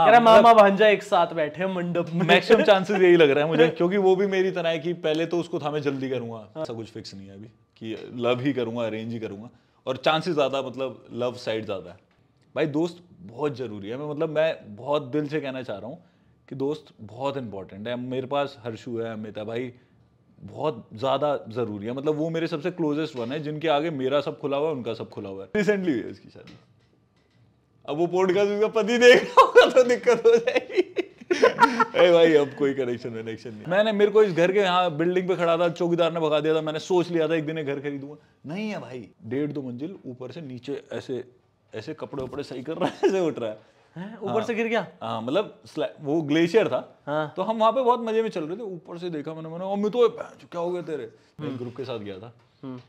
हाँ, मतलब मामा भांजा एक साथ बैठे मंडप में मैक्सिमम चांसेस यही लग रहा है मुझे क्योंकि वो भी मेरी तरह है कि पहले तो उसको था मैं जल्दी करूंगा हाँ। ऐसा कुछ फिक्स नहीं है अभी कि लव ही करूंगा अरेंज ही करूंगा और चांसेस ज़्यादा मतलब लव साइड ज़्यादा है भाई दोस्त बहुत ज़रूरी है मैं मतलब मैं बहुत दिल से कहना चाह रहा हूँ कि दोस्त बहुत इंपॉर्टेंट है मेरे पास हर्षू है अमिता भाई बहुत ज़्यादा ज़रूरी है मतलब वो मेरे सबसे क्लोजेस्ट वन है जिनके आगे मेरा सब खुला हुआ है उनका सब खुला हुआ है रिसेंटली हुई है उसकी शादी अब वो पॉडकास्ट उसका पति देख रहा होगा तो दिक्कत हो जाएगी अरे भाई अब कोई कनेक्शन वनेक्शन नहीं मैंने मेरे को इस घर के यहाँ बिल्डिंग पे खड़ा था चौकीदार ने भगा दिया था मैंने सोच लिया था एक दिन घर खरीदूंगा नहीं है भाई डेढ़ दो मंजिल ऊपर से नीचे ऐसे ऐसे कपड़े वपड़े सही कर रहा है ऐसे उठ रहा है ऊपर हाँ, से गिर गया हाँ मतलब वो ग्लेशियर था हाँ, तो हम वहाँ पे बहुत मजे में चल रहे थे ऊपर से देखा मैंने मैंने अमित तो क्या हो गया तेरे मैं ग्रुप हम्म। के साथ गया था हम्म।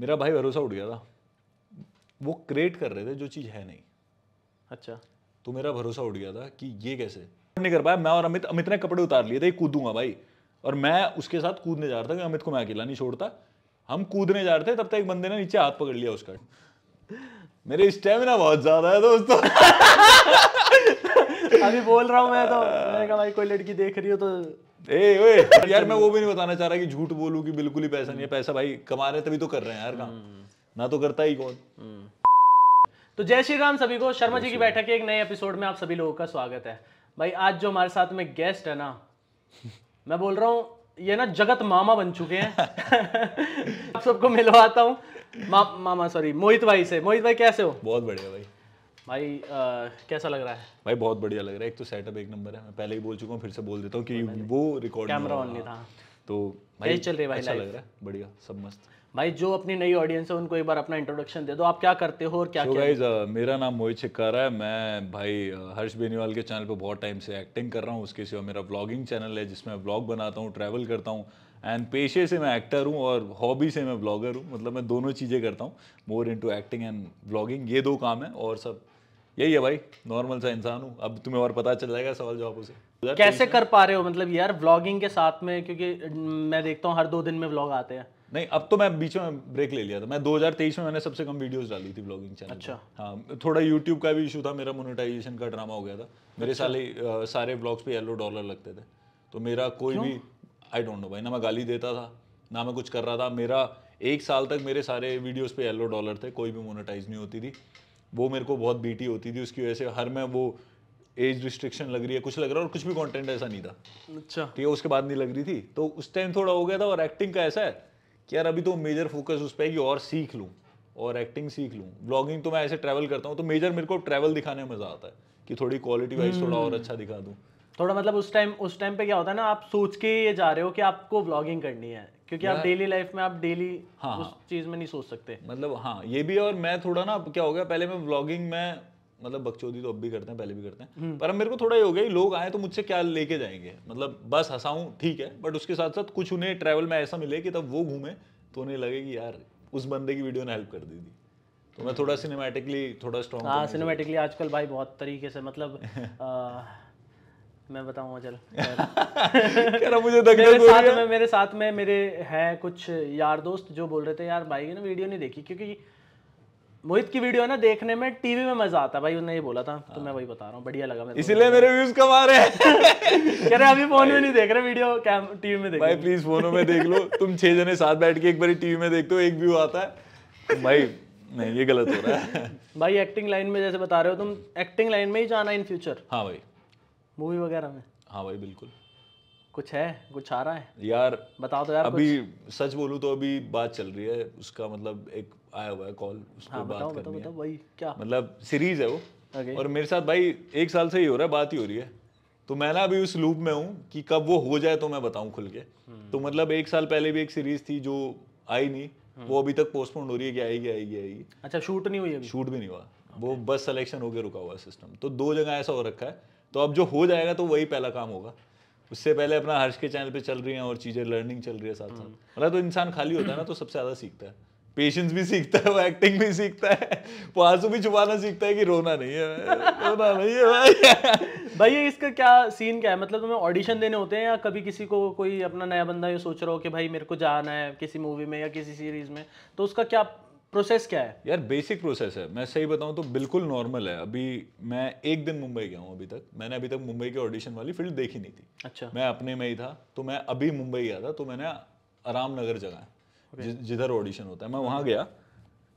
मेरा भाई भरोसा उठ गया था वो क्रिएट कर रहे थे जो चीज़ है नहीं अच्छा तो मेरा भरोसा उठ गया था कि ये कैसे नहीं कर पाया मैं और अमित अमित ने कपड़े उतार लिए थे कूदूंगा भाई और मैं उसके साथ कूदने जा रहा था अमित को मैं अकेला नहीं छोड़ता हम कूदने जा रहे थे तब तक एक बंदे ने नीचे हाथ पकड़ लिया उसका मेरे स्टेमिना बहुत ज्यादा है दोस्तों अभी बोल रहा हूँ मैं तो मैंने कहा भाई कोई लड़की देख रही हो तो ए ओए यार मैं वो भी नहीं बताना चाह रहा कि झूठ बोलूँ कि बिल्कुल ही पैसा नहीं है पैसा भाई कमा रहे तभी तो कर रहे हैं यार काम हम्म। ना तो करता ही कौन हम्म। तो जय श्री राम सभी को शर्मा जी की बैठक के एक नए एपिसोड में आप सभी लोगों का स्वागत है भाई आज जो हमारे साथ में गेस्ट है ना मैं बोल रहा हूँ ये ना जगत मामा बन चुके हैं आप सबको मिलवाता हूँ मा, मामा सॉरी मोहित भाई से मोहित भाई कैसे हो बहुत बढ़िया भाई भाई आ, कैसा लग रहा है भाई बहुत बढ़िया लग रहा है एक तो सेटअप एक नंबर है मैं पहले ही बोल चुका हूँ फिर से बोल देता हूँ कि वो रिकॉर्ड कैमरा ऑन नहीं था तो भाई चल रही है भाई लग रहा है बढ़िया सब मस्त भाई जो अपनी नई ऑडियंस है उनको एक बार अपना इंट्रोडक्शन दे दो आप क्या करते हो और क्या so क्या guys, uh, मेरा नाम मोहित छिक्कारा है मैं भाई uh, हर्ष बेनीवाल के चैनल पर बहुत टाइम से एक्टिंग कर रहा हूँ उसके सिवा मेरा ब्लॉगिंग चैनल है जिसमें ब्लॉग बनाता हूँ ट्रैवल करता हूँ एंड पेशे से मैं एक्टर हूँ और हॉबी से मैं ब्लॉगर हूँ मतलब मैं दोनों चीज़ें करता हूँ more into acting and blogging ये दो काम है और सब यही है भाई नॉर्मल सा इंसान हूँ अब तुम्हें और पता चल जाएगा सवाल जवाब उसे कैसे कर पा रहे हो मतलब यार ब्लॉगिंग के साथ में क्योंकि मैं देखता हूँ हर दो दिन में ब्लॉग आते हैं नहीं अब तो मैं बीच में ब्रेक ले लिया था मैं 2023 में मैंने सबसे कम वीडियोस डाली थी ब्लॉगिंग चैनल अच्छा हाँ थोड़ा यूट्यूब का भी इशू था मेरा मोनेटाइजेशन का ड्रामा हो गया था मेरे अच्छा। साले आ, सारे ब्लॉग्स पे येलो डॉलर लगते थे तो मेरा कोई क्यों? भी आई डोंट नो भाई ना मैं गाली देता था ना मैं कुछ कर रहा था मेरा एक साल तक मेरे सारे वीडियोस पे येलो डॉलर थे कोई भी मोनेटाइज नहीं होती थी वो मेरे को बहुत बीटी होती थी उसकी वजह से हर मैं वो एज रिस्ट्रिक्शन लग रही है कुछ लग रहा है और कुछ भी कंटेंट ऐसा नहीं था अच्छा ठीक है उसके बाद नहीं लग रही थी तो उस टाइम थोड़ा हो गया था और एक्टिंग का ऐसा है कि यार अभी तो मेजर फोकस उस पर है कि और सीख लूँ और एक्टिंग सीख लूँ ब्लॉगिंग तो मैं ऐसे ट्रैवल करता हूँ तो मेजर मेरे को ट्रैवल दिखाने में मज़ा आता है कि थोड़ी क्वालिटी वाइज थोड़ा और अच्छा दिखा दूँ थोड़ा मतलब उस टाइम उस टाइम पे क्या होता है ना आप सोच के ये जा रहे हो कि आपको व्लॉगिंग करनी है क्योंकि आप डेली लाइफ में आप डेली हाँ, उस हाँ। चीज़ में नहीं सोच सकते मतलब हाँ ये भी और मैं थोड़ा ना क्या हो गया पहले मैं व्लॉगिंग में मतलब बकचोदी तो अब भी करते हैं पहले भी करते हैं हम्म। पर अब मेरे को थोड़ा ये हो गया लोग आए तो मुझसे क्या लेके जाएंगे मतलब बस हंसाऊं ठीक है बट उसके साथ साथ कुछ उन्हें ट्रैवल में ऐसा मिले कि तब वो घूमे तो उन्हें लगे कि यार उस बंदे की वीडियो ने हेल्प कर दी थी तो मैं थोड़ा सिनेमैटिकली थोड़ा स्ट्रॉन्ग हाँ सिनेमैटिकली आजकल भाई बहुत तरीके से मतलब मैं बताऊंगा चल कह मुझे मेरे साथ में मेरे साथ में मेरे हैं कुछ यार दोस्त जो बोल रहे थे यार भाई ने वीडियो नहीं देखी क्योंकि मोहित की वीडियो ना देखने में टीवी में मजा आता भाई उन्हें ये बोला था तो मैं वही बता रहा हूँ बढ़िया लगा मैं इसीलिए मेरे व्यूज कम आ रहे हैं कह रहे अभी फोन में नहीं देख रहे वीडियो कैम टीवी में देख भाई प्लीज फोनों में देख लो तुम छह जने साथ बैठ के एक बार टीवी में देखते हो एक व्यू आता है तो भाई नहीं ये गलत हो रहा है भाई एक्टिंग लाइन में जैसे बता रहे हो तुम एक्टिंग लाइन में ही जाना इन फ्यूचर हाँ भाई मूवी वगैरह में हाँ भाई बिल्कुल कुछ है कुछ आ रहा है यार बताओ तो यार अभी सच बोलूँ तो अभी बात चल रही है उसका मतलब एक आया हुआ है कॉल उसको हाँ, बात बताओ, करनी बताओ, भाई क्या मतलब सीरीज है वो okay. और मेरे साथ भाई एक साल से ही हो रहा है बात ही हो रही है तो मैं ना अभी उस लूप में हूँ कि कब वो हो जाए तो मैं बताऊँ खुल के हम्म। तो मतलब एक साल पहले भी एक सीरीज थी जो आई नहीं हम्म। वो अभी तक पोस्टपोन हो रही है कि आएगी आएगी आएगी अच्छा शूट नहीं हुई अभी शूट भी नहीं हुआ वो बस सिलेक्शन होकर रुका हुआ सिस्टम तो दो जगह ऐसा हो रखा है तो अब जो हो जाएगा तो वही पहला काम होगा उससे पहले अपना हर्ष के चैनल पे चल रही हैं और चीज़ें लर्निंग चल रही है साथ साथ हम्म। मतलब तो इंसान खाली होता है ना तो सबसे ज़्यादा सीखता है पेशेंस भी सीखता है वो एक्टिंग भी सीखता है वो आंसू भी छुपाना सीखता है कि रोना नहीं है रोना नहीं है भाई भाई ये इसका क्या सीन क्या है मतलब तुम्हें ऑडिशन देने होते हैं या कभी किसी को कोई अपना नया बंदा ये सोच रहा हो कि भाई मेरे को जाना है किसी मूवी में या किसी सीरीज में तो उसका क्या प्रोसेस क्या है यार बेसिक प्रोसेस है मैं सही बताऊँ तो बिल्कुल नॉर्मल है अभी मैं एक दिन मुंबई गया हूँ अभी तक मैंने अभी तक मुंबई की ऑडिशन वाली फील्ड देखी नहीं थी अच्छा मैं अपने में ही था तो मैं अभी मुंबई गया था तो मैंने आरामनगर नगर जगह जिधर ऑडिशन होता है मैं वहाँ गया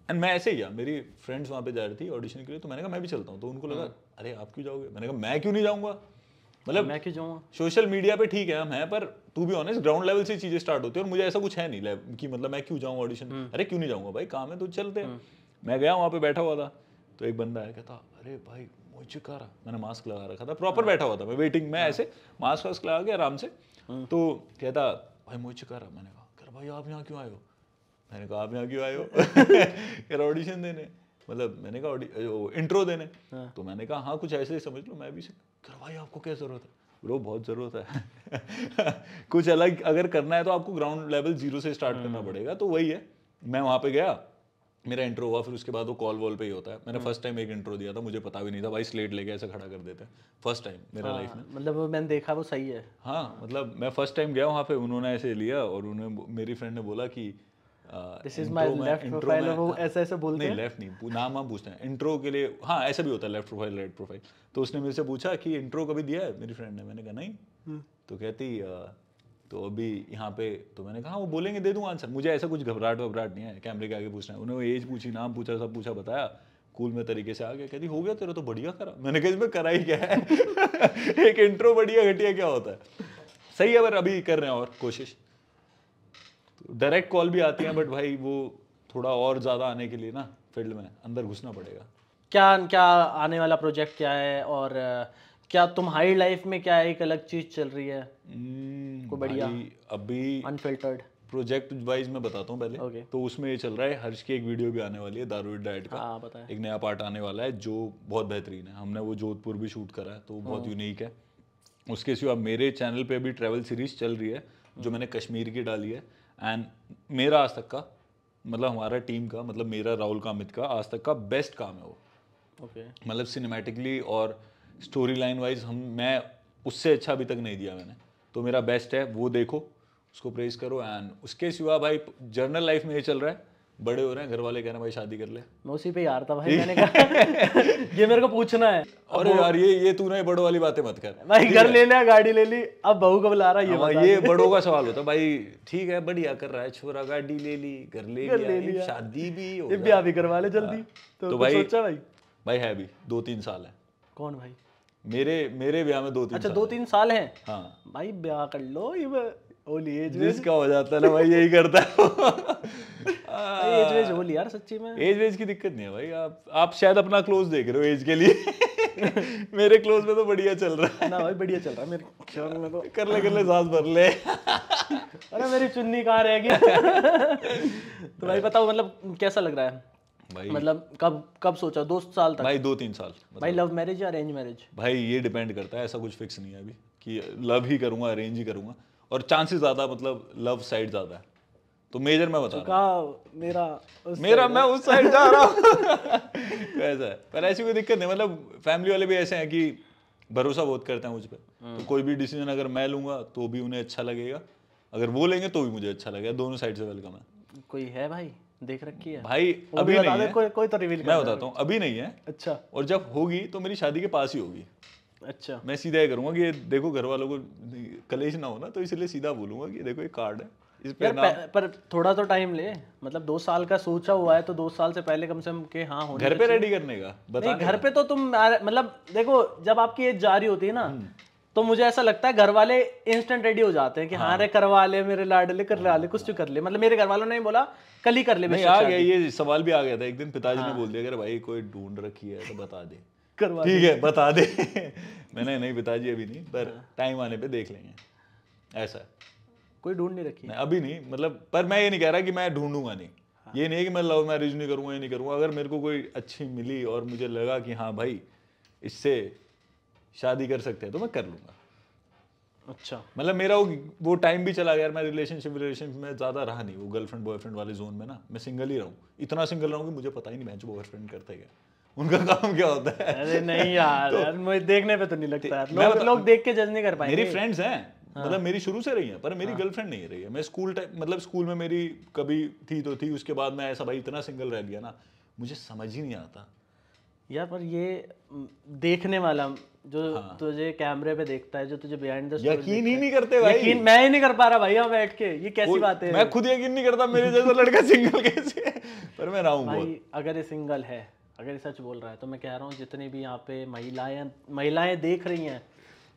एंड मैं ऐसे ही गया मेरी फ्रेंड्स वहाँ पे जा रही थी ऑडिशन के लिए तो मैंने कहा मैं भी चलता हूँ तो उनको लगा हाँ। अरे आप क्यों जाओगे मैंने कहा मैं क्यों नहीं जाऊँगा मतलब मैं क्यों जाऊँगा सोशल मीडिया पे ठीक है हम हैं पर to be honest ground level से चीज़ें स्टार्ट होती है और मुझे ऐसा कुछ है नहीं कि मतलब मैं क्यों जाऊँ ऑडिशन हम्म। अरे क्यों नहीं जाऊँगा भाई काम है तो चलते हैं हम्म। मैं गया वहाँ पे बैठा हुआ था तो एक बंदा आया कहता अरे भाई मुझे मैंने मास्क लगा रखा था प्रॉपर हाँ। बैठा हुआ था मैं वेटिंग मैं हाँ। ऐसे मास्क वास्क लगा के आराम से तो कहता भाई मुझे करा मैंने कहा भाई आप यहाँ क्यों आए हो मैंने कहा आप यहाँ क्यों आए हो यार ऑडिशन देने मतलब मैंने कहा इंट्रो देने हाँ। तो मैंने कहा हाँ कुछ ऐसे ही समझ लो मैं भी कर भाई आपको क्या ज़रूरत है ब्रो बहुत ज़रूरत है कुछ अलग अगर करना है तो आपको ग्राउंड लेवल जीरो से स्टार्ट हाँ। करना पड़ेगा तो वही है मैं वहाँ पे गया मेरा इंट्रो हुआ फिर उसके बाद वो कॉल वॉल पे ही होता है मैंने फर्स्ट हाँ। टाइम एक इंट्रो दिया था मुझे पता भी नहीं था भाई स्लेट लेके ऐसे खड़ा कर देते हैं फर्स्ट टाइम मेरा लाइफ में मतलब मैंने देखा वो सही है हाँ मतलब मैं फर्स्ट टाइम गया वहाँ पे उन्होंने ऐसे लिया और उन्होंने मेरी फ्रेंड ने बोला कि इंट्रो हाँ, के लिए हाँ ऐसा भी होता है लेफ्ट प्रोफाइल राइट प्रोफाइल तो उसने मेरे से पूछा कि इंट्रो कभी दिया है मेरी फ्रेंड ने मैंने कहा नहीं हम्म। तो कहती तो अभी यहाँ पे तो मैंने कहा हाँ, वो बोलेंगे दे दूँ आंसर मुझे ऐसा कुछ घबराहट वबराहट नहीं है कैमरे के आगे पूछना है उन्होंने एज पूछी नाम पूछा सब पूछा बताया कूल में तरीके से आ गया कहती हो गया तेरा तो बढ़िया करा मैंने कहा इसमें करा ही क्या है एक इंट्रो बढ़िया घटिया क्या होता है सही है पर अभी कर रहे हैं और कोशिश डायरेक्ट कॉल भी आती है बट भाई वो थोड़ा और ज़्यादा आने के लिए ना फील्ड में अंदर घुसना पड़ेगा क्या क्या आने वाला प्रोजेक्ट क्या है और क्या तुम्हारी लाइफ में क्या एक अलग चीज चल रही है हम्म, कोई बढ़िया अभी अनफिल्टर्ड प्रोजेक्ट वाइज मैं बताता हूँ पहले okay. तो उसमें ये चल रहा है हर्ष की एक वीडियो भी आने वाली है दारू डाइट का हाँ, है। एक नया पार्ट आने वाला है जो बहुत बेहतरीन है हमने वो जोधपुर भी शूट करा है तो बहुत यूनिक हाँ। है उसके सिवा मेरे चैनल पे अभी ट्रैवल सीरीज चल रही है जो मैंने कश्मीर की डाली है एंड मेरा आज तक का मतलब हमारा टीम का मतलब मेरा राहुल कामित का आज तक का बेस्ट काम है वो मतलब सिनेमेटिकली और स्टोरी लाइन वाइज हम मैं उससे अच्छा अभी तक नहीं दिया मैंने तो मेरा बेस्ट है वो देखो उसको प्रेज करो एंड उसके सिवा भाई जर्नल लाइफ में ये चल रहा है बड़े हो रहे हैं घर वाले कह रहे हैं भाई शादी कर ले मैं उसी पे यार था भाई मैंने कहा ये मेरे को पूछना है और यार ये ये तू ना बड़ों वाली बातें मत कर भाई घर ले लिया गाड़ी ले ली अब बहू कब ला रहा है ये हाँ, ये बड़ों का सवाल होता भाई ठीक है बढ़िया कर रहा है छोरा गाड़ी ले ली घर ले, घर लिया शादी भी ब्याह भी करवा ले जल्दी हाँ। तो, तो भाई सोचा भाई भाई है भी दो तीन साल है कौन भाई मेरे मेरे ब्याह में दो तीन अच्छा दो तीन साल हैं हाँ भाई ब्याह कर लो ये ओल्ड एज जिसका हो जाता है ना भाई यही करता है एज वेज होली यार सच्ची में एज वेज की दिक्कत नहीं है भाई आप आप शायद अपना क्लोज देख रहे हो एज के लिए मेरे क्लोज में तो बढ़िया चल रहा है ना भाई बढ़िया चल रहा है मेरे ख्याल में तो कर ले कर ले सांस भर ले अरे मेरी चुन्नी कहाँ रह गई तो भाई बताओ मतलब कैसा लग रहा है मतलब कब कब सोचा दो साल तक भाई दो तीन साल मतलब भाई लव मैरिज या अरेंज मैरिज भाई ये डिपेंड करता है ऐसा कुछ फिक्स नहीं है अभी कि लव ही करूंगा अरेंज ही करूंगा और चांसेस ज़्यादा मतलब लव साइड ज़्यादा है तो मेजर मैं बता रहा मेरा उस मेरा मैं उस साइड जा रहा हूँ ऐसा है पर ऐसी कोई दिक्कत नहीं मतलब फैमिली वाले भी ऐसे हैं कि भरोसा बहुत करते हैं मुझ पर हम्म। तो कोई भी डिसीजन अगर मैं लूंगा तो भी उन्हें अच्छा लगेगा अगर वो लेंगे तो भी मुझे अच्छा लगेगा दोनों साइड से वेलकम है कोई है भाई देख रखी है भाई अभी नहीं है कोई कोई तो रिवील मैं बताता हूँ अभी नहीं है अच्छा और जब होगी तो मेरी शादी के पास ही होगी अच्छा मैं सीधा ये करूंगा कि ये देखो घर वालों को कलेश ना हो ना तो इसलिए सीधा बोलूंगा कि देखो ये कार्ड है इस पे ना... पर थोड़ा तो टाइम ले मतलब दो साल का सोचा हुआ है तो दो साल से पहले कम से कम के हाँ घर पे रेडी करने का बता घर पे तो तुम मतलब देखो जब आपकी एज जारी होती है ना हम्म। तो मुझे ऐसा लगता है घर वाले इंस्टेंट रेडी हो जाते हैं कि हाँ, हाँ, रे करवा ले मेरे लाडले करवा ले हाँ। कुछ तो कर ले मतलब मेरे घर वालों ने बोला कल ही कर ले नहीं आ गया ये सवाल भी आ गया था एक दिन पिताजी ने हाँ। बोल दिया अगर भाई कोई ढूंढ रखी है तो बता दे करवा ठीक है बता दे मैंने नहीं पिताजी अभी नहीं पर टाइम आने पे देख लेंगे ऐसा कोई ढूंढ नहीं रखी अभी नहीं मतलब पर मैं ये नहीं कह रहा कि मैं ढूंढूंगा नहीं ये नहीं कि मैं लव मैरिज नहीं करूँगा ये नहीं करूँगा अगर मेरे को कोई अच्छी मिली और मुझे लगा कि हाँ भाई इससे शादी कर सकते हैं तो मैं कर लूंगा अच्छा मतलब मेरा वो वो टाइम भी चला गया मैं रिलेशनशिप रिलेशनशिप में ज़्यादा रहा नहीं वो गर्लफ्रेंड बॉयफ्रेंड वाले जोन में ना मैं सिंगल ही रहूँ इतना सिंगल रहूँ कि मुझे पता ही नहीं मैं जो बॉयफ्रेंड करते गया उनका काम क्या होता है अरे नहीं यार, तो, यार मुझे देखने पे तो नहीं लगता यार लोग लोग देख के जज नहीं कर पाए मेरी फ्रेंड्स हैं हाँ। मतलब मेरी शुरू से रही है पर मेरी हाँ। गर्लफ्रेंड नहीं रही है मैं स्कूल टाइम मतलब स्कूल में मेरी कभी थी तो थी उसके बाद मैं ऐसा भाई इतना सिंगल रह गया ना मुझे समझ ही नहीं आता यार पर ये देखने वाला जो हाँ। तुझे कैमरे पे देखता है जो तुझे बिहाइंड द यकीन ही नहीं करते भाई यकीन मैं ही नहीं कर पा रहा भाई हम बैठ के ये कैसी बात है मैं खुद यकीन नहीं करता मेरे जैसा लड़का सिंगल कैसे है पर मैं रहा हूं भाई अगर ये सिंगल है अगर ये सच बोल रहा है तो मैं कह रहा हूँ जितनी भी यहाँ पे महिलाएं महिलाएं देख रही हैं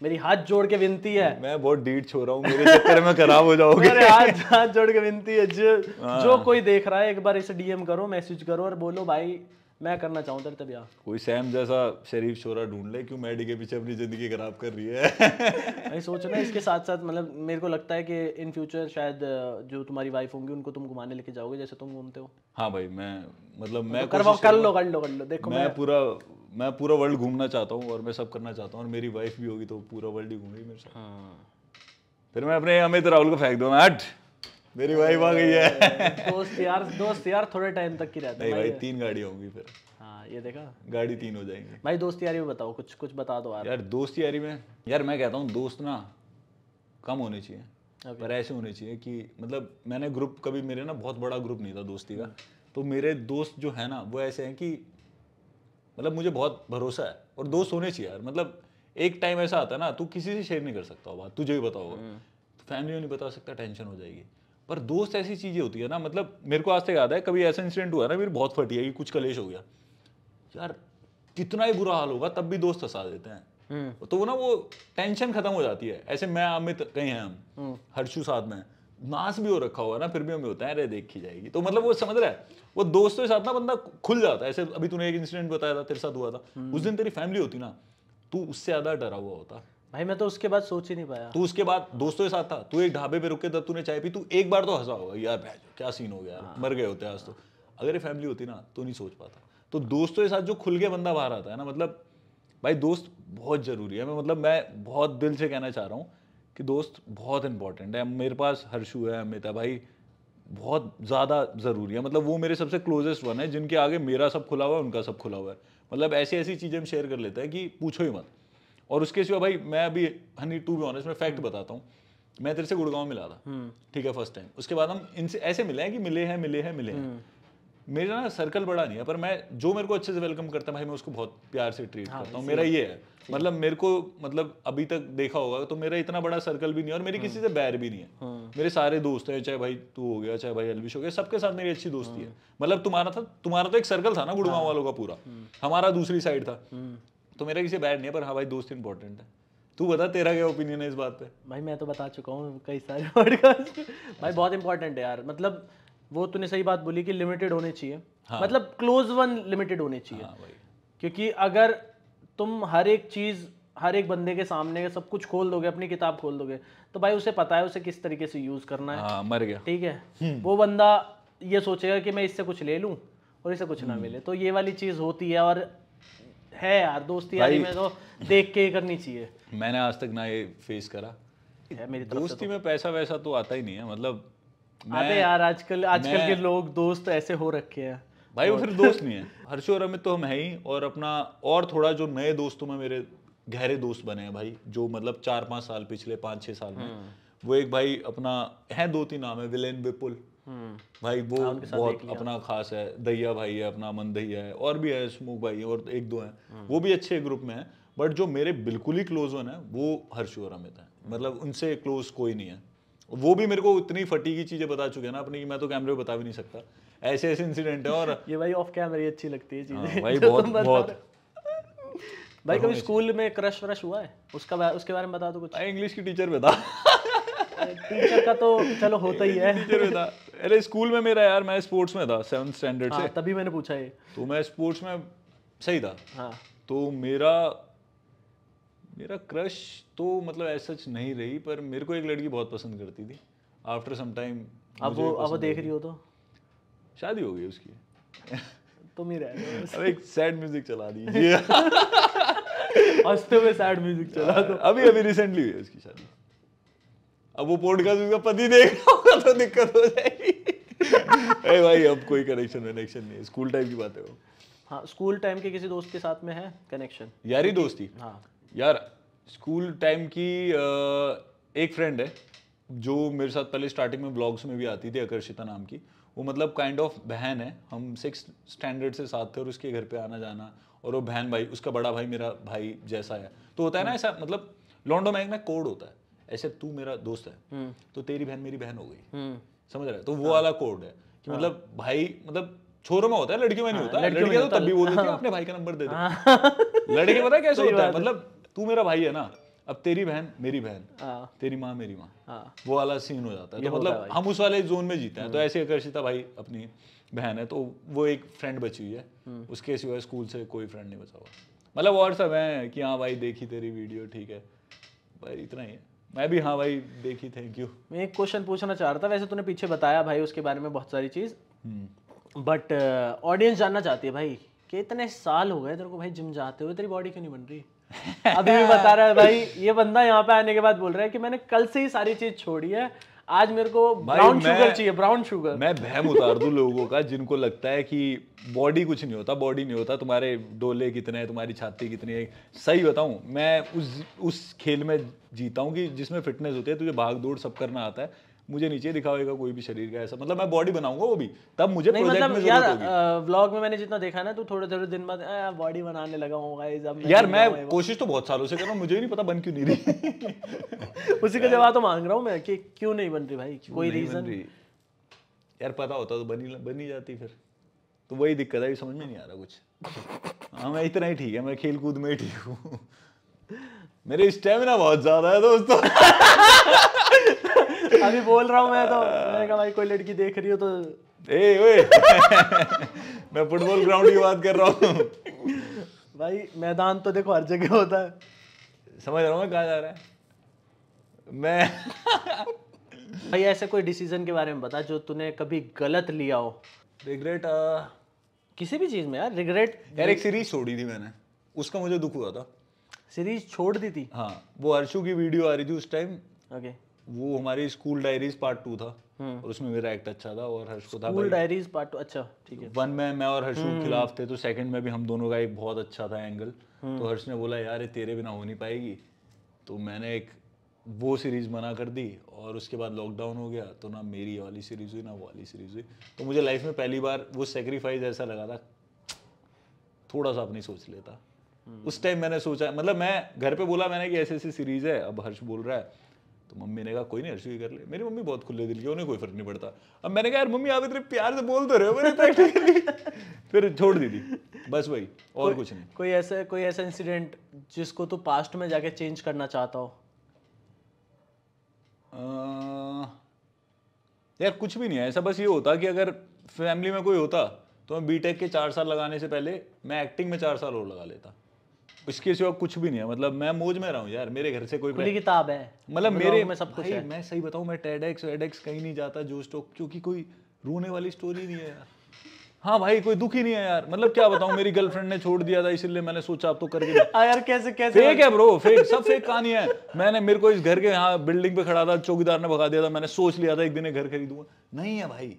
मेरी हाथ जोड़ के विनती है मैं बहुत डीट छो रहा हूँ मेरे चक्कर में खराब हो जाओगे मेरे हाथ हाथ जोड़ के विनती है जो हाँ। जो कोई देख रहा है एक बार इसे डीएम करो मैसेज करो और बोलो भाई मैं करना चाहूँ तेरे तभी कोई सैम जैसा शरीफ शोरा ढूंढ ले क्यों मैडी के पीछे अपनी ज़िंदगी खराब कर रही है मैं सोच रहा इसके साथ साथ मतलब मेरे को लगता है कि इन फ्यूचर शायद जो तुम्हारी वाइफ होंगी उनको तुम घुमाने लेके जाओगे जैसे तुम घूमते हो हाँ भाई मैं मतलब तो मैं तो कर लो कर लो कर लो देखो मैं पूरा मैं पूरा वर्ल्ड घूमना चाहता हूँ और मैं सब करना चाहता हूँ और मेरी वाइफ भी होगी तो पूरा वर्ल्ड ही घूमेगी मेरे साथ हाँ। फिर मैं अपने अमित राहुल को फेंक दूँ हट मेरी वाइफ आ गई है दोस्त यार दोस्त यार थोड़े टाइम तक की रहता है भाई तीन गाड़ी होंगी फिर हाँ ये देखा गाड़ी तीन हो जाएंगी भाई दोस्त यारी में बताओ कुछ कुछ बता दो यार यार दोस्त यारी में यार मैं कहता हूँ दोस्त ना कम होने चाहिए okay. पर ऐसे होने चाहिए कि मतलब मैंने ग्रुप कभी मेरे ना बहुत बड़ा ग्रुप नहीं था दोस्ती का हम्म। तो मेरे दोस्त जो है ना वो ऐसे हैं कि मतलब मुझे बहुत भरोसा है और दोस्त होने चाहिए यार मतलब एक टाइम ऐसा आता है ना तू किसी से शेयर नहीं कर सकता बात तुझे भी बताओ फैमिली में नहीं बता सकता टेंशन हो जाएगी पर दोस्त ऐसी चीज़ें होती है ना मतलब मेरे को आज तक याद है कभी ऐसा इंसिडेंट हुआ ना मेरी बहुत फटी है कि कुछ कलेश हो गया यार कितना ही बुरा हाल होगा तब भी दोस्त हंसा देते हैं हम्म। तो वो ना वो टेंशन खत्म हो जाती है ऐसे मैं अमित कहीं हैं हम हम्म। हर्षू साथ में नाश भी हो रखा हुआ ना फिर भी हमें होता है अरे देखी जाएगी तो मतलब वो समझ रहा है वो दोस्तों के साथ ना बंदा खुल जाता है ऐसे अभी तूने एक इंसिडेंट बताया था तेरे साथ हुआ था हम्म। उस दिन तेरी फैमिली होती ना तू उससे ज्यादा डरा हुआ होता भाई मैं तो उसके बाद सोच ही नहीं पाया तू उसके बाद दोस्तों के साथ था तू एक ढाबे पे रुके था तूने चाय पी तू एक बार तो हंसा होगा यार भैया क्या सीन हो गया मर गए होते आज तो अगर ये फैमिली होती ना तो नहीं सोच पाता तो दोस्तों के साथ जो खुल के बंदा बाहर आता है ना मतलब भाई दोस्त बहुत ज़रूरी है मैं मतलब मैं बहुत दिल से कहना चाह रहा हूँ कि दोस्त बहुत इंपॉर्टेंट है मेरे पास हर्षू है अमिता भाई बहुत ज़्यादा ज़रूरी है मतलब वो मेरे सबसे क्लोजेस्ट वन है जिनके आगे मेरा सब खुला हुआ है उनका सब खुला हुआ है मतलब ऐसी ऐसी चीज़ें हम शेयर कर लेते हैं कि पूछो ही मत और उसके सिवा भाई मैं अभी हनी टू भी ऑनेस्ट मैं फैक्ट हम्म। बताता हूँ मैं तेरे से गुड़गांव मिला था हम्म। ठीक है फर्स्ट टाइम उसके बाद हम इनसे ऐसे मिले हैं कि मिले हैं मिले हैं मिले हैं हम्म। मेरा ना सर्कल बड़ा नहीं है पर मैं जो मेरे को अच्छे से वेलकम करता है भाई मैं उसको बहुत प्यार से ट्रीट हाँ, करता हूँ मेरा ये है मतलब मेरे को मतलब अभी तक देखा होगा तो मेरा इतना बड़ा सर्कल भी नहीं है और मेरी किसी से बैर भी नहीं है मेरे सारे दोस्त हैं चाहे भाई तू हो गया चाहे भाई अलविश हो गया सबके साथ मेरी अच्छी दोस्ती है मतलब तुम्हारा था तुम्हारा तो एक सर्कल था ना गुड़गांव हाँ। वालों का पूरा हमारा दूसरी साइड था तो मेरा किसी बैड नहीं है पर हाँ भाई दोस्त इंपॉर्टेंट है तू बता तेरा क्या ओपिनियन है इस बात पे भाई मैं तो बता चुका हूँ कई सारे पॉडकास्ट भाई बहुत इंपॉर्टेंट है यार मतलब वो तूने सही बात बोली कि लिमिटेड होने चाहिए हाँ। मतलब क्लोज वन लिमिटेड होने चाहिए हाँ क्योंकि अगर तुम हर एक चीज़ हर एक बंदे के सामने सब कुछ खोल दोगे अपनी किताब खोल दोगे तो भाई उसे पता है उसे किस तरीके से यूज़ करना है हाँ, मर गया ठीक है हम्म। वो बंदा ये सोचेगा कि मैं इससे कुछ ले लूँ और इसे कुछ ना हम्म। मिले तो ये वाली चीज़ होती है और है यार दोस्ती यारी में तो देख के करनी चाहिए मैंने आज तक ना ये फेस करा मेरी दोस्ती तो। में पैसा वैसा तो आता ही नहीं है मतलब अरे यार आजकल आजकल के लोग दोस्त ऐसे हो रखे हैं भाई वो फिर दोस्त नहीं है हर्षो और अमित तो हम है ही और अपना और थोड़ा जो नए दोस्तों में मेरे गहरे दोस्त बने हैं भाई जो मतलब चार पाँच साल पिछले पाँच छः साल में हम्म। वो एक भाई अपना है दो तीन नाम है विलेन विपुल हम्म। भाई वो बहुत अपना खास है दहिया भाई है अपना अमन दहिया है और भी है स्मूक भाई और एक दो हैं हम्म। वो भी अच्छे ग्रुप में है बट जो मेरे बिल्कुल ही क्लोज वन है वो हर्ष और अमित है मतलब उनसे क्लोज कोई नहीं है वो भी मेरे को इतनी फटी की चीजें बता चुके हैं ना अपनी मैं तो कैमरे में बता भी नहीं सकता ऐसे ऐसे इंसिडेंट है और ये भाई ऑफ कैमरे अच्छी लगती है चीजें हाँ, भाई बहुत बहुत भाई कभी स्कूल में क्रश व्रश हुआ है उसका उसके बारे में बता दो तो कुछ इंग्लिश की टीचर बता टीचर का तो चलो होता ही है टीचर बता अरे स्कूल में मेरा यार मैं स्पोर्ट्स में था सेवन स्टैंडर्ड से हाँ, तभी मैंने पूछा ये तो मैं स्पोर्ट्स में सही था हाँ तो मेरा मेरा क्रश तो मतलब ऐसा सच नहीं रही पर मेरे को एक लड़की बहुत पसंद करती थी आफ्टर सम टाइम अब वो अब देख रही हो तो शादी हो गई उसकी तो ही अब एक सैड म्यूजिक चला दीजिए हंसते हुए सैड म्यूजिक चला हाँ, दो अभी अभी रिसेंटली हुई उसकी शादी अब वो पॉडकास्ट उसका पति देख रहा होगा तो दिक्कत हो जाएगी अरे भाई अब कोई कनेक्शन वनेक्शन नहीं स्कूल टाइम की बात है वो हाँ स्कूल टाइम के किसी दोस्त के साथ में है कनेक्शन यारी दोस्ती हाँ यार स्कूल टाइम की एक फ्रेंड है जो मेरे साथ पहले स्टार्टिंग में ब्लॉग्स में भी आती थी आकर्षिता नाम की वो मतलब काइंड ऑफ बहन है हम सिक्स स्टैंडर्ड से साथ थे और उसके घर पे आना जाना और वो बहन भाई उसका बड़ा भाई मेरा भाई जैसा है तो होता है ना ऐसा मतलब लॉन्डो मैग में कोड होता है ऐसे तू मेरा दोस्त है हम्म। तो तेरी बहन मेरी बहन हो गई हम्म। समझ रहा है तो वो हाँ। वाला कोड है कि हाँ। मतलब भाई मतलब छोरों में होता है लड़कियों में नहीं हाँ, होता लड़कियां तो तब भी बोलती है अपने भाई का नंबर दे दे लड़के पता कैसे होता है मतलब तू मेरा भाई है ना अब तेरी बहन मेरी बहन तेरी माँ मेरी माँ वो वाला सीन हो जाता है तो मतलब हम उस वाले जोन में जीते हैं तो हम्म। ऐसे आकर्षिता भाई अपनी बहन है तो वो एक फ्रेंड बची हुई है उसके सिवा स्कूल से कोई फ्रेंड नहीं बचा हुआ मतलब और सब कि हाँ भाई देखी तेरी वीडियो ठीक है भाई इतना ही है मैं भी हाँ भाई देखी थैंक यू मैं एक क्वेश्चन पूछना चाह रहा था वैसे तूने पीछे बताया भाई उसके बारे में बहुत सारी चीज़ बट हम्म। ऑडियंस uh, जानना चाहती है भाई कि इतने साल हो गए तेरे को भाई जिम जाते हुए तेरी बॉडी क्यों नहीं बन रही अभी भी बता रहा है भाई ये बंदा यहाँ पे आने के बाद बोल रहा है कि मैंने कल से ही सारी चीज़ छोड़ी है आज मेरे को ब्राउन शुगर चाहिए ब्राउन शुगर मैं बहम उतार दू लोगों का जिनको लगता है कि बॉडी कुछ नहीं होता बॉडी नहीं होता तुम्हारे डोले कितने हैं तुम्हारी छाती कितनी है सही बताऊं मैं उस उस खेल में जीता हूं कि जिसमें फिटनेस होती है तुझे भाग दौड़ सब करना आता है मुझे नीचे दिखाएगा कोई भी शरीर का ऐसा मतलब मैं बॉडी बनाऊंगा वो भी तब मुझे नहीं, मतलब में यार व्लॉग में मैंने जितना देखा ना तो थोड़े थोड़े दिन बाद बॉडी बनाने लगा हूँ यार मैं कोशिश तो बहुत सालों से कर रहा हूँ मुझे नहीं पता बन क्यों नहीं रही उसी का जवाब तो मांग रहा हूँ मैं कि क्यों नहीं बन रही भाई कोई रीजन यार पता होता तो बनी बनी जाती फिर तो वही दिक्कत है समझ में नहीं आ रहा कुछ हाँ मैं इतना ही ठीक है मैं खेल कूद में ही ठीक हूँ मेरे स्टेमिना बहुत ज्यादा है दोस्तों अभी बोल रहा हूँ मैं तो मैंने कहा भाई कोई लड़की देख रही हो तो ए ओए मैं फुटबॉल ग्राउंड की बात कर रहा हूँ भाई मैदान तो देखो हर जगह होता है समझ रहा हूँ मैं कहा जा रहा है मैं भाई ऐसे कोई डिसीजन के बारे में बता जो तूने कभी गलत लिया हो रिग्रेट आ... किसी भी चीज में यार रिग्रेट यार एक सीरीज छोड़ी थी मैंने उसका मुझे दुख हुआ था सीरीज छोड़ दी थी हाँ वो अर्शु की वीडियो आ रही थी उस टाइम ओके okay. वो हमारी स्कूल डायरीज पार्ट टू था हम्म। और उसमें मेरा एक्ट अच्छा था और हर्ष को था स्कूल डायरीज पार्ट टू अच्छा ठीक है वन अच्छा। में मैं और हर्ष के हम्म। खिलाफ थे तो सेकंड में भी हम दोनों का एक बहुत अच्छा था एंगल हम्म। तो हर्ष ने बोला यार ये तेरे बिना हो नहीं पाएगी तो मैंने एक वो सीरीज मना कर दी और उसके बाद लॉकडाउन हो गया तो ना मेरी वाली सीरीज हुई ना वो वाली सीरीज हुई तो मुझे लाइफ में पहली बार वो सेक्रीफाइस ऐसा लगा था थोड़ा सा अपनी सोच लेता उस टाइम मैंने सोचा मतलब मैं घर पे बोला मैंने कि ऐसी ऐसी सीरीज है अब हर्ष बोल रहा है तो मम्मी ने कहा कोई नहीं अर्शी कर ले मेरी मम्मी बहुत खुले दिल की उन्हें कोई फर्क नहीं पड़ता अब मैंने कहा यार मम्मी आप इतने प्यार से बोल तो रहे हो मैंने प्रैक्टिकली फिर छोड़ दी थी बस वही और कुछ नहीं कोई ऐसा कोई ऐसा इंसिडेंट जिसको तू पास्ट में जाके चेंज करना चाहता हो यार कुछ भी नहीं है ऐसा बस ये होता कि अगर फैमिली में कोई होता तो मैं बीटेक के चार साल लगाने से पहले मैं एक्टिंग में चार साल और लगा लेता इसके सिवा कुछ भी नहीं है मतलब मैं मोज में रहा हूँ यार मेरे घर से कोई खुली किताब है मतलब मेरे में सब कुछ है मैं सही बताऊँ मैं टेडेक्स वेडेक्स कहीं नहीं जाता जो स्टॉक क्योंकि कोई रोने वाली स्टोरी नहीं है यार हाँ भाई कोई दुखी नहीं है यार मतलब क्या बताऊं मेरी गर्लफ्रेंड ने छोड़ दिया था इसलिए मैंने सोचा आप तो करके आ हाँ यार कैसे कैसे फेक है ब्रो फेक सब फेक कहानी है मैंने मेरे को इस घर के यहाँ बिल्डिंग पे खड़ा था चौकीदार ने भगा दिया था मैंने सोच लिया था एक दिन घर खरीदूंगा नहीं है भाई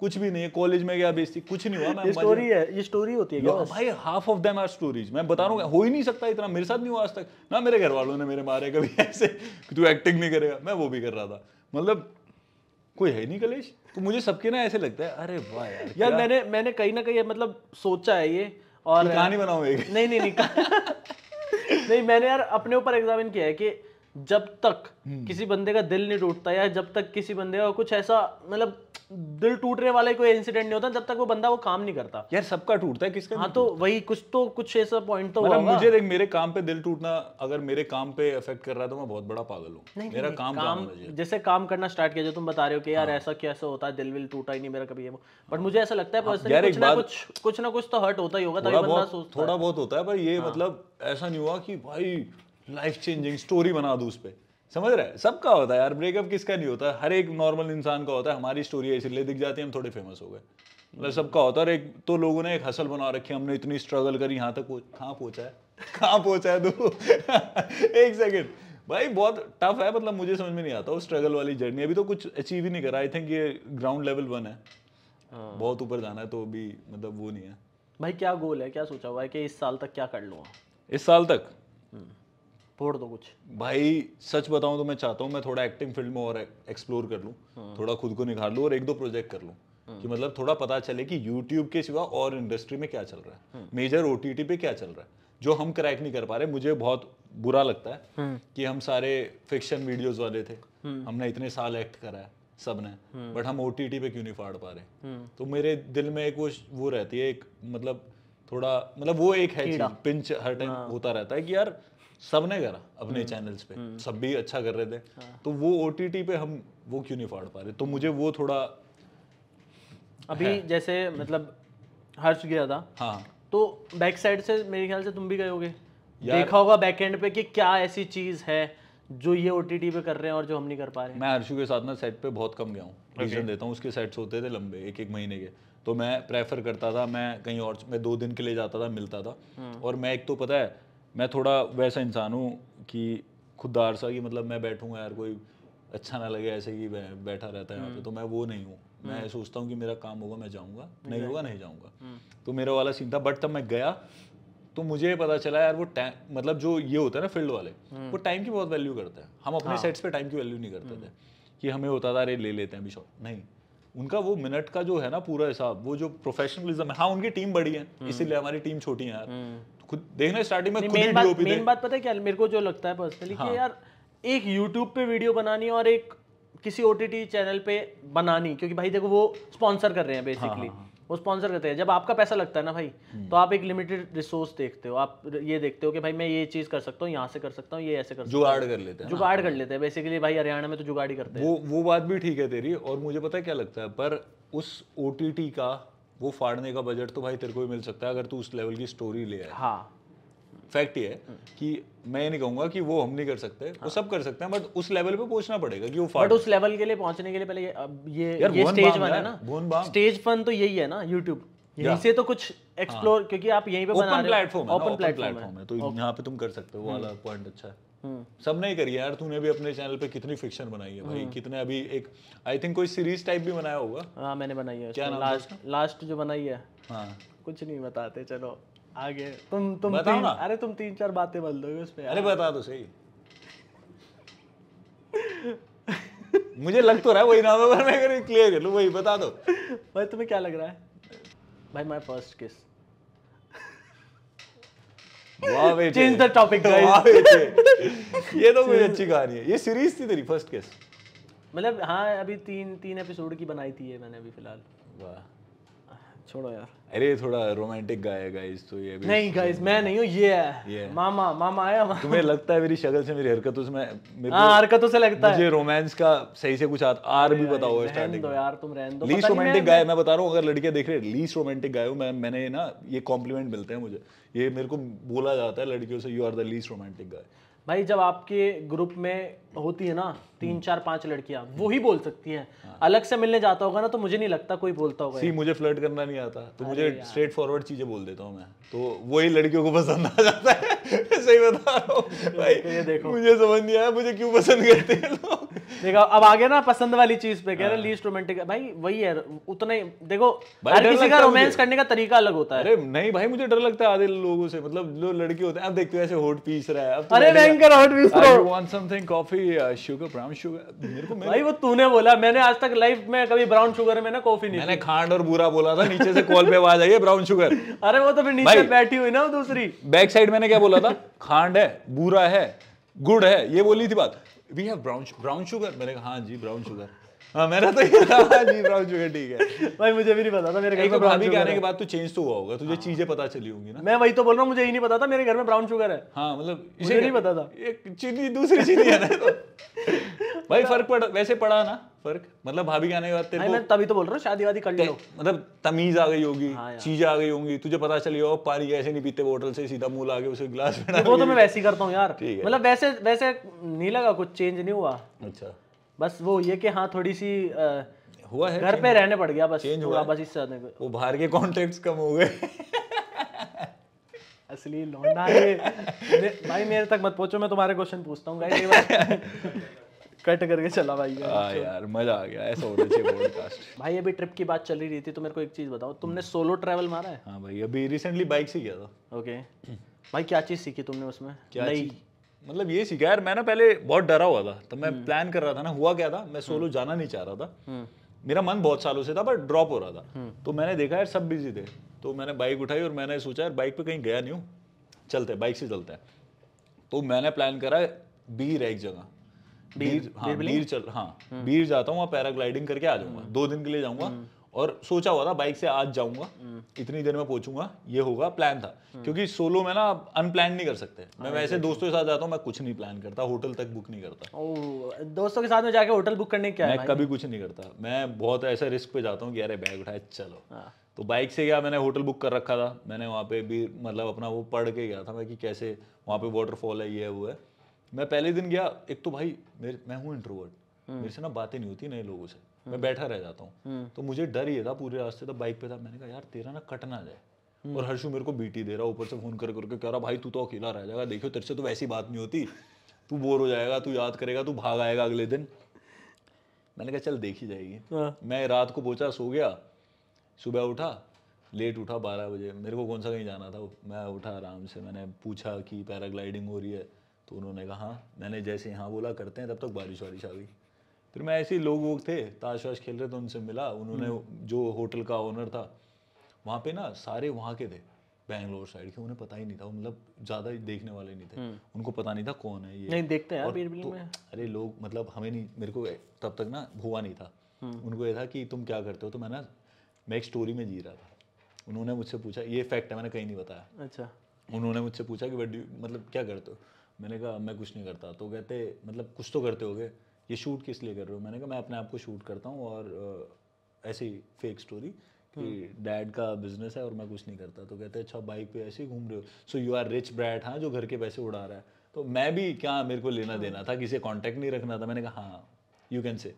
कुछ भी नहीं कॉलेज में गया बेसिक कुछ नहीं हुआ मैं ये स्टोरी है ये स्टोरी होती है क्या हाँ भाई half of them are stories मैं बता रहा हूँ हो ही नहीं सकता इतना मेरे साथ नहीं हुआ आज तक ना मेरे घर वालों ने मेरे मारे कभी ऐसे कि तू एक्टिंग नहीं करेगा मैं वो भी कर रहा था मतलब कोई है नहीं कलेश तो मुझे सबके ना ऐसे लगता है अरे वाह यार यार मैंने मैंने कहीं ना कहीं मतलब सोचा है ये और कहानी बनाऊँ नहीं नहीं नहीं नहीं मैंने यार अपने ऊपर एग्जामिन किया है कि जब तक हम्म। किसी बंदे का दिल नहीं टूटता या जब तक किसी बंदे का कुछ ऐसा मतलब दिल टूटने वाले कोई इंसिडेंट नहीं होता जब तक वो बंदा वो काम नहीं करता यार सबका टूटता है किसका हाँ तो वही कुछ तो कुछ ऐसा पॉइंट तो मतलब मुझे देख मेरे काम पे दिल टूटना अगर मेरे काम पे इफेक्ट कर रहा है तो मैं बहुत बड़ा पागल हूँ मेरा नहीं, काम काम जैसे काम करना स्टार्ट किया जो तुम बता रहे हो कि यार हाँ। ऐसा कैसे होता है दिल विल टूटा ही नहीं मेरा कभी बट मुझे ऐसा लगता है हाँ, कुछ कुछ ना कुछ तो हर्ट होता ही होगा थोड़ा बहुत होता है पर ये हाँ। मतलब ऐसा नहीं हुआ कि भाई लाइफ चेंजिंग स्टोरी बना दूँ उस पर समझ रहा है सबका होता है यार ब्रेकअप किसका नहीं होता हर एक नॉर्मल इंसान का होता है हमारी स्टोरी है इसलिए दिख जाती है हम थोड़े फेमस हो गए मतलब सबका होता है और एक तो लोगों ने एक हसल बना रखी हमने इतनी स्ट्रगल करी यहाँ तक कहाँ पहुँचा है कहाँ पहुँचा है तू एक सेकेंड भाई बहुत टफ है मतलब मुझे समझ में नहीं आता वो स्ट्रगल वाली जर्नी अभी तो कुछ अचीव ही नहीं करा आई थिंक ये ग्राउंड लेवल वन है हाँ। बहुत ऊपर जाना है तो अभी मतलब वो नहीं है भाई क्या गोल है क्या सोचा हुआ है कि इस साल तक क्या कर लूँगा इस साल तक हम्म। फोड़ दो कुछ भाई सच बताऊं तो मैं चाहता हूं मैं थोड़ा एक्टिंग फील्ड में और एक्सप्लोर कर लूं हाँ। थोड़ा खुद को निखार लूं और एक दो प्रोजेक्ट कर लूं हाँ। कि मतलब थोड़ा पता चले कि यूट्यूब के सिवा और इंडस्ट्री में क्या चल रहा है हाँ। मेजर ओटीटी पे क्या चल रहा है जो हम क्रैक नहीं कर पा रहे मुझे बहुत बुरा लगता है हाँ। कि हम सारे फिक्शन वीडियोज वाले थे हाँ। हमने इतने साल एक्ट करा है सब ने बट हाँ। हम ओ पे क्यों नहीं फाड़ पा रहे तो मेरे दिल में एक वो वो रहती है एक मतलब थोड़ा मतलब वो एक है पिंच हर टाइम होता रहता है कि यार सब ने करा अपने चैनल्स हम्म। पे हम्म। सब भी अच्छा कर रहे थे हाँ। तो वो ओ पे हम वो क्यों नहीं फाड़ पा रहे तो मुझे वो थोड़ा अभी जैसे मतलब हर्ष गया था हाँ तो बैक साइड से मेरे ख्याल से तुम भी गए होगे देखा होगा बैक एंड पे कि क्या ऐसी चीज है जो ये ओ पे कर रहे हैं और जो हम नहीं कर पा रहे मैं हर्षु के साथ ना सेट पे बहुत कम गया हूँ रीजन okay. देता हूँ उसके सेट्स होते थे लंबे एक एक महीने के तो मैं प्रेफर करता था मैं कहीं और मैं दो दिन के लिए जाता था मिलता था हम्म। और मैं एक तो पता है मैं थोड़ा वैसा इंसान हूँ कि खुददार सा कि मतलब मैं बैठूँगा यार कोई अच्छा ना लगे ऐसे कि बैठा रहता है यहाँ पे हम्म। तो मैं वो नहीं हूँ हम्म। मैं सोचता हूँ कि मेरा काम होगा मैं जाऊँगा नहीं होगा नहीं जाऊँगा हम्म। तो मेरा वाला सीन था बट तब मैं गया तो मुझे पता चला यार वो टाइम मतलब जो ये होता है ना फील्ड वाले वो टाइम की बहुत वैल्यू करते हैं हम अपने सेट्स हाँ। पे टाइम की वैल्यू नहीं करते थे कि हमें होता था अरे ले लेते हैं अभी नहीं उनका वो मिनट का जो है ना पूरा हिसाब वो जो प्रोफेशनलिज्म है हाँ उनकी टीम बड़ी है इसीलिए हमारी टीम छोटी है यार खुद देखना स्टार्टिंग में मेन बात मेन बात पता है क्या मेरे को जो लगता है पर्सनली हाँ. कि यार एक यूट्यूब पे वीडियो बनानी और एक किसी ओ चैनल पे बनानी क्योंकि भाई देखो वो स्पॉन्सर कर रहे हैं बेसिकली हाँ, हाँ, हाँ. वो स्पॉन्सर करते हैं जब आपका पैसा लगता है ना भाई हम्म। तो आप एक लिमिटेड रिसोर्स देखते हो आप ये देखते हो कि भाई मैं ये चीज कर सकता हूँ यहाँ से कर सकता हूँ ये ऐसे कर जुगाड़ कर लेते हैं जुगाड़ हाँ, कर लेते हैं बेसिकली भाई हरियाणा में तो जुगाड़ ही करते हैं वो वो बात भी ठीक है तेरी और मुझे पता है क्या लगता है पर उस ओ का वो फाड़ने का बजट तो भाई तेरे को भी मिल सकता है अगर तू उस लेवल की स्टोरी ले आए हाँ फैक्ट ये है हम्म। कि मैं नहीं कहूंगा कि वो हम नहीं कर सकते हाँ। वो सब कर सकते हैं बट उस लेवल पे पहुंचना पड़ेगा कि वो फाड़ बट उस लेवल के लिए पहुंचने के लिए पहले ये ये स्टेज वन है ना स्टेज वन तो यही है ना यूट्यूब यहीं से तो कुछ एक्सप्लोर हाँ। क्योंकि आप यहीं पे बना रहे हो ओपन प्लेटफॉर्म है ओपन प्लेटफॉर्म है तो यहाँ पे तुम कर सकते हो वो हम्म। वाला पॉइंट अच्छा है सबने ही करी यार तूने भी अपने चैनल पे कितनी फिक्शन बनाई है भाई हम्म। कितने अभी एक आई थिंक कोई सीरीज टाइप भी बनाया होगा हाँ मैंने बनाई है क्या लास्ट लास्ट जो बनाई है हाँ कुछ नहीं बताते चलो आगे तुम तुम बताओ ना अरे तुम तीन चार बातें बोल दोगे उस उसमें अरे बता दो तो सही मुझे लग तो रहा है वही नाम है पर मैं क्लियर कर लूँ वही बता दो भाई तुम्हें क्या लग रहा है भाई my first kiss change the topic ये तो मुझे अच्छी कहानी है ये सीरीज थी तेरी फर्स्ट केस मतलब हाँ अभी तीन तीन एपिसोड की बनाई थी ये मैंने अभी फिलहाल वाह छोड़ो यार अरे थोड़ा रोमांटिक गाया गाइस तो ये भी नहीं गाइस मैं नहीं हूँ ये है ये मामा मामा आया मामा। तुम्हें लगता है मेरी शक्ल से मेरी हरकतों से मैं मेरे हाँ, हरकतों से लगता मुझे है मुझे रोमांस का सही से कुछ आता आर भी बताओ स्टार्टिंग दो यार तुम रहने दो लीस्ट रोमांटिक गाय मैं बता रहा हूँ अगर लड़के देख रहे लीस्ट रोमांटिक गाय हूँ मैं मैंने ना ये कॉम्प्लीमेंट मिलते हैं मुझे ये मेरे को बोला जाता है लड़कियों से you are the least romantic guy भाई जब आपके ग्रुप में होती है ना तीन हम्म। चार पांच लड़कियां वो ही बोल सकती हैं हाँ। अलग से मिलने जाता होगा ना तो मुझे नहीं लगता कोई बोलता होगा सी मुझे फ्लर्ट करना नहीं आता तो मुझे स्ट्रेट फॉरवर्ड चीजें बोल देता हूँ मैं तो वही लड़कियों को पसंद आ जाता है सही बता रहा हूँ तो भाई ये देखो मुझे समझ नहीं आया मुझे क्यों पसंद करते हैं लोग देखो अब आगे ना पसंद वाली चीज पे कह रहे लीस्ट रोमांटिक हाँ। भाई वही है उतना ही देखो हर किसी का रोमांस करने का तरीका अलग होता है अरे नहीं भाई मुझे डर लगता है आधे लोगों से मतलब जो लड़के होते हैं अब देखते हो ऐसे होट पीस रहा है तो अरे भयंकर होट पीस रहा है I want something coffee sugar brown sugar मेरे को भाई वो तूने बोला मैंने आज तक लाइफ में कभी ब्राउन शुगर में ना कॉफी नहीं मैंने खांड और बुरा बोला था नीचे से कॉल पे आवाज आई है ब्राउन शुगर अरे वो तो फिर नीचे बैठी हुई ना दूसरी बैक साइड मैंने क्या बोला था खांड है बुरा है गुड़ है ये बोली थी बात we have brown brown sugar मैंने कहा हाँ जी ब्राउन शुगर हाँ मेरा तो राव जो है ठीक है भाई मुझे भी नहीं पता था मेरे घर में भाभी आने के बाद तो चेंज तो हुआ होगा तुझे हाँ। चीजें पता चली होंगी ना मैं वही तो बोल रहा हूँ मुझे ही नहीं पता था मेरे घर में ब्राउन शुगर है हाँ मतलब नहीं पता था एक चीनी दूसरी चीनी है ना तो। भाई फर्क पड़ा वैसे पड़ा ना फर्क मतलब भाभी के आने के बाद तेरे मैं तभी तो बोल रहा हूँ शादी वादी कर लो मतलब तमीज आ गई होगी हाँ चीजें आ गई होंगी तुझे पता चली हो पानी ऐसे नहीं पीते बोतल से सीधा मुंह लागे उसे गिलास में वो तो मैं वैसे ही करता हूँ यार मतलब वैसे वैसे नहीं लगा कुछ चेंज नहीं हुआ अच्छा बस वो ये कि हाँ थोड़ी सी आ, हुआ है घर पे रहने पड़ गया बस चेंज हुआ बस इस इससे वो बाहर के कॉन्ट्रैक्ट्स कम हो गए असली लौंडा है भाई मेरे तक मत पहुंचो मैं तुम्हारे क्वेश्चन पूछता हूँ कट करके चला भाई यार हाँ तो। यार मजा आ गया ऐसा होना चाहिए पॉडकास्ट भाई अभी ट्रिप की बात चल ही रही थी तो मेरे को एक चीज बताओ तुमने सोलो हम्म। ट्रैवल मारा है हाँ भाई अभी रिसेंटली बाइक से गया था ओके भाई क्या चीज सीखी तुमने उसमें नई मतलब ये सीखा यार मैं ना पहले बहुत डरा हुआ था तो मैं प्लान हम्म। कर रहा था ना हुआ क्या था मैं सोलो हम्म। जाना नहीं चाह रहा था हम्म। मेरा मन बहुत सालों से था पर ड्रॉप हो रहा था तो मैंने देखा यार सब बिजी थे तो मैंने बाइक उठाई और मैंने सोचा यार बाइक पे कहीं गया नहीं हूँ चलते बाइक से चलते हैं तो मैंने प्लान करा बीर है एक जगह बीर हाँ बीर, चल हाँ बीर जाता हूँ वहाँ पैराग्लाइडिंग करके आ जाऊँगा दो दिन के लिए जाऊँगा और सोचा हुआ था बाइक से आज जाऊंगा इतनी देर में पहुंचूंगा ये होगा प्लान था क्योंकि सोलो में ना अनप्लान नहीं कर सकते मैं हाँ, वैसे तो दोस्तों के साथ जाता हूँ मैं कुछ नहीं प्लान करता होटल तक बुक नहीं करता ओ, दोस्तों के साथ में जाके होटल बुक करने क्या मैं कभी कुछ नहीं करता मैं बहुत ऐसे रिस्क पे जाता हूँ कि अरे बैग उठाए चलो हाँ। तो बाइक से गया मैंने होटल बुक कर रखा था मैंने वहाँ पे भी मतलब अपना वो पढ़ के गया था मैं कि कैसे वहाँ पे वाटरफॉल है ये वो है मैं पहले दिन गया एक तो भाई मेरे मैं हूँ इंट्रोवर्ट हम्म। मेरे से ना बातें नहीं होती नए लोगों से मैं बैठा रह जाता हूँ तो मुझे डर ये था पूरे रास्ते तक बाइक पे था मैंने कहा यार तेरा ना कट ना जाए हम्म। और हर्षू मेरे को बीटी दे रहा ऊपर से फोन कर करके कह रहा भाई तू तो अकेला रह जाएगा देखियो तेरे से तो वैसी बात नहीं होती तू बोर हो जाएगा तू याद करेगा तू भाग आएगा अगले दिन मैंने कहा चल देखी जाएगी हाँ। मैं रात को पोचा सो गया सुबह उठा लेट उठा बारह बजे मेरे को कौन सा कहीं जाना था मैं उठा आराम से मैंने पूछा कि पैराग्लाइडिंग हो रही है तो उन्होंने कहा हाँ मैंने जैसे यहाँ बोला करते हैं तब तक बारिश वारिश आ गई फिर मैं ऐसे ही लोग वो थे ताश वाश खेल रहे थे उनसे मिला उन्होंने हम्म। जो होटल का ओनर था वहाँ पे ना सारे वहाँ के थे बैंगलोर साइड के उन्हें पता ही नहीं था मतलब ज़्यादा देखने वाले नहीं थे हम्म। उनको पता नहीं था कौन है ये नहीं देखते हैं बीड़ तो, में अरे लोग मतलब हमें नहीं मेरे को तब तक ना हुआ नहीं था हम्म। उनको ये था कि तुम क्या करते हो तो मैं ना मैं एक स्टोरी में जी रहा था उन्होंने मुझसे पूछा ये फैक्ट है मैंने कहीं नहीं बताया अच्छा उन्होंने मुझसे पूछा कि मतलब क्या करते हो मैंने कहा मैं कुछ नहीं करता तो कहते मतलब कुछ तो करते हो ये शूट किस लिए कर रहे हो मैंने कहा मैं अपने आप को शूट करता हूँ और ऐसी फेक स्टोरी कि डैड हम्म। का बिजनेस है और मैं कुछ नहीं करता तो कहते अच्छा बाइक पे ऐसे ही घूम रहे हो so you are rich brat हाँ जो घर के पैसे उड़ा रहा है तो मैं भी क्या मेरे को लेना हाँ। देना था किसी कॉन्टैक्ट नहीं रखना था मैंने कहा हाँ यू कैन से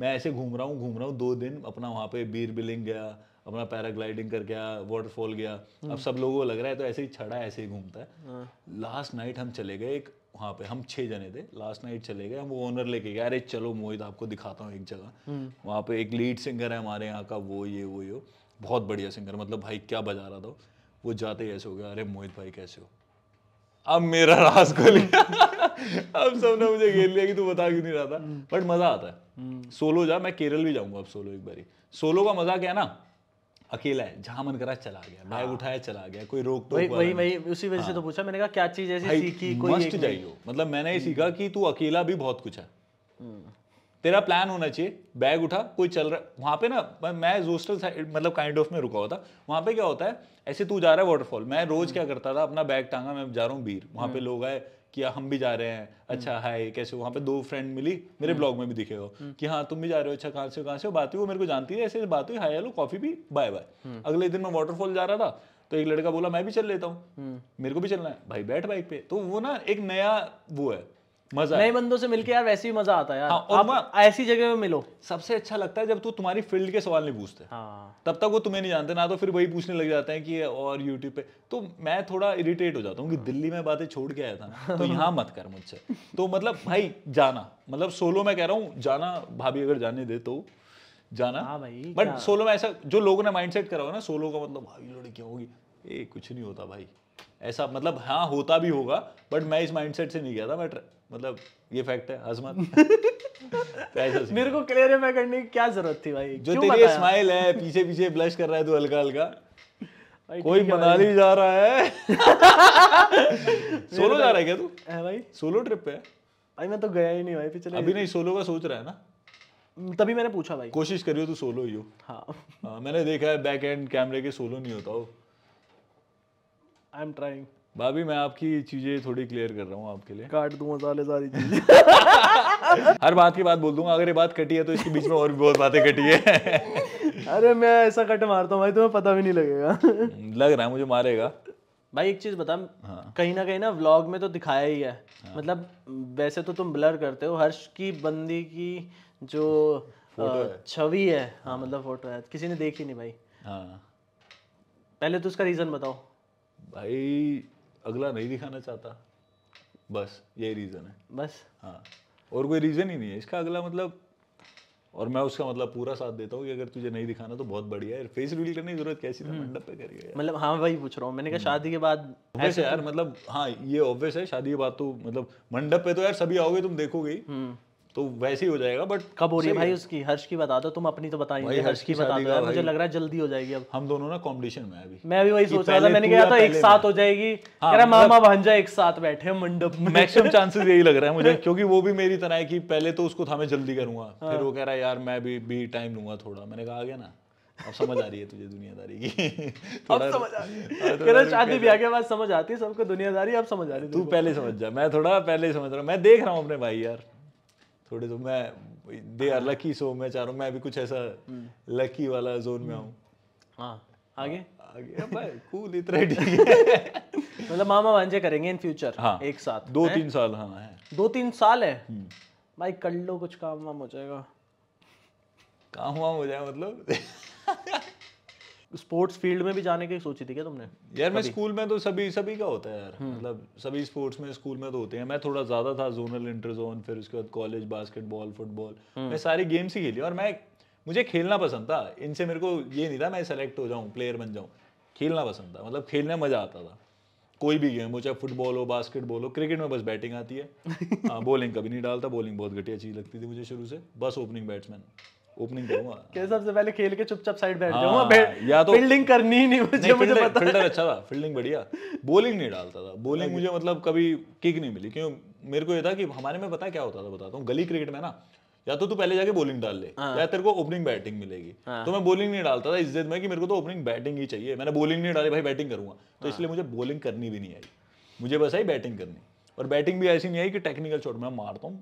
मैं ऐसे घूम रहा हूँ घूम रहा हूँ दो दिन अपना वहाँ पे बीर बिलिंग गया अपना पैराग्लाइडिंग कर गया वाटरफॉल गया अब हम्म। सब लोगों को लग रहा है तो ऐसे ही छड़ा ऐसे ही घूमता है लास्ट हाँ। नाइट हम चले गए एक वहाँ पे हम छह जने थे लास्ट नाइट चले गए हम वो ओनर लेके गए अरे चलो मोहित आपको दिखाता हूँ एक जगह हम्म। वहाँ पे एक लीड सिंगर है हमारे यहाँ का वो ये वो ये बहुत बढ़िया सिंगर मतलब भाई क्या बजा रहा था वो जाते ही ऐसे हो गया अरे मोहित भाई कैसे हो अब मेरा राज खोल हम्म। अब सब ने मुझे खेल लिया कि तू बता क्यों नहीं रहा था बट हम्म। मज़ा आता है सोलो जा मैं केरल भी जाऊंगा अब सोलो एक बारी सोलो का मज़ा क्या है ना अकेला है जहाँ मन करा चला गया बैग हाँ। उठाया चला गया कोई रोक टोक वही वही उसी वजह से तो हाँ। पूछा मैंने कहा क्या चीज ऐसी सीखी कोई मस्ट जाइयो मतलब मैंने ये सीखा हम्म। कि तू अकेला भी बहुत कुछ है हम्म। तेरा प्लान होना चाहिए बैग उठा कोई चल रहा है वहाँ पे ना मैं जोस्टल साइड मतलब काइंड ऑफ में रुका हुआ था वहाँ पे क्या होता है ऐसे तू जा रहा है वाटरफॉल मैं रोज हम्म। क्या करता था अपना बैग टांगा मैं जा रहा हूँ बीर वहाँ पे लोग आए कि हाँ, हम भी जा रहे हैं अच्छा हाय हम्म। कैसे हो वहाँ पे दो फ्रेंड मिली मेरे ब्लॉग हम्म। में भी दिखे हो हम्म। कि हाँ तुम भी जा रहे हो अच्छा कहाँ से हो कहाँ से हो बात हुई वो मेरे को जानती है ऐसे बात हुई हाय हेलो कॉफी भी बाय बाय अगले दिन मैं वाटरफॉल जा रहा था तो एक लड़का बोला मैं भी चल लेता हूँ मेरे को भी चलना है भाई बैठ बाइक पे तो वो ना एक नया वो है मजा नए बंदों से मिलके यार वैसे ही मजा आता है यार हाँ, आप ऐसी जगह में मिलो सबसे अच्छा लगता है जब तू तुम्हारी फील्ड के सवाल नहीं पूछते हाँ। तब तक वो तुम्हें नहीं जानते ना तो फिर वही पूछने लग जाते हैं कि और यूट्यूब पे तो मैं थोड़ा इरिटेट हो जाता हूँ हाँ। कि दिल्ली में बातें छोड़ के आया था ना तो यहाँ मत कर मुझसे तो मतलब भाई जाना मतलब सोलो मैं कह रहा हूँ जाना भाभी अगर जाने दे तो जाना हाँ भाई बट सोलो में ऐसा जो लोगों ने माइंड सेट करा हो ना सोलो का मतलब भाई लड़कियाँ होगी ए कुछ नहीं होता भाई ऐसा मतलब हाँ होता भी होगा बट मैं इस माइंडसेट से नहीं गया था मैं मतलब ये फैक्ट है आजमात मेरे को क्लियर है मैं करने की क्या जरूरत थी भाई जो तेरी स्माइल है पीछे पीछे ब्लश कर रहा है तू हल्का हल्का कोई मनाली जा रहा है सोलो जा तो- रहा है क्या तू है भाई सोलो ट्रिप पे भाई मैं तो गया ही नहीं भाई पिछले अभी नहीं सोलो का सोच रहा है ना हम्म, तभी मैंने पूछा भाई कोशिश करियो तू सोलो ही हो हाँ, हाँ मैंने देखा है बैक एंड कैमरे के सोलो नहीं होता हो आई एम ट्राइंग भाभी मैं आपकी चीजें थोड़ी क्लियर कर रहा हूँ आपके लिए काट दूंगा साले सारी चीजें हर बात की बात बोल दूंगा अगर ये बात कटी है तो इसके बीच में और भी बहुत बातें कटी है अरे मैं ऐसा कट मारता हूँ भाई तुम्हें पता भी नहीं लगेगा लग रहा है मुझे मारेगा भाई एक चीज बता हाँ। कहीं ना कहीं ना व्लॉग में तो दिखाया ही है हाँ। मतलब वैसे तो तुम ब्लर करते हो हर्ष की बंदी की जो छवि है हाँ, हाँ मतलब फोटो है किसी ने देखी नहीं भाई हाँ पहले तो उसका रीजन बताओ भाई अगला नहीं दिखाना चाहता बस यही रीज़न है बस हाँ और कोई रीज़न ही नहीं है इसका अगला मतलब और मैं उसका मतलब पूरा साथ देता हूँ कि अगर तुझे नहीं दिखाना तो बहुत बढ़िया है फेस रिवील करने की जरूरत कैसी हम्म। मंडप पे करिए मतलब हाँ वही पूछ रहा हूँ मैंने कहा हम्म। शादी के बाद ऐसे यार मतलब हाँ ये ऑब्वियस है शादी के बाद तो मतलब मंडप पे तो यार सभी आओगे तुम देखोगे तो वैसे ही हो जाएगा बट कब हो रही है भाई उसकी हर्ष की बता दो तुम अपनी तो बताइए हर्ष, हर्ष की बता दो मुझे लग रहा है जल्दी हो जाएगी अब हम दोनों ना कॉम्पिटिशन में अभी मैं भी वही सोच रहा था मैंने कहा था तो एक साथ हो जाएगी मेरा हाँ, मतलब मामा भांजा एक साथ बैठे मंडप में मैक्सिमम चांसेस यही लग रहा है मुझे क्योंकि वो भी मेरी तरह है पहले तो उसको था मैं जल्दी करूंगा हाँ। फिर वो कह रहा है यार मैं भी भी टाइम लूंगा थोड़ा मैंने कहा आ गया ना अब समझ आ रही है तुझे दुनियादारी की अब समझ आ रही है शादी ब्याह के बाद समझ आती है सबको दुनियादारी अब समझ आ रही है तू पहले समझ जा मैं थोड़ा पहले समझ रहा हूँ मैं देख रहा हूँ अपने भाई यार थोड़े तो मैं दे आर लकी सो मैं चाह रहा हूँ मैं भी कुछ ऐसा लकी हम्म। वाला जोन में आऊँ हम्म। हाँ आगे हाँ, आगे कूल इतना ठीक है मतलब मामा वांझे करेंगे इन फ्यूचर हाँ एक साथ दो है? तीन साल हाँ है दो तीन साल है हम्म। भाई कर लो कुछ काम वाम हो जाएगा काम वाम हो जाए मतलब स्पोर्ट्स फील्ड में भी जाने की सोची थी क्या तुमने यार मैं स्कूल में तो सभी सभी का होता है यार हम्म। मतलब सभी स्पोर्ट्स में स्कूल में तो होते हैं मैं थोड़ा ज़्यादा था जोनल इंटरजोन फिर उसके बाद कॉलेज बास्केटबॉल फुटबॉल मैं सारी गेम्स ही खेली और मैं मुझे खेलना पसंद था इनसे मेरे को ये नहीं था मैं सेलेक्ट हो जाऊँ प्लेयर बन जाऊँ खेलना पसंद था मतलब खेलने मज़ा आता था कोई भी गेम हो चाहे फुटबॉल हो बास्केटबॉल हो क्रिकेट में बस बैटिंग आती है बॉलिंग हाँ, कभी नहीं डालता बॉलिंग बहुत घटिया चीज़ लगती थी मुझे शुरू से बस ओपनिंग बैट्समैन ओपनिंग करूंगा क्या सबसे पहले खेल के चुपचाप साइड बैठ जाऊंगा हाँ, या तो फील्डिंग करनी ही नहीं मुझे नहीं, मुझे पता फील्डर अच्छा था फील्डिंग बढ़िया बॉलिंग नहीं डालता था बॉलिंग हाँ मुझे मतलब कभी किक नहीं मिली क्यों मेरे को ये था कि हमारे में पता क्या होता था बताता हूँ गली क्रिकेट में ना या तो तू पहले जाके बॉलिंग डाल ले हाँ। या तेरे को ओपनिंग बैटिंग मिलेगी हाँ। तो मैं बॉलिंग नहीं डालता था इज्जत में कि मेरे को तो ओपनिंग बैटिंग ही चाहिए मैंने बॉलिंग नहीं डाली भाई बैटिंग करूंगा तो हाँ। इसलिए मुझे बॉलिंग करनी भी नहीं आई मुझे बस आई बैटिंग करनी और बैटिंग भी ऐसी नहीं आई कि टेक्निकल शॉट में मारता हूँ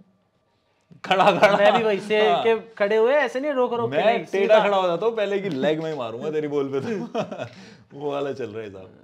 खड़ा खड़ा मैं भी वैसे हाँ। के खड़े हुए ऐसे नहीं रोक रोक मैं टेढ़ा खड़ा हो जाता हूँ तो पहले की लेग में ही मारूंगा तेरी बोल पे तो वो वाला चल रहा है साहब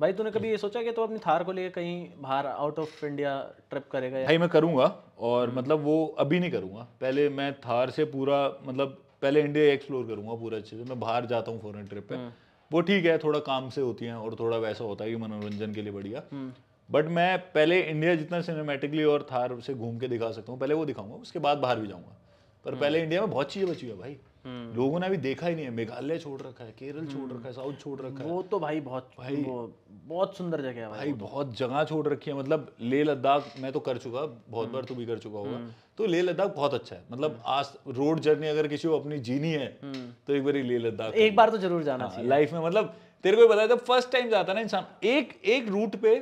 भाई तूने कभी ये सोचा कि तो अपनी थार को लेके कहीं बाहर आउट ऑफ इंडिया ट्रिप करेगा भाई मैं करूँगा और मतलब वो अभी नहीं करूँगा पहले मैं थार से पूरा मतलब पहले इंडिया एक्सप्लोर करूँगा पूरा अच्छे से मैं बाहर जाता हूँ फॉरन ट्रिप पे हम्म। वो ठीक है थोड़ा काम से होती है और थोड़ा वैसा होता है कि मनोरंजन के लिए बढ़िया हम्म। बट मैं पहले इंडिया जितना सिनेमेटिकली और थार से घूम के दिखा सकता हूँ पहले वो दिखाऊंगा उसके बाद बाहर भी जाऊंगा पर पहले इंडिया हम्म। में बहुत चीज़ें बची है भाई हम्म। लोगों ने अभी देखा ही नहीं है मेघालय छोड़ रखा है केरल छोड़ हम्म। रखा है साउथ छोड़ रखा है वो तो भाई बहुत भाई बहुत सुंदर जगह है भाई, बहुत जगह छोड़ रखी है मतलब लेह लद्दाख मैं तो कर चुका बहुत बार तू तो भी कर चुका होगा तो लेह लद्दाख बहुत अच्छा है मतलब आज रोड जर्नी अगर किसी को अपनी जीनी है तो एक बार लेह लद्दाख एक बार तो जरूर जाना लाइफ हाँ, में मतलब तेरे को बताया था फर्स्ट टाइम जाता ना इंसान एक एक रूट पे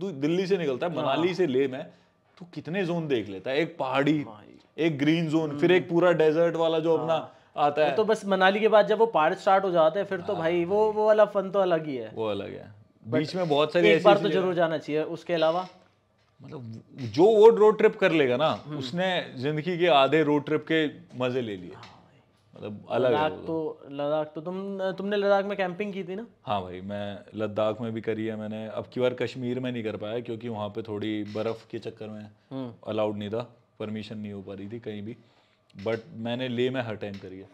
तू दिल्ली से निकलता है मनाली हाँ। से ले मैं तू कितने जोन देख लेता है एक पहाड़ी एक ग्रीन जोन फिर एक हम्म। पूरा डेजर्ट वाला जो अपना हाँ। आता है तो बस मनाली के बाद जब वो पहाड़ स्टार्ट हो जाते हैं फिर तो भाई हाँ। वो वो वाला फन तो अलग ही है वो अलग है बीच में बहुत सारी एक बार तो जरूर जाना चाहिए उसके अलावा मतलब जो वो रोड ट्रिप कर लेगा ना हम्म। उसने जिंदगी के आधे रोड ट्रिप के मजे ले लिए मतलब अलग लद्दाख तो, तो लद्दाख तो तुम तुमने लद्दाख में कैंपिंग की थी ना हाँ भाई मैं लद्दाख में भी करी है मैंने अब की बार कश्मीर में नहीं कर पाया क्योंकि वहाँ पे थोड़ी बर्फ़ के चक्कर में अलाउड हम्म। नहीं था परमिशन नहीं हो पा रही थी कहीं भी बट मैंने ले में हर टाइम करी है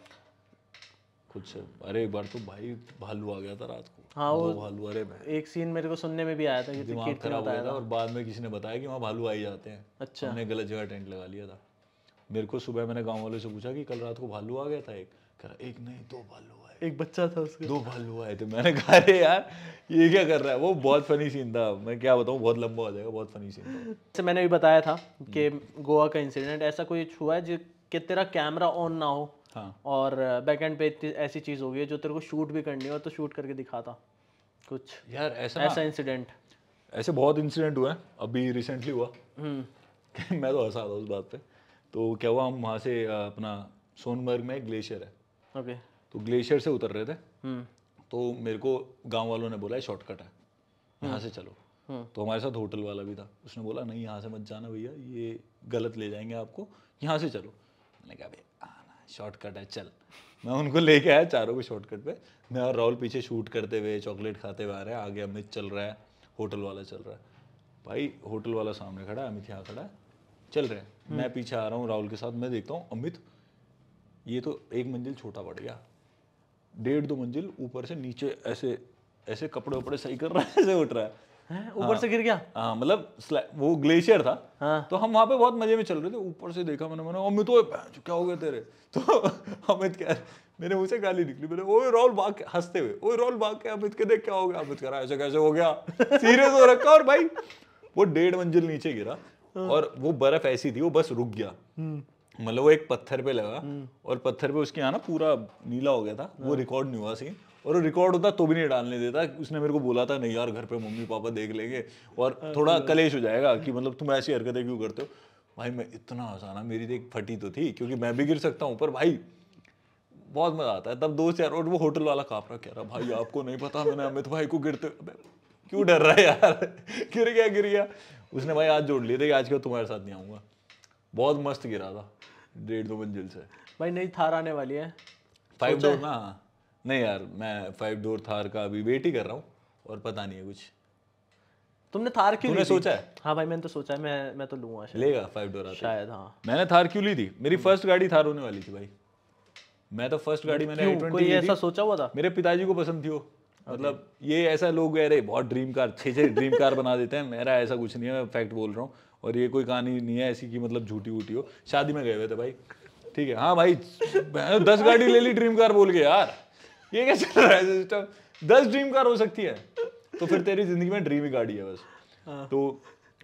खुद से अरे एक बार तो भाई भालू आ गया था रात को हाँ वो भालू अरे एक सीन मेरे को सुनने में भी आया था कि दिमाग खराब हो गया था और बाद में किसी ने बताया कि वहाँ भालू आ ही जाते हैं अच्छा हमने गलत जगह टेंट लगा लिया था मेरे को सुबह मैंने गांव वालों से पूछा कि कल रात को भालू आ गया था एक कह रहा एक नहीं दो भालू आए एक बच्चा था उसके दो भालू आए थे मैंने कहा अरे यार ये क्या कर रहा है वो बहुत फनी सीन था मैं क्या बताऊँ बहुत लंबा हो जाएगा बहुत फनी सीन था अच्छा, मैंने भी बताया था हम्म। कि गोवा का इंसिडेंट ऐसा कोई छुआ है जो कि तेरा कैमरा ऑन ना हो हाँ। और बैक एंड पे इतनी ऐसी चीज़ हो गई है जो तेरे को शूट भी करनी हो तो शूट करके दिखाता कुछ यार ऐसा ऐसा इंसिडेंट ऐसे बहुत इंसिडेंट हुए हैं अभी रिसेंटली हुआ हम्म। मैं तो हंसा था उस बात पे तो क्या हुआ हम वहाँ से अपना सोनमर्ग में ग्लेशियर है ओके तो ग्लेशियर से उतर रहे थे हम्म। तो मेरे को गाँव वालों ने बोला शॉर्टकट है यहाँ से हम्म। चलो हम्म। तो हमारे साथ होटल वाला भी था उसने बोला नहीं यहाँ से मत जाना भैया ये गलत ले जाएंगे आपको यहाँ से चलो मैंने कहा भैया आना शॉर्टकट है चल मैं उनको लेके आया चारों को शॉर्टकट पे मैं और राहुल पीछे शूट करते हुए चॉकलेट खाते हुए आ रहे हैं आगे अमित चल रहा है होटल वाला चल रहा है भाई होटल वाला सामने खड़ा है अमित यहाँ खड़ा है चल रहे हैं हम्म। मैं पीछे आ रहा हूँ राहुल के साथ मैं देखता हूँ अमित ये तो एक मंजिल छोटा पड़ गया डेढ़ दो मंजिल ऊपर से नीचे ऐसे ऐसे कपड़े वपड़े सही कर रहा है ऐसे उठ रहा है ऊपर हाँ, से गिर गया हाँ मतलब वो ग्लेशियर था हाँ, तो हम वहाँ पे बहुत मजे में चल रहे थे ऊपर से देखा मैंने मैंने अमित ओए क्या हो गया तेरे तो अमित क्या मेरे मुंह से गाली निकली मैंने ओए रोल भाग के हंसते हुए ओए रोल भाग के अमित के देख क्या हो गया अमित कह रहा ऐसे कैसे हो गया सीरियस हो रखा और भाई वो डेढ़ मंजिल नीचे गिरा हाँ। और वो बर्फ ऐसी थी वो बस रुक गया हम्म। मतलब वो एक पत्थर पे लगा हम्म। और पत्थर पे उसके यहाँ पूरा नीला हो गया था वो रिकॉर्ड हाँ। नहीं हुआ सीन और वो रिकॉर्ड होता तो भी नहीं डालने देता उसने मेरे को बोला था नहीं यार घर पे मम्मी पापा देख लेंगे और हाँ, थोड़ा कलेश हो जाएगा कि मतलब तुम ऐसी हरकतें क्यों करते हो भाई मैं इतना हंसाना मेरी देख फटी तो थी क्योंकि मैं भी गिर सकता हूँ पर भाई बहुत मजा आता है तब दोस्त यार और वो होटल वाला काफ रहा कह रहा भाई आपको नहीं पता मैंने अमित भाई को गिरते क्यों डर रहा है यार गिर गया गिर गया उसने भाई आज जोड़ लिए थे आज के तुम्हारे साथ नहीं आऊँगा बहुत मस्त गिरा था डेढ़ दो मंजिल से भाई नहीं थार आने वाली है फाइव डोर ना नहीं यार मैं फाइव डोर थार का अभी वेट ही कर रहा हूँ और पता नहीं है कुछ तुमने थार क्यों ली सोचा है हाँ भाई मैंने तो सोचा है मैं मैं तो लूंगा शायद लेगा फाइव डोर आते शायद हाँ मैंने थार क्यों ली थी मेरी फर्स्ट हम्म। गाड़ी थार होने वाली थी भाई मैं तो फर्स्ट गाड़ी मैंने कोई ऐसा सोचा हुआ था मेरे पिताजी को पसंद थी वो मतलब ये ऐसा लोग कह रहे बहुत ड्रीम कार छे छे ड्रीम कार बना देते हैं मेरा ऐसा कुछ नहीं है मैं फैक्ट बोल रहा हूँ और ये कोई कहानी नहीं है ऐसी कि मतलब झूठी वूटी हो शादी में गए हुए थे भाई ठीक है हाँ भाई दस गाड़ी ले ली ड्रीम कार बोल के यार ये क्या चल रहा है सिस्टम दस ड्रीम कार हो सकती है तो फिर तेरी जिंदगी में ड्रीम ही गाड़ी है बस हाँ। तो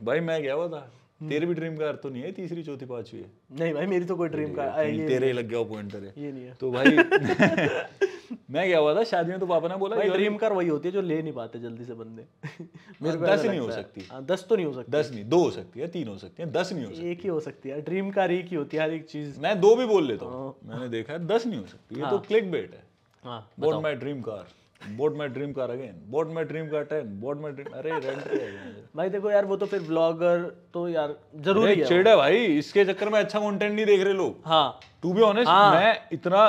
भाई मैं गया हुआ था हम्म। तेरे भी ड्रीम कार तो नहीं है तीसरी चौथी पांचवी है नहीं भाई मेरी तो कोई ड्रीम कार तेरे लग गया पॉइंट तेरे ये नहीं है तो भाई मैं गया हुआ था शादी में तो पापा ने बोला ड्रीम कार वही होती है जो ले नहीं पाते जल्दी से बंदे मेरे हाँ, दस नहीं हो सकती हाँ, दस तो नहीं हो सकती दस नहीं दो हो सकती है तीन हो सकती है दस नहीं हो सकती एक ही हो सकती है ड्रीम कार एक ही होती है हर एक चीज मैं दो भी बोल लेता हूँ हाँ। मैंने देखा है दस नहीं हो सकती ये तो क्लिक बेट है bought my dream car bought my dream car again bought my dream car ten bought my dream अरे रेंट भाई देखो यार वो तो फिर ब्लॉगर तो यार जरूरी है छेड़ा भाई इसके चक्कर में अच्छा कंटेंट नहीं देख रहे लोग हाँ टू बी ऑनेस्ट मैं इतना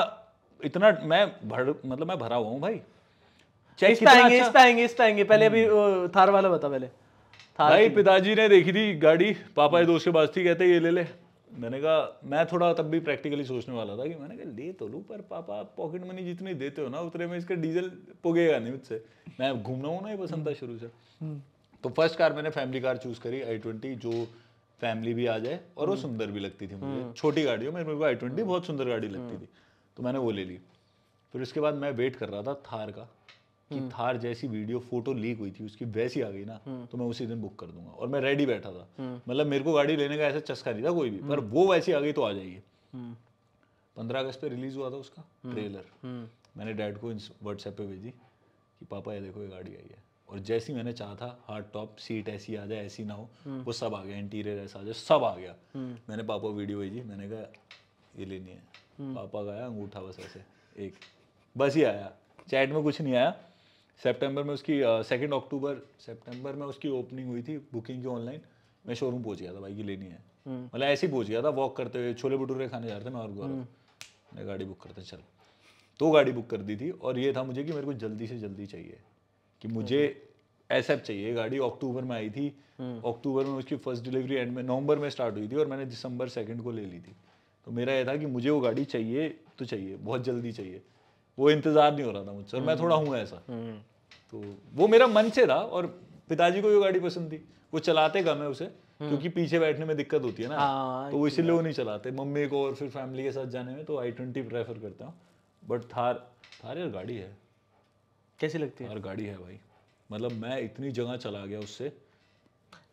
इतना मैं भर मतलब मैं भरा हुआ हूँ भाई अच्छा- पहले हम्म। पहले पिताजी ने देखी थी गाड़ी पापा हम्म। दोस्त थी कहते मैंने कहा थोड़ा तब भी प्रैक्टिकली सोचने वाला था कि मैंने कहा ले तो लू पर पापा पॉकेट मनी जितनी देते हो ना उतने में इसका डीजल पुगेगा नहीं मुझसे मैं घूमना हूँ ना ये पसंद था हम्म। शुरू से तो फर्स्ट कार मैंने फैमिली कार चूज करी आई ट्वेंटी जो फैमिली भी आ जाए और वो सुंदर भी लगती थी मुझे छोटी गाड़ियों में मेरे को आई ट्वेंटी बहुत सुंदर गाड़ी लगती थी तो मैंने वो ले ली फिर उसके बाद मैं वेट कर रहा था थार का कि हम्म। थार जैसी वीडियो फोटो लीक हुई थी उसकी वैसी आ गई ना हम्म। तो मैं उसी दिन बुक कर दूंगा और मैं रेडी बैठा था हम्म। मतलब मेरे को गाड़ी लेने का ऐसा चस्का नहीं था कोई भी पर वो वैसी आ गई तो आ जाएगी पंद्रह अगस्त पे रिलीज हुआ था उसका ट्रेलर मैंने डैड को व्हाट्सएप पे भेजी कि पापा ये देखो ये गाड़ी आई है और जैसी मैंने चाहा था हार्ड टॉप सीट ऐसी आ जाए ऐसी ना हो वो सब आ गया इंटीरियर ऐसा आ जाए सब आ गया मैंने पापा वीडियो भेजी मैंने कहा ये लेनी है हम्म। पापा का आया अंगूठा बस ऐसे एक बस ही आया चैट में कुछ नहीं आया सेप्टेम्बर में उसकी सेकेंड अक्टूबर सेप्टेम्बर में उसकी ओपनिंग हुई थी बुकिंग की ऑनलाइन मैं शोरूम पहुंच गया था भाई की लेनी है हम्म। मतलब ऐसे ही पहुंच गया था वॉक करते हुए छोले भटूरे खाने जा रहे थे मैं और गुआ हम्म। मैं गाड़ी बुक करते चल तो गाड़ी बुक कर दी थी और ये था मुझे कि मेरे को जल्दी से जल्दी चाहिए कि मुझे ऐसे चाहिए गाड़ी अक्टूबर में आई थी अक्टूबर में उसकी फर्स्ट डिलीवरी एंड में नवंबर में स्टार्ट हुई थी और मैंने दिसंबर सेकंड को ले ली थी तो मेरा यह था कि मुझे वो गाड़ी चाहिए तो चाहिए बहुत जल्दी चाहिए वो इंतज़ार नहीं हो रहा था मुझसे और मैं हम्म। थोड़ा हूँ ऐसा हम्म। तो वो मेरा मन से था और पिताजी को ये गाड़ी पसंद थी वो चलाते कम है उसे हम्म। क्योंकि पीछे बैठने में दिक्कत होती है ना आ, हाँ, तो इसीलिए तो वो नहीं चलाते मम्मी को और फिर फैमिली के साथ जाने में तो आई ट्वेंटी प्रेफर करता हूँ बट थार थार यार गाड़ी है कैसी लगती है गाड़ी है भाई मतलब मैं इतनी जगह चला गया उससे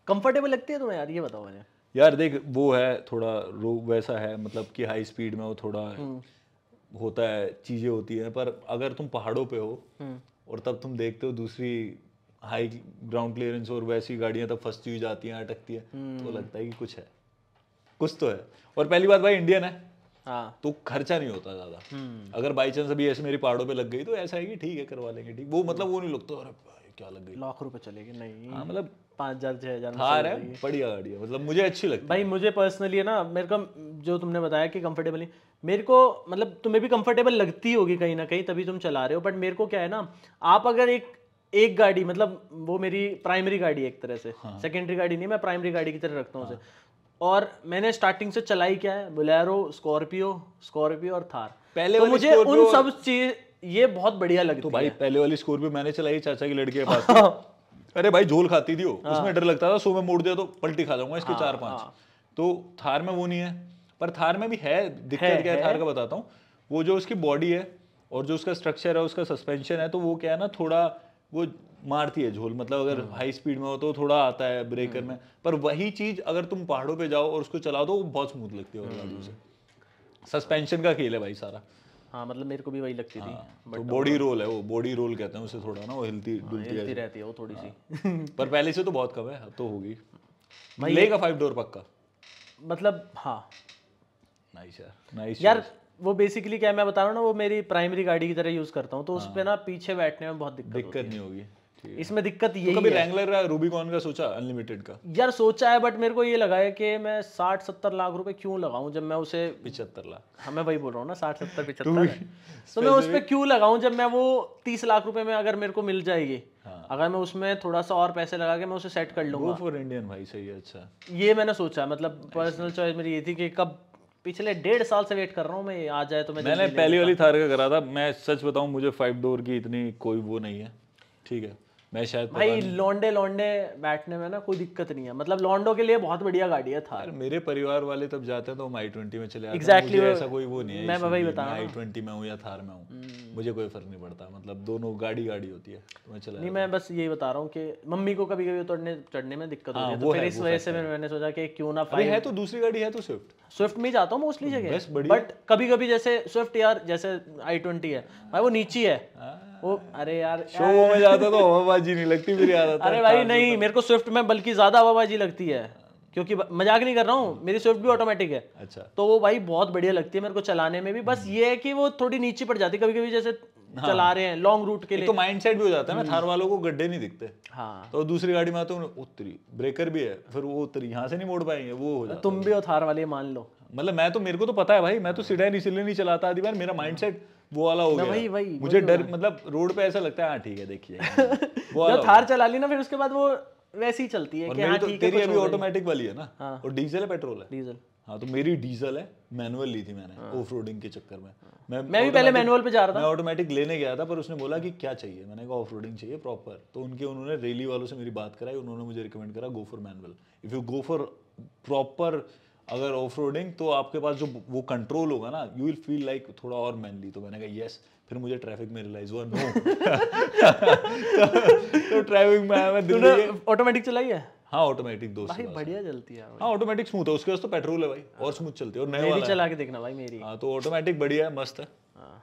कंफर्टेबल लगती है तुम्हें यार ये बताओ मैंने यार देख वो है थोड़ा रो वैसा है मतलब कि हाई स्पीड में वो थोड़ा हम्म। होता है चीज़ें होती है पर अगर तुम पहाड़ों पे हो हम्म। और तब तुम देखते हो दूसरी हाई ग्राउंड क्लियरेंस और वैसी गाड़ियां तब फंसती हुई जाती हैं अटकती है हम्म। तो लगता है कि कुछ है कुछ तो है और पहली बात भाई इंडियन है हाँ। तो खर्चा नहीं होता ज़्यादा अगर बाई चांस अभी ऐसे मेरी पहाड़ों पे लग गई तो ऐसा है कि ठीक है करवा लेंगे ठीक वो मतलब वो नहीं लगता तो, अरे क्या लग गई लाख रुपए चले गए नहीं हाँ मतलब पाँच हज़ार छः हज़ार बढ़िया गाड़ी है मतलब मुझे अच्छी लगती भाई मुझे पर्सनली है ना मेरे को जो तुमने बताया कि कंफर्टेबल ही मेरे को मतलब तुम्हें भी कंफर्टेबल लगती होगी कहीं ना कहीं तभी तुम चला रहे हो बट मेरे को क्या है ना आप अगर एक एक गाड़ी मतलब वो मेरी प्राइमरी गाड़ी एक तरह से हाँ। सेकेंडरी गाड़ी नहीं मैं प्राइमरी गाड़ी की तरह रखता हूँ हाँ। उसे और मैंने स्टार्टिंग से चलाई क्या है बुलेरो स्कॉर्पियो स्कॉर्पियो और थार पहले तो मुझे उन सब चीज ये बहुत बढ़िया लगती तो भाई है। पहले वाली स्कोर भी मैंने चलाई चाचा की लड़की के पास हाँ। अरे भाई झोल खाती थी वो हाँ। उसमें डर लगता था सो में मोड़ दिया तो पलटी खा जाऊंगा इसके हाँ, चार पांच तो थार में वो नहीं है पर थार में भी है दिक्कत क्या है थार का बताता हूँ वो जो उसकी बॉडी है और जो उसका स्ट्रक्चर है उसका सस्पेंशन है तो वो क्या है ना थोड़ा वो मारती है झोल मतलब अगर हाई स्पीड में हो तो थोड़ा आता है ब्रेकर में पर वही चीज अगर तुम पहाड़ों पे जाओ और उसको चला दो तो वो बहुत स्मूथ लगती है सस्पेंशन का खेल है भाई सारा हाँ मतलब मेरे को भी वही लगती हाँ, थी तो बॉडी रोल है वो बॉडी रोल कहते हैं उसे थोड़ा ना वो हिलती हाँ, हिलती रहती है वो थोड़ी हाँ, सी पर पहले से तो बहुत कम है अब तो होगी लेगा फाइव डोर पक्का मतलब हाँ नाइस यार नाइस यार वो बेसिकली क्या मैं बता रहा हूँ ना वो मेरी प्राइमरी गाड़ी की तरह यूज़ करता हूँ तो उस हाँ। पर ना पीछे बैठने में बहुत दिक्कत दिक्कत नहीं होगी इसमें दिक्कत ये तो कभी लैंगलर रूबीकॉन का सोचा अनलिमिटेड का यार सोचा है बट मेरे को ये लगा है कि मैं साठ सत्तर लाख रुपए क्यों लगाऊं जब मैं उसे पिछहत्तर लाख हाँ मैं वही बोल रहा हूँ ना साठ सत्तर पिछहत्तर तो मैं उस पर क्यों लगाऊं जब मैं वो तीस लाख रुपए में अगर मेरे को मिल जाएगी हाँ। अगर मैं उसमें थोड़ा सा और पैसे लगा के मैं उसे सेट कर लूंगा फॉर इंडियन भाई सही है अच्छा ये मैंने सोचा मतलब पर्सनल चॉइस मेरी ये थी कि कब पिछले डेढ़ साल से वेट कर रहा हूँ मैं आ जाए तो मैं मैंने पहली वाली थार का करा था मैं सच बताऊँ मुझे फाइव डोर की इतनी कोई वो नहीं है ठीक है मैं शायद भाई लौंडे लौंडे बैठने में ना कोई दिक्कत नहीं है मतलब लौंडो के लिए बहुत बढ़िया गाड़ी है थार मेरे परिवार वाले तब जाते हैं तो हम आई ट्वेंटी में चले एग्जैक्टली exactly ऐसा कोई वो नहीं है मैं भाई बता आई ट्वेंटी में हूँ या थार में हूँ हम्म। मुझे कोई फर्क नहीं पड़ता मतलब दोनों गाड़ी गाड़ी होती है तो मैं चला नहीं मैं बस यही बता रहा हूँ कि मम्मी को कभी कभी उतरने चढ़ने में दिक्कत होती हाँ, तो फिर इस वजह से मैंने सोचा कि क्यों ना फाइव है तो दूसरी गाड़ी है तो स्विफ्ट स्विफ्ट में जाता हूँ मोस्टली जगह बट कभी कभी जैसे स्विफ्ट यार जैसे आई ट्वेंटी है भाई वो नीचे है हाँ। वो अरे यार शो में जाता तो हवाबाजी नहीं लगती मेरी आदत अरे भाई नहीं मेरे को स्विफ्ट में बल्कि ज्यादा हवाबाजी लगती है क्योंकि मजाक नहीं कर रहा हूँ मेरी स्विफ्ट भी ऑटोमेटिक है अच्छा तो वो भाई बहुत बढ़िया लगती है मेरे को चलाने में भी बस हम्म। ये है कि वो थोड़ी नीचे पड़ जाती है कभी कभी जैसे हाँ। चला रहे हैं लॉन्ग रूट के लिए तो माइंडसेट भी हो जाता है ना हम्म। थार वालों को गड्ढे नहीं दिखते हाँ तो दूसरी गाड़ी में आते हैं उत्तरी ब्रेकर भी है फिर वो उतरी यहाँ से नहीं मोड़ पाएंगे वो हो तो जाता तुम भी हो थार वाले मान लो मतलब मैं तो मेरे को तो पता है भाई मैं तो सीढ़ा इसीलिए नहीं चलाता आदि बार मेरा माइंडसेट हाँ। वो वाला हो गया वही वही मुझे तो डर मतलब रोड पे ऐसा लगता है हाँ ठीक है देखिए वो जब थार चला ली ना फिर उसके बाद वो वैसी ही चलती है और कि हाँ, तो तेरी अभी ऑटोमेटिक वाली है ना हाँ। और डीजल है पेट्रोल है डीजल हाँ तो मेरी डीजल है मैनुअल ली थी मैंने ऑफ हाँ। रोडिंग के चक्कर में हाँ। मैं मैं भी पहले मैनुअल पे जा रहा था ऑटोमेटिक लेने गया था पर उसने बोला कि क्या चाहिए मैंने कहा ऑफ रोडिंग चाहिए प्रॉपर तो उनके उन्होंने रैली वालों से मेरी बात कराई उन्होंने मुझे रिकमेंड करा go for manual if you go for proper अगर ऑफ तो आपके पास जो वो कंट्रोल होगा ना यू विल फील लाइक थोड़ा और मैनली तो मैंने कहा यस फिर मुझे ट्रैफिक में रियलाइज हुआ नो तो ट्रैफिक में आया मैं ऑटोमेटिक चलाई है हाँ ऑटोमेटिक दो भाई बढ़िया चलती है हाँ ऑटोमेटिक स्मूथ है उसके पास तो पेट्रोल है भाई और स्मूथ हाँ। चलती है और नया वाला चला के देखना भाई मेरी हाँ तो ऑटोमेटिक बढ़िया है मस्त है हाँ।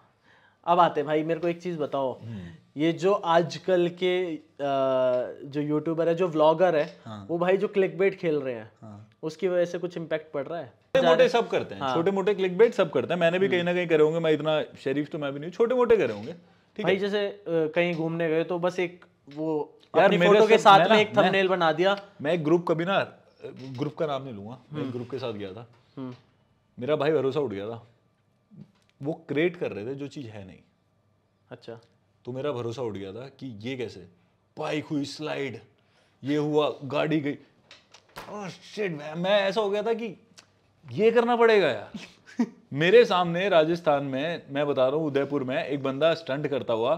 अब आते हैं भाई मेरे को एक चीज़ बताओ हम्म। ये जो आजकल के आ, जो यूट्यूबर है जो व्लॉगर है हाँ. वो भाई जो क्लिकबेट खेल रहे हैं हाँ. उसकी वजह से कुछ इम्पैक्ट पड़ रहा है छोटे मोटे सब करते हैं हाँ। छोटे मोटे क्लिक बेट सब करते हैं मैंने भी कहीं ना कहीं करे होंगे मैं इतना शरीफ तो मैं भी नहीं छोटे मोटे करे होंगे ठीक है जैसे कहीं घूमने गए तो बस एक वो यार फोटो के साथ में एक थंबनेल बना दिया मैं एक ग्रुप कभी ना ग्रुप का नाम नहीं लूंगा मैं ग्रुप हम्म। के साथ गया था हम्म। मेरा भाई भरोसा उठ गया था वो क्रिएट कर रहे थे जो चीज़ है नहीं अच्छा तो मेरा भरोसा उठ गया था कि ये कैसे बाइक हुई स्लाइड ये हुआ गाड़ी गई शिट oh, मैं ऐसा हो गया था कि ये करना पड़ेगा यार मेरे सामने राजस्थान में मैं बता रहा हूँ उदयपुर में एक बंदा स्टंट करता हुआ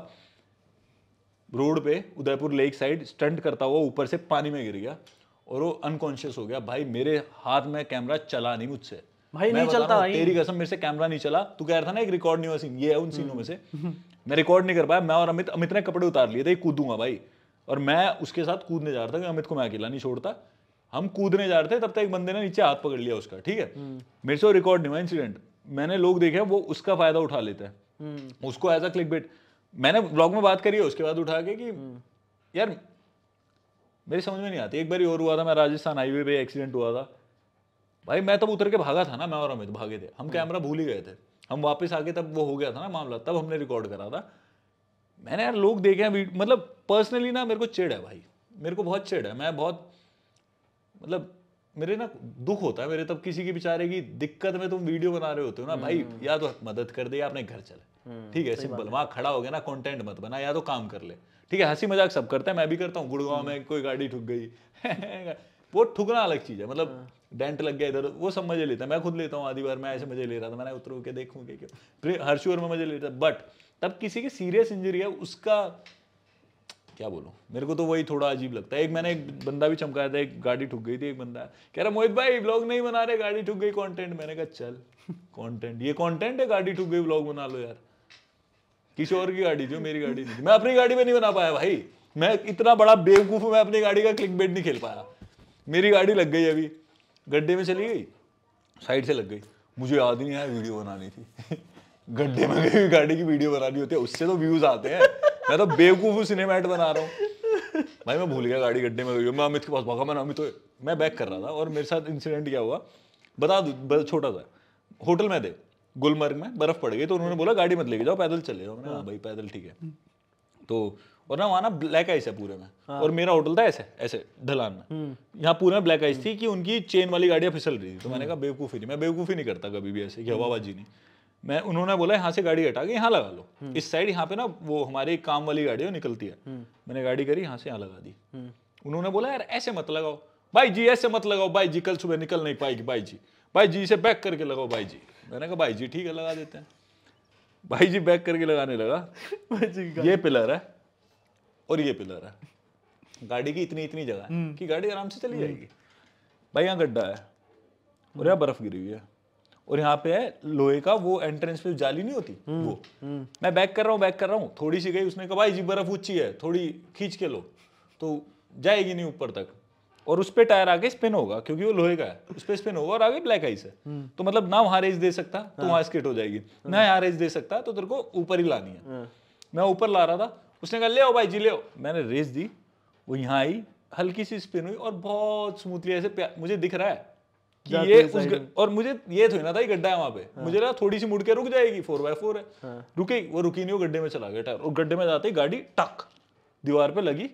रोड पे उदयपुर लेक साइड स्टंट करता हुआ ऊपर से पानी में गिर गया और वो अनकॉन्शियस हो गया भाई मेरे हाथ में कैमरा चला नहीं मुझसे भाई नहीं चलता भाई तेरी कसम मेरे से कैमरा नहीं चला तू कह रहा था ना एक रिकॉर्ड नहीं हुआ सीन ये है उन सीनों में से हम्म। मैं रिकॉर्ड नहीं कर पाया मैं और अमित अमित ने कपड़े उतार लिए थे कूदूंगा भाई और मैं उसके साथ कूदने जा रहा था कि अमित को मैं अकेला नहीं छोड़ता हम कूदने जा रहे थे तब तक एक बंदे ने नीचे हाथ पकड़ लिया उसका ठीक है हम्म। मेरे से रिकॉर्ड नहीं हुआ इंसिडेंट मैंने लोग देखे वो उसका फायदा उठा लेते हैं हम्म। उसको एज अ क्लिक बेट मैंने ब्लॉग में बात करी है उसके बाद उठा के कि हम्म। यार मेरी समझ में नहीं आती एक बार और हुआ था मैं राजस्थान हाईवे पे एक्सीडेंट हुआ था भाई मैं तब उतर के भागा था ना मैं और अमित भागे थे हम कैमरा भूल ही गए थे हम वापस आके तब वो हो गया था ना मामला तब हमने रिकॉर्ड करा था मैंने यार लोग देखे हैं मतलब पर्सनली ना मेरे को चिड़ है भाई मेरे को बहुत चिड़ है मैं बहुत मतलब मेरे ना दुख होता है मेरे तब किसी की बेचारे की दिक्कत में तुम वीडियो बना रहे होते हो ना भाई हम्म। या तो मदद कर दे या अपने घर चले हम्म, ठीक है सिंपल वहां खड़ा हो गया ना कंटेंट मत बना या तो काम कर ले ठीक है हंसी मजाक सब करते हैं मैं भी करता हूँ गुड़गांव में हम्म। कोई गाड़ी ठुक गई वो ठुकना अलग चीज़ है मतलब डेंट हाँ। लग गया इधर वो सब मजे लेता मैं खुद लेता हूँ आधी बार मैं ऐसे मजे ले रहा था मैंने उतरू के देखूँ के क्यों फिर हर में मजे लेता बट तब किसी की सीरियस इंजरी है उसका क्या बोलो मेरे को तो वही थोड़ा अजीब लगता है एक मैंने एक बंदा भी चमकाया था एक गाड़ी ठुक गई थी एक बंदा कह रहा मोहित भाई ब्लॉग नहीं बना रहे गाड़ी ठुक गई कंटेंट मैंने कहा चल कंटेंट ये कंटेंट है गाड़ी ठुक गई ब्लॉग बना लो यार किसी और की गाड़ी जो मेरी गाड़ी थी मैं अपनी गाड़ी में नहीं बना पाया भाई मैं इतना बड़ा बेवकूफ़ मैं अपनी गाड़ी का क्लिक नहीं खेल पाया मेरी गाड़ी लग गई अभी गड्ढे में चली गई साइड से लग गई मुझे याद नहीं आया वीडियो बनानी थी गड्ढे में गई गाड़ी की वीडियो बनानी होती है उससे तो व्यूज़ आते हैं मैं तो बेवकूफ सिनेमैट बना रहा हूँ भाई मैं भूल गया गाड़ी गड्ढे में मैं अमित के पास भागा मैंने अमित तो मैं बैक कर रहा था और मेरे साथ इंसिडेंट क्या हुआ बता दो छोटा सा होटल में थे गुलमर्ग में बर्फ पड़ गई तो उन्होंने बोला गाड़ी मत लेके जाओ पैदल चले जाओ मैंने हाँ भाई पैदल ठीक है तो और ना वहाँ ना ब्लैक आइस है पूरे में हाँ। और मेरा होटल था ऐसे ऐसे ढलान में हम्म। यहाँ पूरे में ब्लैक आइस थी हम्म। कि उनकी चेन वाली गाड़ियाँ फिसल रही थी तो मैंने हम्म। कहा बेवकूफ़ी नहीं मैं बेवकूफ़ी नहीं करता कभी भी ऐसे कि हवाबाजी नहीं मैं उन्होंने बोला यहाँ से गाड़ी हटा के यहाँ लगा लो हम्म। इस साइड यहाँ पे ना वो हमारी काम वाली गाड़ी निकलती है हम्म। मैंने गाड़ी करी यहाँ से यहाँ लगा दी हम्म। उन्होंने बोला यार ऐसे मत लगाओ भाई जी ऐसे मत लगाओ भाई जी कल सुबह निकल नहीं पाएगी भाई जी भाई जी इसे बैक करके लगाओ भाई जी मैंने कहा भाई जी ठीक है लगा देते हैं भाई जी बैक करके लगाने लगा भाई जी ये पिलर है और ये पिलर है गाड़ी की इतनी इतनी जगह है कि गाड़ी आराम से चली जाएगी भाई यहाँ गड्ढा है और यहाँ बर्फ गिरी हुई है और यहाँ पे है लोहे का वो एंट्रेंस पे जाली नहीं होती हम्म, वो हम्म। मैं बैक कर रहा हूँ बैक कर रहा हूँ थोड़ी सी गई उसने कहा भाई जी बर्फ ऊंची है थोड़ी खींच के लो तो जाएगी नहीं ऊपर तक और उस पर टायर आगे स्पिन होगा क्योंकि वो लोहे का है उस पर स्पिन होगा और आगे ब्लैक आइस है हम्म। तो मतलब ना वहां रेस दे सकता तो हाँ। वहां स्किट हो जाएगी हाँ। ना यहाँ रेस दे सकता तो तेरे को ऊपर ही लानी है हाँ। मैं ऊपर ला रहा था उसने कहा ले आओ भाई जी ले मैंने रेस दी वो यहाँ आई हल्की सी स्पिन हुई और बहुत स्मूथली ऐसे मुझे दिख रहा है कि ये उस ग... और मुझे ये थोड़ी ना था गड्ढा है वहाँ पे हाँ। मुझे लगा थोड़ी सी मुड़ के रुक जाएगी फोर बाय फोर है हाँ। रुकी वो रुकी नहीं वो गड्ढे में चला गया टायर और गड्ढे में जाते ही गाड़ी टक दीवार पे लगी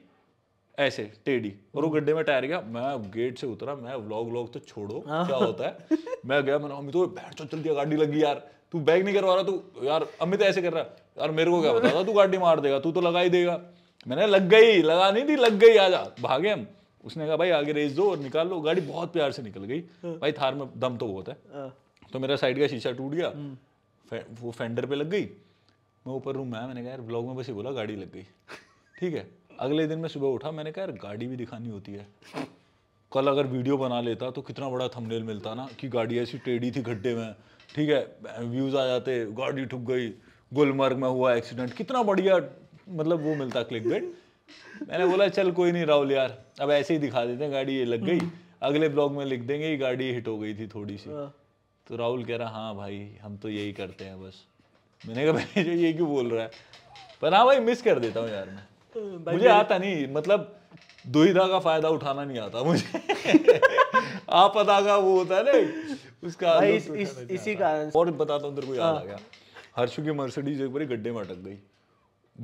ऐसे टेढ़ी और वो हम्म। गड्ढे में टायर गया मैं गेट से उतरा मैं व्लॉग व्लॉग तो छोड़ो हाँ। क्या होता है मैं गया मैंने अमित चो तो, चल दिया गाड़ी लगी यार तू बैग नहीं करवा रहा तू यार अमित तो ऐसे कर रहा यार मेरे को क्या बता था तू गाड़ी मार देगा तू तो लगा ही देगा मैंने लग गई लगा नहीं दी लग गई आजा भागे हम उसने कहा भाई आगे रेस दो और निकाल लो गाड़ी बहुत प्यार से निकल गई हाँ। भाई थार में दम तो बहुत है हाँ। तो मेरा साइड का शीशा टूट गया हम्म। वो फेंडर पे लग गई मैं ऊपर रूम में मैंने कहा यार ब्लॉग में बस ही बोला गाड़ी लग गई ठीक है अगले दिन मैं सुबह उठा मैंने कहा यार गाड़ी भी दिखानी होती है कल अगर वीडियो बना लेता तो कितना बड़ा थंबनेल मिलता ना कि गाड़ी ऐसी टेढ़ी थी गड्ढे में ठीक है व्यूज़ आ जाते गाड़ी ठुक गई गुलमर्ग में हुआ एक्सीडेंट कितना बढ़िया मतलब वो मिलता क्लिक बेट मैंने बोला चल कोई नहीं राहुल यार अब ऐसे ही दिखा देते हैं गाड़ी ये लग गई हम्म। अगले ब्लॉग में लिख देंगे ये गाड़ी हिट हो गई थी थोड़ी सी हाँ। तो राहुल कह रहा हाँ भाई हम तो यही करते हैं बस मैंने कहा भाई जो ये क्यों बोल रहा है पर हाँ भाई मिस कर देता हूँ यार मैं हम्म, मुझे आता नहीं मतलब दुहिदा का फायदा उठाना नहीं आता मुझे आप पता का वो होता है ना उसका भाई इस, इस, इसी कारण और बताता हूँ तेरे को याद आ हाँ। गया हर्षु की मर्सिडीज एक बार गड्ढे में अटक गई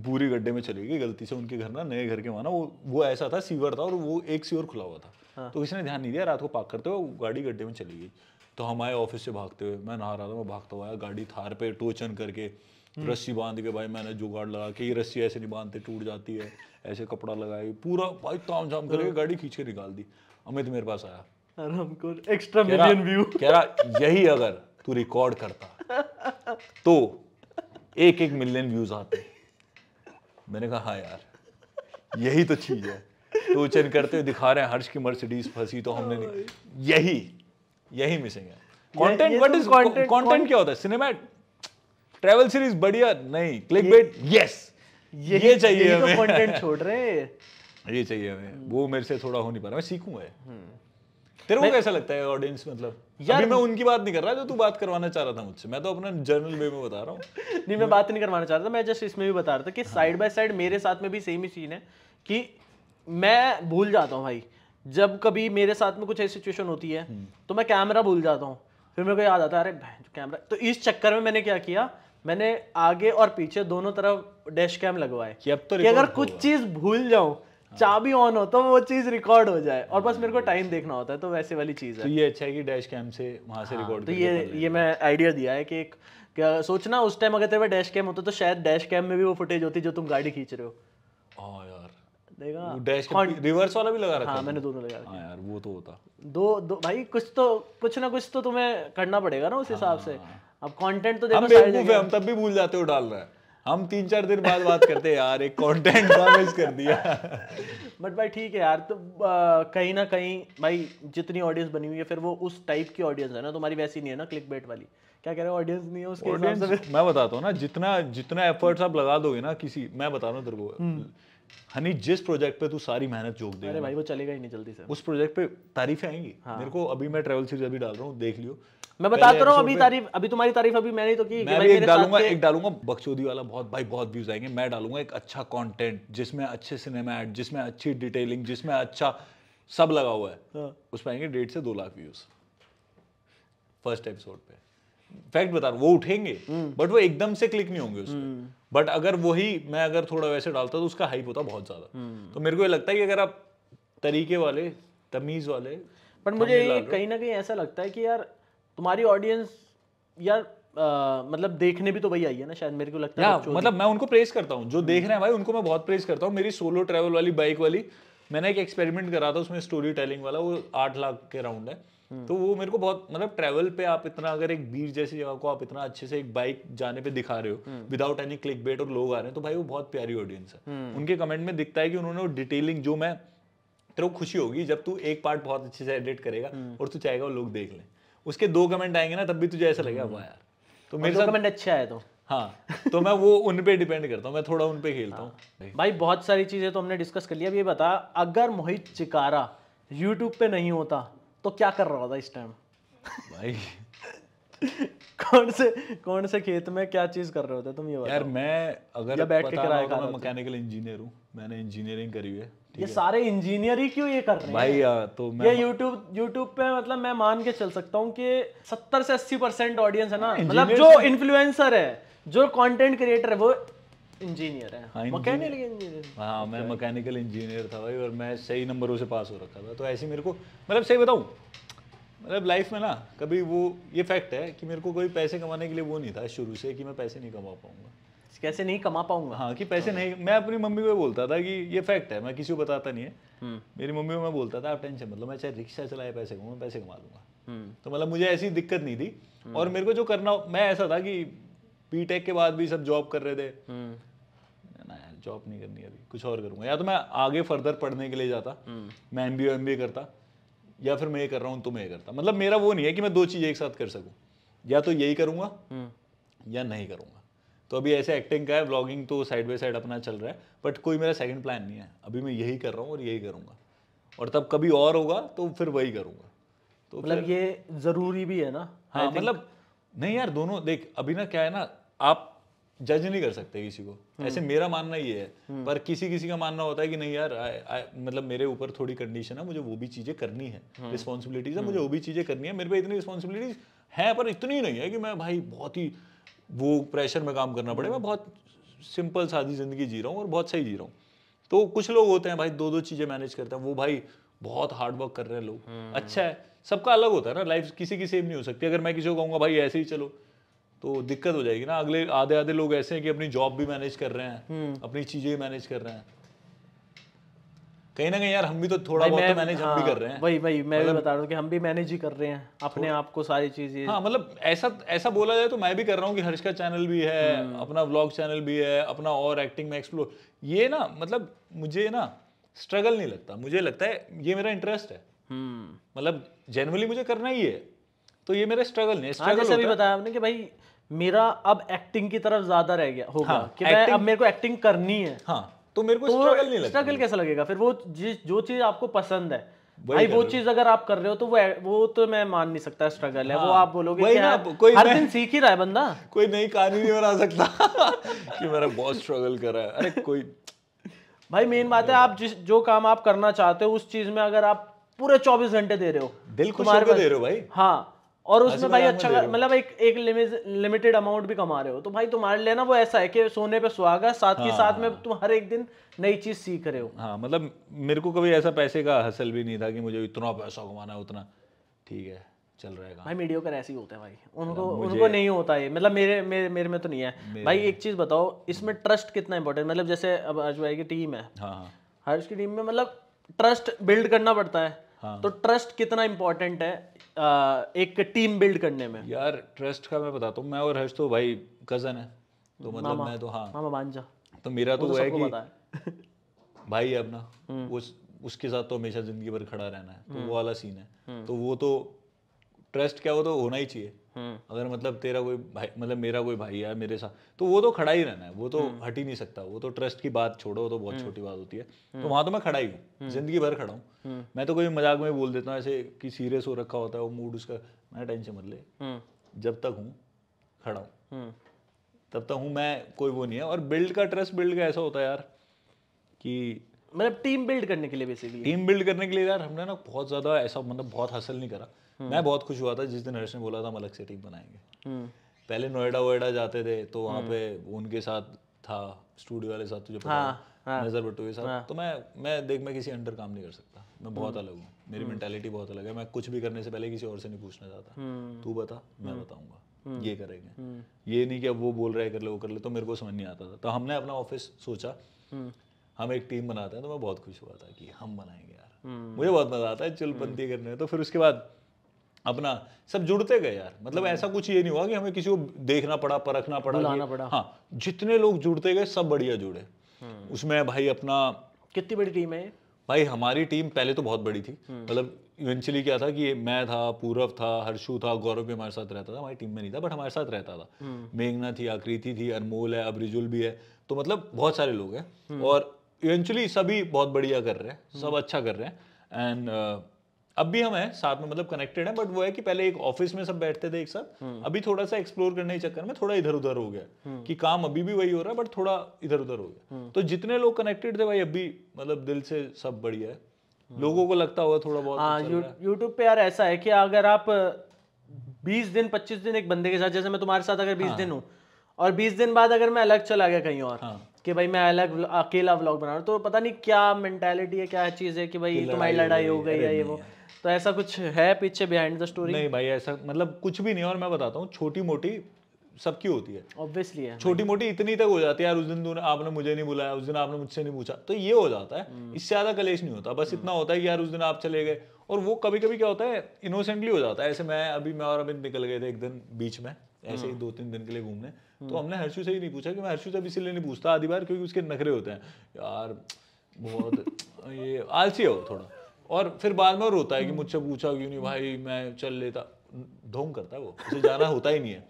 बुरी गड्ढे में चले गई गलती से उनके घर ना नए घर के माना वो वो ऐसा था सीवर था और वो एक सीवर खुला हुआ था हाँ। तो किसी ने ध्यान नहीं दिया रात को पार्क करते हुए गाड़ी गड्ढे में चली गई तो हम आए ऑफिस से भागते हुए मैं नहा रहा था मैं भागता हुआ गाड़ी थार पे टोचन करके हम्म। रस्सी बांध के भाई मैंने जुगाड़ लगा के ये रस्सी ऐसे नहीं बांधते टूट जाती है ऐसे कपड़ा लगाए पूरा भाई ताम झाम करके हाँ। गाड़ी खींच के निकाल दी अमित मेरे पास आया एक्स्ट्रा मिलियन व्यू कह रहा यही अगर तू रिकॉर्ड करता तो एक एक मिलियन व्यूज आते मैंने कहा हाँ यार यही तो चीज़ है तो उच्चन करते हुए दिखा रहे हैं हर्ष की मर्सिडीज फंसी तो हमने नहीं यही यही मिसिंग है कंटेंट व्हाट इज कंटेंट क्या होता है सिनेमा ट्रैवल सीरीज बढ़िया नहीं क्लिक बेट यस ये चाहिए तो हमें कंटेंट छोड़ रहे ये चाहिए हमें वो मेरे से थोड़ा हो नहीं पा रहा मैं सीखूंगा तेरे को कैसा लगता है ऑडियंस मतलब यार अभी मैं उनकी बात नहीं कर रहा जो तू बात करवाना चाह रहा था मुझसे मैं तो अपना जर्नल वे में बता रहा हूँ नहीं मैं बात नहीं करवाना चाह रहा था मैं जस्ट इसमें भी बता रहा था कि साइड बाय साइड मेरे साथ में भी सेम ही सीन है कि मैं भूल जाता हूँ भाई जब कभी मेरे साथ में कुछ ऐसी सिचुएशन होती है हम्म। तो मैं कैमरा भूल जाता हूँ फिर मेरे को याद आता है अरे कैमरा तो इस चक्कर में मैंने क्या किया मैंने आगे और पीछे दोनों तरफ डैश कैम लगवाए कि अब तो कि अगर कुछ चीज़ भूल जाऊँ चाबी ऑन हो तो वो चीज रिकॉर्ड हो जाए और बस मेरे को टाइम देखना होता है तो वैसे वाली चीज है तो ये अच्छा है कि डैश कैम से वहां से रिकॉर्ड हाँ, तो ये ये मैं आइडिया दिया है कि एक क्या सोचना उस टाइम अगर तेरे पास डैश कैम होता तो शायद डैश कैम में भी वो फुटेज होती जो तुम गाड़ी खींच रहे हो यार देखा डैश कैम रिवर्स वाला भी लगा रखा हाँ मैंने दोनों लगा रखा हाँ यार वो तो होता दो दो भाई कुछ तो कुछ ना कुछ तो तुम्हें करना पड़ेगा ना उस हिसाब से हाँ। अब कंटेंट तो देखो हम तब भी भूल जाते हो डाल रहा है हम तीन चार दिन बाद बात करते हैं यार एक कंटेंट डैमेज कर दिया बट भाई ठीक है यार तो कहीं ना कहीं भाई जितनी ऑडियंस बनी हुई है फिर वो उस टाइप की ऑडियंस है ना तुम्हारी वैसी नहीं है ना क्लिक बेट वाली क्या कह रहे हो ऑडियंस नहीं है उसके ऑडियंस मैं बताता हूँ ना जितना जितना एफर्ट्स आप लगा दोगे ना किसी मैं बता रहा हूँ तेरे को हम्म। हनी जिस प्रोजेक्ट पे तू सारी मेहनत जोक दे अरे भाई वो चलेगा ही नहीं जल्दी से उस प्रोजेक्ट पे तारीफें आएंगी हाँ। मेरे को अभी मैं ट्रेवल सीरीज अभी डाल रहा हूँ देख लियो मैं बता तो रहा हूँ अभी तारीफ अभी तुम्हारी तारीफ अभी मैंने तो की मैं भी एक डालूंगा एक डालूंगा बक्सोदी वाला बहुत भाई बहुत व्यूज आएंगे मैं डालूंगा एक अच्छा कंटेंट जिसमें अच्छे सिनेमा एड जिसमें अच्छी डिटेलिंग जिसमें अच्छा सब लगा हुआ है हाँ। उसमें आएंगे डेढ़ से दो लाख व्यूज फर्स्ट एपिसोड पे फैक्ट बता रहा वो उठेंगे बट हम्म। वो एकदम से क्लिक नहीं होंगे उसमें हम्म। बट अगर वही मैं अगर थोड़ा वैसे डालता तो उसका हाइप होता बहुत ज्यादा हम्म। तो मेरे को ये लगता है कि अगर आप तरीके वाले तमीज वाले पर मुझे कहीं ना कहीं ऐसा लगता है कि यार तुम्हारी ऑडियंस यार आ, मतलब देखने भी तो वही आई है ना शायद मेरे को लगता है मतलब मैं उनको प्रेस करता हूँ जो देख रहे हैं भाई उनको मैं बहुत प्रेस करता हूँ मेरी सोलो ट्रेवल वाली बाइक वाली मैंने एक एक्सपेरिमेंट करा था उसमें स्टोरी टेलिंग वाला वो आठ लाख के राउंड है हम्म। तो वो मेरे को बहुत मतलब ट्रेवल पे आप इतना अगर एक बीच जैसी जगह को आप इतना अच्छे से एक बाइक जाने पे दिखा रहे हो विदाउट एनी क्लिक बेट और लोग आ रहे हैं तो भाई वो बहुत प्यारी ऑडियंस है हम्म। उनके कमेंट में दिखता है कि उन्होंने डिटेलिंग जो मैं तेरे को खुशी होगी जब तू एक पार्ट बहुत अच्छे से एडिट करेगा हम्म। और तू चाहेगा वो लोग देख लें उसके दो कमेंट आएंगे ना तब भी तुझे ऐसा लगेगा हम्म। वाह यार तो मेरे साथ कमेंट अच्छा है तो हाँ तो मैं वो उन पे डिपेंड करता हूँ मैं थोड़ा उन पे खेलता हूँ हाँ। भाई बहुत सारी चीज़ें तो हमने डिस्कस कर लिया अब ये बता अगर मोहित चिकारा यूट्यूब पे नहीं होता तो क्या कर रहा होता इस टाइम भाई कौन से कौन से खेत में क्या चीज कर रहे होते तुम ये यार मैं अगर तो मैं मैकेनिकल इंजीनियर हूँ मैंने इंजीनियरिंग करी है ये सारे इंजीनियर ही क्यों ये कर रहे हैं भाई आ, तो मैं ये यूट्यूब यूट्यूब पे मतलब मैं मान के चल सकता हूँ कि सत्तर से अस्सी परसेंट ऑडियंस है ना हाँ, मतलब जो इन्फ्लुएंसर है जो कंटेंट क्रिएटर है वो इंजीनियर है मैकेनिकल हाँ, इंजीनियर हाँ मैं मैकेनिकल इंजीनियर था भाई और मैं सही नंबरों से पास हो रखा था तो ऐसे मेरे को मतलब सही बताऊँ मतलब लाइफ में ना कभी वो ये फैक्ट है कि मेरे को कोई पैसे कमाने के लिए वो नहीं था शुरू से कि मैं पैसे नहीं कमा पाऊंगा कैसे नहीं कमा पाऊंगा हाँ कि पैसे नहीं मैं अपनी मम्मी को बोलता था कि ये फैक्ट है मैं किसी को बताता नहीं है हम्म। मेरी मम्मी को मैं बोलता था आप टेंशन मतलब मैं चाहे रिक्शा चलाए पैसे कमाऊँ पैसे कमा लूंगा हम्म। तो मतलब मुझे ऐसी दिक्कत नहीं थी हम्म। और मेरे को जो करना मैं ऐसा था कि बी के बाद भी सब जॉब कर रहे थे ना यार जॉब नहीं करनी अभी कुछ और करूंगा या तो मैं आगे फर्दर पढ़ने के लिए जाता मैं एम बी करता या फिर मैं ये कर रहा हूँ तो मैं ये करता मतलब मेरा वो नहीं है कि मैं दो चीज़ एक साथ कर सकूँ या तो यही करूँगा हम्म। या नहीं करूँगा तो अभी ऐसे एक्टिंग का है ब्लॉगिंग तो साइड बाई साइड अपना चल रहा है बट कोई मेरा सेकंड प्लान नहीं है अभी मैं यही कर रहा हूँ और यही करूँगा और तब कभी और होगा तो फिर वही करूँगा तो मतलब ये ज़रूरी भी है ना हाँ मतलब नहीं यार दोनों देख अभी ना क्या है ना आप जज नहीं कर सकते किसी को हम्म। ऐसे मेरा मानना ये है हम्म। पर किसी किसी का मानना होता है कि नहीं यार आ, आ, मतलब मेरे ऊपर थोड़ी कंडीशन है मुझे वो भी चीज़ें करनी है रिस्पॉन्सिबिलिटीज हम्म। है मुझे वो भी चीज़ें करनी है मेरे पे इतनी रिस्पॉन्सिबिलिटीज है पर इतनी नहीं है कि मैं भाई बहुत ही वो प्रेशर में काम करना पड़े मैं बहुत सिंपल सादी ज़िंदगी जी रहा हूँ और बहुत सही जी रहा हूँ तो कुछ लोग होते हैं भाई दो दो चीज़ें मैनेज करते हैं वो भाई बहुत हार्डवर्क कर रहे हैं लोग अच्छा है सबका अलग होता है ना लाइफ किसी की सेम नहीं हो सकती अगर मैं किसी को कहूंगा भाई ऐसे ही चलो तो दिक्कत हो जाएगी ना अगले आधे आधे लोग ऐसे हैं कि अपनी जॉब भी मैनेज कर रहे हैं हम्म। अपनी चीजें भी मैनेज कर रहे हैं कहीं ना कहीं यार हम भी तो थोड़ा बहुत तो मैनेज हाँ, हम भी हाँ, कर रहे हैं भाई भाई मैं मतलब, भी बता रहा हूँ कि हम भी मैनेज ही कर रहे हैं अपने आप को सारी चीजें हाँ मतलब ऐसा ऐसा बोला जाए तो मैं भी कर रहा हूँ कि हर्ष का चैनल भी है हम्म। अपना व्लॉग चैनल भी है अपना और एक्टिंग में एक्सप्लोर ये ना मतलब मुझे ना स्ट्रगल नहीं लगता मुझे लगता है ये मेरा इंटरेस्ट है हम्म। मतलब जनरली मुझे करना ही है तो ये मेरा स्ट्रगल नहीं स्ट्रगल हाँ, बताया आपने कि भाई मेरा अब एक्टिंग की तरफ ज्यादा रह गया होगा हाँ, कि मैं अब मेरे को एक्टिंग करनी है हाँ, तो मेरे को तो स्ट्रगल नहीं लगता स्ट्रगल कैसा लगेगा फिर वो जो चीज आपको पसंद है भाई वो चीज अगर आप कर रहे हो तो वो वो तो मैं मान नहीं सकता स्ट्रगल हाँ, है वो हाँ, आप बोलोगे कोई हर दिन सीख ही रहा है बंदा कोई नई कहानी नहीं बना सकता कि मेरा बहुत स्ट्रगल कर रहा है अरे कोई भाई मेन बात है आप जिस जो काम आप करना चाहते हो उस चीज में अगर आप पूरे चौबीस घंटे दे रहे हो दिल खुश दे रहे हो भाई हाँ और उसमें तो भाई अच्छा मतलब एक एक लिमिटेड अमाउंट भी कमा रहे हो तो भाई तुम्हारे लिए ना वो ऐसा है कि सोने पे सुहागा साथ हाँ, के साथ में हाँ। तुम हर एक दिन नई चीज सीख रहे हो हाँ मतलब मेरे को कभी ऐसा पैसे का हसल भी नहीं था कि मुझे इतना पैसा कमाना है उतना ठीक है चल रहेगा भाई मीडियो कर ऐसे ही होता है भाई उनको उनको नहीं होता ये मतलब मेरे मेरे मेरे में तो नहीं है भाई एक चीज बताओ इसमें ट्रस्ट कितना इंपॉर्टेंट मतलब जैसे अब हर्ष भाई की टीम है हाँ, हाँ। हर्ष की टीम में मतलब ट्रस्ट बिल्ड करना पड़ता है हाँ। तो ट्रस्ट कितना इंपॉर्टेंट है एक टीम बिल्ड करने में यार ट्रस्ट का मैं बताता हूँ मैं और हर्ष तो भाई कजन है तो मतलब मैं तो हाँ मामा भांजा तो मेरा तो वो तो है कि भाई है अपना हम्म। उस उसके साथ तो हमेशा जिंदगी भर खड़ा रहना है तो हम्म। वो वाला सीन है हम्म। तो वो तो ट्रस्ट क्या वो तो होना ही चाहिए हम्म। अगर मतलब तेरा कोई भाई मतलब मेरा कोई भाई है मेरे साथ तो वो तो खड़ा ही रहना है वो तो हम्म। हट ही नहीं सकता वो तो ट्रस्ट की बात छोड़ो वो तो बहुत हम्म। छोटी बात होती है तो वहां तो मैं खड़ा ही हूँ जिंदगी भर खड़ा हूँ मैं तो कोई मजाक में बोल देता हूँ ऐसे कि सीरियस हो रखा होता है वो मूड उसका मैं टेंशन मत ले जब तक हूँ खड़ा हूँ तब तक हूँ मैं कोई वो नहीं है और बिल्ड का ट्रस्ट बिल्ड का ऐसा होता है यार कि मतलब टीम बिल्ड करने के लिए बेसिकली टीम बिल्ड करने के लिए यार हमने ना बहुत ज़्यादा ऐसा मतलब बहुत हासिल नहीं करा हम्म। मैं बहुत खुश हुआ था जिस दिन हर्ष ने बोला था हम अलग से टीम बनाएंगे हम्म। पहले नोएडा वोएडा जाते थे तो वहाँ हम्म। पे उनके साथ था स्टूडियो वाले साथ तुझे पता हाँ, हाँ। नजर भट्टू के साथ हाँ। तो मैं मैं देख मैं किसी अंडर काम नहीं कर सकता मैं बहुत अलग हूँ मेरी मैंटेलिटी बहुत अलग है मैं कुछ भी करने से पहले किसी और से नहीं पूछना चाहता तू बता मैं बताऊंगा ये करेंगे ये नहीं कि अब वो बोल रहा है कर ले वो कर ले तो मेरे को समझ नहीं आता था तो हमने अपना ऑफिस सोचा हम एक टीम बनाते हैं तो मैं बहुत खुश हुआ था कि हम बनाएंगे यार मुझे बहुत मजा आता है चुलपंती करने में तो फिर उसके बाद अपना सब जुड़ते गए यार मतलब हम्म। ऐसा कुछ ये नहीं हुआ कि हमें किसी को देखना पड़ा परखना पड़ा, पड़ा। हाँ जितने लोग जुड़ते गए सब बढ़िया जुड़े हम्म। उसमें भाई अपना कितनी बड़ी टीम है भाई हमारी टीम पहले तो बहुत बड़ी थी हम्म। मतलब इवेंचुअली क्या था कि मैं था पूरव था हर्षु था गौरव भी हमारे साथ रहता था हमारी टीम में नहीं था बट हमारे साथ रहता था मेघना थी आकृति थी अनमोल है अब्रिजुल भी है तो मतलब बहुत सारे लोग हैं और इवेंचुअली सभी बहुत बढ़िया कर रहे हैं सब अच्छा कर रहे हैं एंड अब भी हम हैं साथ में मतलब कनेक्टेड हैं बट वो है कि पहले एक ऑफिस में सब बैठते थे एक साथ हम्म। अभी थोड़ा सा एक्सप्लोर करने के चक्कर में थोड़ा इधर उधर हो गया हम्म। कि काम अभी भी वही हो रहा है बट थोड़ा इधर उधर हो गया हम्म। तो जितने लोग कनेक्टेड थे भाई अभी मतलब दिल से सब बढ़िया है लोगों को लगता होगा थोड़ा बहुत हाँ यूट्यूब पे यार ऐसा है कि अगर आप बीस दिन पच्चीस दिन एक बंदे के साथ जैसे मैं तुम्हारे साथ अगर बीस हाँ। दिन हूँ और बीस दिन बाद अगर मैं अलग चला गया कहीं और हाँ। कि भाई मैं अलग अकेला व्लॉग बना रहा हूँ तो पता नहीं क्या मेंटेलिटी है क्या चीज़ है कि भाई तुम्हारी लड़ाई हो गई है ये वो तो ऐसा कुछ है पीछे बिहाइंड द स्टोरी नहीं भाई ऐसा मतलब कुछ भी नहीं और मैं बताता हूँ छोटी मोटी सबकी होती है ऑब्वियसली है छोटी मोटी इतनी तक हो जाती है यार उस दिन तूने आपने मुझे नहीं बुलाया उस दिन आपने मुझसे नहीं पूछा तो ये हो जाता है हम्म। इससे ज्यादा कलेश नहीं होता बस इतना होता है कि यार उस दिन आप चले गए और वो कभी कभी क्या होता है इनोसेंटली हो जाता है ऐसे मैं अभी मैं और अमित निकल गए थे एक दिन बीच में ऐसे ही हम्म। दो तीन दिन के लिए घूमने तो हम्म। हमने हर्षु से ही नहीं पूछा कि मैं हर्षु से भी इसीलिए नहीं पूछता आधी बार क्योंकि उसके नखरे होते हैं यार बहुत ये आलसी है वो थोड़ा और फिर बाद में रोता है कि मुझसे पूछा क्यों नहीं भाई मैं चल लेता ढोंग करता है वो उसे जाना होता ही नहीं है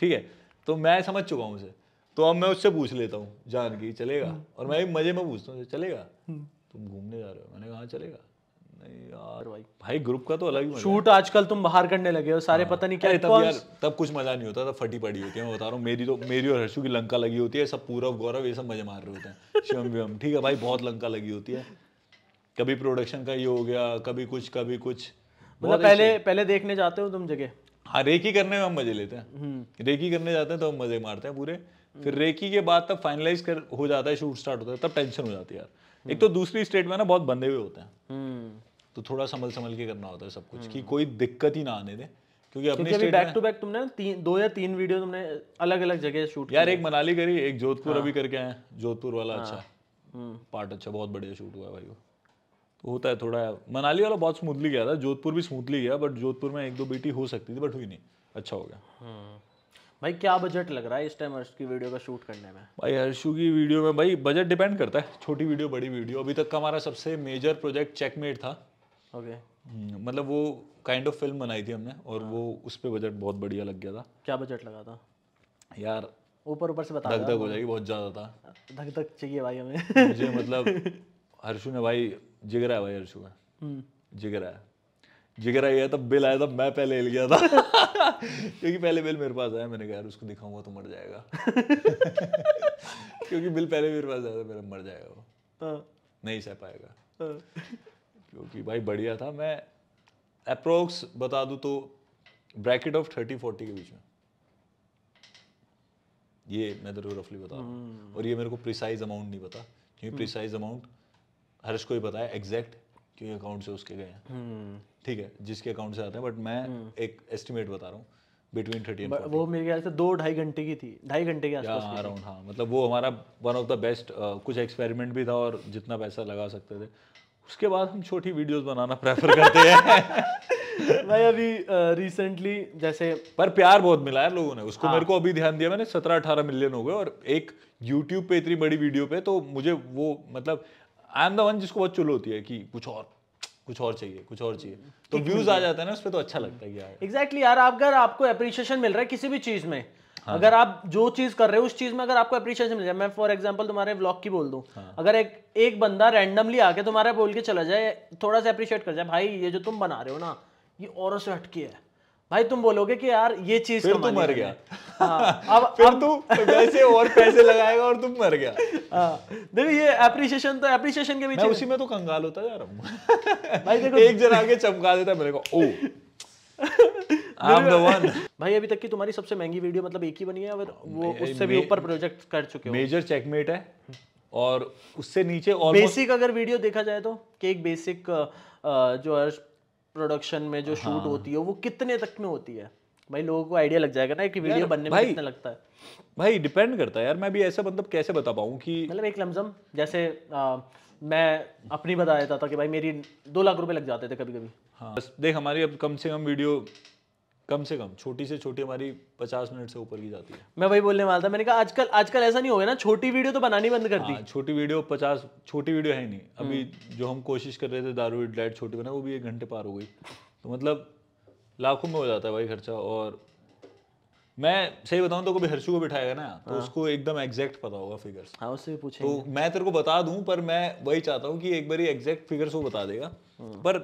ठीक है तो मैं समझ चुका हूँ उसे तो अब मैं उससे पूछ लेता हूँ जान की चलेगा हम्म। और मैं भी मज़े में पूछता हूँ चलेगा हम्म। तुम घूमने जा रहे हो मैंने कहा चलेगा नहीं यार भाई भाई ग्रुप का तो अलग ही शूट आजकल तुम बाहर करने लगे हो सारे हाँ। पता नहीं क्या तब यार तब कुछ मजा नहीं होता तब फटी पड़ी होती है मैं बता रहा हूँ मेरी तो मेरी और हर्षू की लंका लगी होती है सब पूरब गौरव ये सब मजे मार रहे होते हैं शिवम ठीक है भाई बहुत लंका लगी होती है कभी प्रोडक्शन का ये हो गया कभी कुछ कभी कुछ मतलब पहले पहले देखने जाते हो तुम जगह हाँ रेकी करने में हम मजे लेते हैं हम्म। रेकी करने जाते हैं तो हम मजे मारते हैं पूरे फिर रेकी के बाद तब फाइनलाइज कर हो जाता है शूट स्टार्ट होता है तब टेंशन हो जाती है यार हम्म। एक तो दूसरी स्टेट में ना बहुत बंधे हुए होते हैं हम्म। तो थोड़ा संभल संभल के करना होता है सब कुछ कि कोई दिक्कत ही ना आने दे क्योंकि अपने क्योंकि बैक टू बैक तुमने तीन दो या तीन वीडियो तुमने अलग अलग जगह शूट यार एक मनाली करी एक जोधपुर हाँ। अभी करके आए जोधपुर वाला हाँ। अच्छा पार्ट अच्छा बहुत बढ़िया शूट हुआ भाई वो होता है थोड़ा मनाली वाला बहुत स्मूथली गया था जोधपुर भी स्मूथली गया बट जोधपुर में एक दो बेटी हो सकती थी बट हुई नहीं अच्छा हो गया हम्म। भाई क्या बजट लग रहा है इस टाइम हर्ष की वीडियो का शूट करने में भाई हर्षू की वीडियो में भाई बजट डिपेंड करता है छोटी वीडियो बड़ी वीडियो अभी तक का हमारा सबसे मेजर प्रोजेक्ट चेकमेट था ओके हम्म, मतलब वो काइंड ऑफ फिल्म बनाई थी हमने और हाँ। वो उस पर बजट बहुत बढ़िया लग गया था क्या बजट लगा था यार ऊपर ऊपर से बता धक धक हो जाएगी बहुत ज़्यादा था धक धक चाहिए भाई हमें मुझे मतलब हर्षु ने भाई जिगरा है भाई अर्शु का हम्म। जिगरा है जिगरा गया तब बिल आया तब मैं पहले हिल गया था क्योंकि पहले बिल मेरे पास आया मैंने कहा यार उसको दिखाऊंगा तो मर जाएगा क्योंकि बिल पहले मेरे पास आया था मेरा मर जाएगा वो हाँ। नहीं सह पाएगा हाँ। क्योंकि भाई बढ़िया था मैं अप्रोक्स बता दूँ तो ब्रैकेट ऑफ थर्टी फोर्टी के बीच में ये मैं जरूर रफली बता रहा हूँ हम्म। और ये मेरे को प्रिसाइज अमाउंट नहीं पता क्योंकि प्रिसाइज हम्म। अमाउंट हर्ष को ही पता है एग्जैक्ट क्यों अकाउंट से उसके गए हैं हम्म। ठीक है जिसके अकाउंट से आते हैं बट मैं हम्म। एक एस्टिमेट बता रहा हूँ बिटवीन थर्टी वो मेरे ख्याल से दो ढाई घंटे की थी ढाई घंटे के आसपास अराउंड हाँ मतलब वो हमारा वन ऑफ द बेस्ट कुछ एक्सपेरिमेंट भी था और जितना पैसा लगा सकते थे उसके बाद हम छोटी वीडियोस बनाना प्रेफर करते हैं भाई अभी रिसेंटली जैसे पर प्यार बहुत मिला है लोगों ने उसको हाँ। मेरे को अभी ध्यान दिया मैंने सत्रह अठारह मिलियन हो गए और एक यूट्यूब पे इतनी बड़ी वीडियो पे तो मुझे वो मतलब आई एम द वन जिसको बहुत चुल होती है कि कुछ और कुछ और चाहिए कुछ और चाहिए तो व्यूज आ जाता है ना उस पर तो अच्छा लगता है यार एग्जैक्टली यार अगर आपको अप्रिशिएशन मिल रहा है किसी भी चीज में हाँ. अगर आप जो चीज कर रहे हो उस चीज में अगर आपको अप्रिशिएशन मिल जाए मैं फॉर एग्जांपल तुम्हारे ब्लॉग की बोल दूं हाँ. अगर एक एक बंदा रैंडमली आके तुम्हारा बोल के चला जाए थोड़ा सा अप्रिशिएट कर जाए भाई ये जो तुम बना रहे हो ना ये औरों से हटके है भाई तुम बोलोगे कि यार ये चीज फिर तो तू मर गया हाँ, अब फिर तू वैसे और पैसे लगाएगा और तुम मर गया हाँ, देखो ये एप्रिसिएशन तो एप्रिसिएशन के बीच उसी में तो कंगाल होता जा रहा भाई देखो एक जना आगे चमका देता मेरे को ओ I'm the one. भाई अभी तक की तुम्हारी सबसे महंगी वीडियो मतलब एक ही बनी है और वो उससे भी ऊपर प्रोजेक्ट कर चुके हो मेजर चेकमेट है और उससे नीचे और बेसिक अगर वीडियो देखा जाए तो कि एक बेसिक जो प्रोडक्शन में जो हाँ। शूट होती है वो कितने तक में होती है भाई लोगों को आइडिया लग जाएगा ना कि वीडियो बनने में कितना लगता है भाई डिपेंड करता है यार मैं भी ऐसा मतलब कैसे बता पाऊँ कि मतलब एक लमजम जैसे आ, मैं अपनी बता देता था कि भाई मेरी दो लाख रुपए लग जाते थे कभी कभी हाँ बस देख हमारी अब कम से कम वीडियो कम से कम छोटी से छोटी हमारी पचास मिनट से ऊपर की जाती है मैं वही बोलने वाला था मैंने कहा आजकल आजकल ऐसा नहीं हो गया ना छोटी वीडियो तो बनानी बंद कर दी हाँ, छोटी वीडियो पचास छोटी वीडियो है नहीं हम्म। अभी जो हम कोशिश कर रहे थे दारू डाइट छोटी बना वो भी एक घंटे पार हो गई तो मतलब लाखों में हो जाता है भाई खर्चा और मैं सही बताऊं तो कभी हर्षु को बिठाएगा ना तो हाँ। उसको एकदम एग्जैक्ट पता होगा फिगर्स हाँ उससे पूछे तो मैं तेरे को बता दूं पर मैं वही चाहता हूँ कि एक बार एग्जैक्ट फिगर्स वो बता देगा हम्म। पर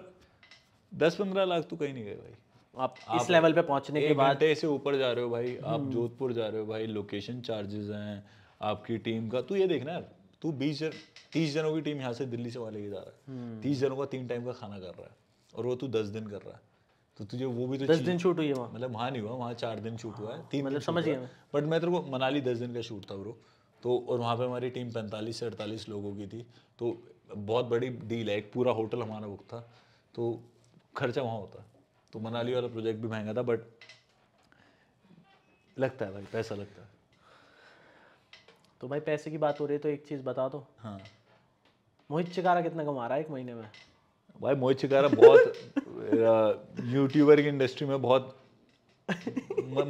दस पंद्रह लाख तो कहीं नहीं गए भाई आप, आप इस लेवल पे पहुंचने के बाद से ऊपर जा रहे हो भाई आप जोधपुर जा रहे हो भाई लोकेशन चार्जेस हैं आपकी टीम का तू ये देखना यार तू बीस जन तीस जनों की टीम यहाँ से दिल्ली से वहां लेके जा रहा है हम्म। तीस जनों का तीन टाइम का खाना कर रहा है और वो तू दस दिन कर रहा है तो तुझे वो भी तो दस दिन शूट हुई है वहाँ मतलब वहाँ नहीं हुआ वहाँ चार दिन शूट हुआ है तीन मतलब समझ गया बट मैं तेरे को मनाली दस दिन का शूट था ब्रो तो और वहाँ पे हमारी टीम पैंतालीस से अड़तालीस लोगों की थी तो बहुत बड़ी डील है एक पूरा होटल हमारा बुक था तो खर्चा वहाँ होता तो मनाली वाला प्रोजेक्ट भी महंगा था बट लगता है भाई पैसा लगता है तो भाई पैसे की बात हो रही है तो एक चीज़ बता दो तो। हाँ मोहित चिकारा कितना कमा रहा है एक महीने में भाई मोहित चिकारा बहुत यूट्यूबर की इंडस्ट्री में बहुत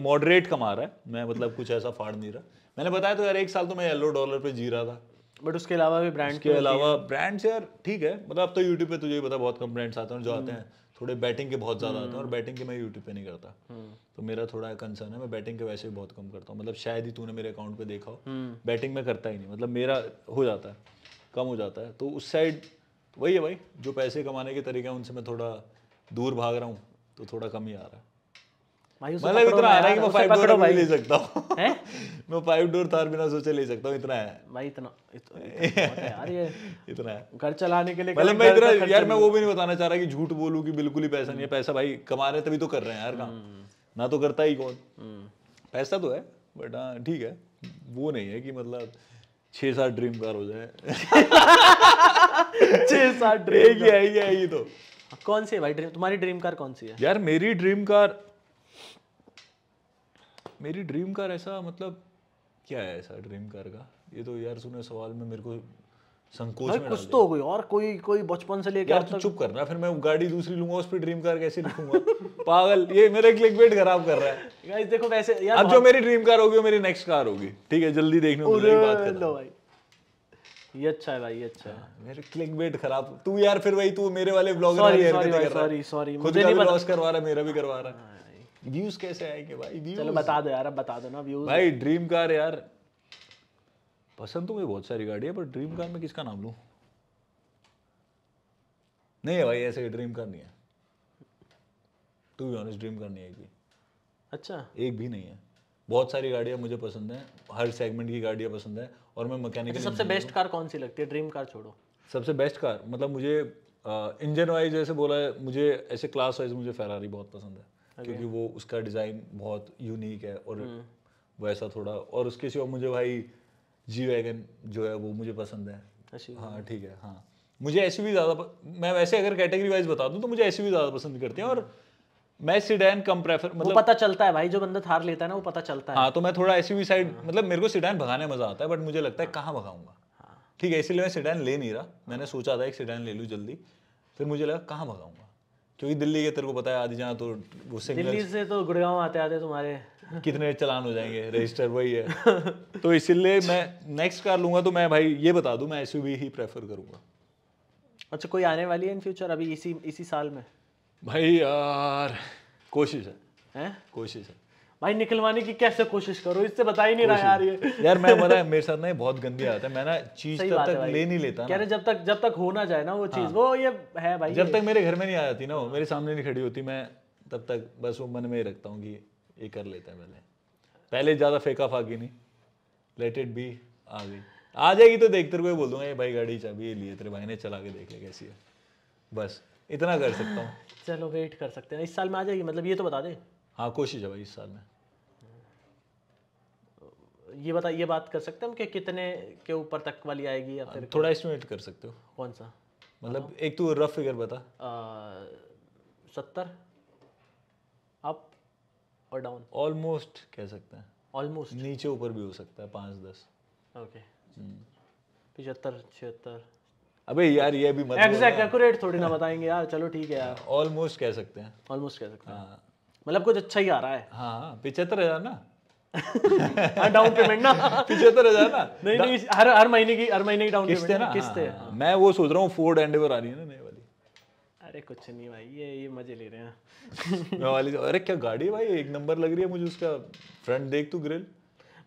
मॉडरेट कमा रहा है मैं मतलब कुछ ऐसा फाड़ नहीं रहा मैंने बताया तो यार एक साल तो मैं येलो डॉलर पे जी रहा था बट उसके अलावा भी ब्रांड के तो अलावा ब्रांड्स यार ठीक है मतलब अब तो यूट्यूब पे तुझे पता बहुत कम ब्रांड्स आते हैं जो आते हम्म। हैं थोड़े बैटिंग के बहुत ज़्यादा आते हैं और हम्म। बैटिंग के मैं यूट्यूब पे नहीं करता हम्म। तो मेरा थोड़ा कंसर्न है मैं बैटिंग के वैसे भी बहुत कम करता हूँ मतलब शायद ही तूने मेरे अकाउंट पे देखा हो हम्म। बैटिंग में करता ही नहीं मतलब मेरा हो जाता है कम हो जाता है तो उस साइड वही है भाई जो पैसे कमाने के तरीके हैं उनसे मैं थोड़ा दूर भाग रहा हूँ तो थोड़ा कम ही आ रहा है मतलब इतना है कि मैं फाइव डोर भी ले सकता हूँ मैं फाइव डोर थार बिना सोचे ले सकता हूँ इतना है भाई इतना यार ये इतना है घर चलाने के लिए मतलब मैं इतना यार मैं वो भी नहीं बताना चाह रहा कि झूठ बोलूँ कि बिल्कुल ही पैसा नहीं है पैसा भाई कमा रहे तभी तो कर रहे हैं यार काम हम्म। ना तो करता ही कौन हम्म। पैसा तो है बट हाँ ठीक है वो नहीं है कि मतलब छह सात ड्रीम कार हो जाए छह सात ड्रीम ही आएगी आएगी तो कौन सी है भाई ड्रीम तुम्हारी ड्रीम कार कौन सी है यार मेरी ड्रीम कार मेरी ड्रीम कार ऐसा मतलब क्या है ऐसा ड्रीम कार का ये तो यार सुने सवाल में मेरे को संकोच में कुछ तो कोई और कोई कोई बचपन से लेकर यार तू चुप करना फिर मैं गाड़ी दूसरी लूंगा उस पर ड्रीम कार कैसे लिखूंगा पागल ये मेरे क्लिक बेट खराब कर रहा है गाइस देखो वैसे यार अब जो मेरी ड्रीम कार होगी वो मेरी नेक्स्ट कार होगी ठीक है जल्दी देखने को बात कर लो भाई ये अच्छा है भाई ये अच्छा है मेरे क्लिक बेट खराब तू यार फिर वही तू मेरे वाले ब्लॉगर वाली हरकतें कर रहा है सॉरी सॉरी मुझे नहीं पता लॉस करवा रहा है मेरा भी करवा रहा है हाँ, व्यूज कैसे आएंगे भाई व्यूज चलो बता दो यार अब बता दो ना व्यूज भाई ड्रीम कार यार पसंद तो मुझे बहुत सारी गाड़ी है पर ड्रीम कार में किसका नाम लूँ नहीं है भाई ऐसे ड्रीम कार नहीं है to be honest dream car नहीं है एक भी अच्छा एक भी नहीं है बहुत सारी गाड़ियाँ मुझे पसंद हैं हर सेगमेंट की गाड़ियाँ पसंद है और मैं मैकेनिकल अच्छा, सबसे बेस्ट कार कौन सी लगती है ड्रीम कार छोड़ो सबसे बेस्ट कार मतलब मुझे इंजन वाइज जैसे बोला है मुझे ऐसे क्लास वाइज मुझे फेरारी बहुत पसंद है क्योंकि वो उसका डिज़ाइन बहुत यूनिक है और वो hmm. वैसा थोड़ा और उसके सिवा मुझे भाई जी वैगन जो है वो मुझे पसंद है अच्छा। हाँ ठीक है हाँ मुझे ऐसी भी ज़्यादा मैं वैसे अगर कैटेगरी वाइज बता दूं तो मुझे ऐसी भी ज़्यादा पसंद करते हैं और मैं सिडैन कम प्रेफर मतलब पता चलता है भाई जो बंदा थार लेता है ना वो पता चलता है हाँ तो मैं थोड़ा भी साइड हाँ। मतलब मेरे को सिडैन भगाने मजा आता है बट मुझे लगता है हाँ। कहाँ भगाऊंगा हाँ। ठीक है इसीलिए मैं सिडैन ले नहीं रहा मैंने सोचा था एक सिडैन ले लूँ जल्दी फिर मुझे लगा कहाँ भगाऊंगा क्योंकि दिल्ली के तेरे को पता है आदि जहाँ तो वो दिल्ली से तो गुड़गांव आते आते तुम्हारे कितने चलान हो जाएंगे रजिस्टर वही है तो इसीलिए मैं नेक्स्ट कार लूँगा तो मैं भाई ये बता दू मैं एसयूवी ही प्रेफर करूंगा अच्छा कोई आने वाली है इन फ्यूचर अभी इसी इसी साल में भाई यार कोशिश है कोशिश है भाई निकलवाने की कैसे कोशिश करो इससे बता ही नहीं रहा यार ये यार मैं मेरे साथ ना बहुत गंदी आता है मैं ना चीज तब तक ले नहीं लेता कह रहे जब तक जब तक हो ना जाए ना वो चीज हाँ। वो ये है भाई जब तक मेरे घर में नहीं आ जाती ना वो मेरे सामने नहीं खड़ी होती मैं तब तक बस वो मन में ही रखता हूँ कि ये कर लेते हैं पहले पहले ज़्यादा फेंका फाकी नहीं लेट इट बी आ गई आ जाएगी तो देख तेरे को बोल दूंगा ये भाई गाड़ी चाबी ये लिए तेरे भाई ने चला के देख ले कैसी है बस इतना कर सकता हूँ चलो वेट कर सकते हैं इस साल में आ जाएगी मतलब ये तो बता दे हाँ कोशिश है भाई इस साल में ये बता ये बात कर सकते हैं हम कि कितने के ऊपर तक वाली आएगी या फिर थोड़ा एस्टिमेट कर सकते हो कौन सा मतलब हाँ। एक तो रफ फिगर बता सत्तर अप और डाउन ऑलमोस्ट कह सकते हैं ऑलमोस्ट नीचे ऊपर भी हो सकता है पाँच दस ओके हम्म। पिछहत्तर छिहत्तर अबे यार ये भी मतलब एग्जैक्ट एक्यूरेट थोड़ी ना बताएंगे यार चलो ठीक है यार ऑलमोस्ट कह सकते हैं ऑलमोस्ट कह सकते हैं हाँ। मतलब कुछ अच्छा ही आ रहा है हाँ, हाँ पिछहत्तर हज़ार ना डाउन हाँ, पेमेंट ना पिछहत्तर हजार ना नहीं नहीं हर हर महीने की हर महीने की डाउन पेमेंट ना किस्त है हाँ, हाँ, मैं वो सोच रहा हूँ फोर्ड एंडेवर आ रही है ना नई वाली अरे कुछ नहीं भाई ये ये मजे ले रहे हैं वाली अरे क्या गाड़ी भाई एक नंबर लग रही है मुझे उसका फ्रंट देख तू ग्रिल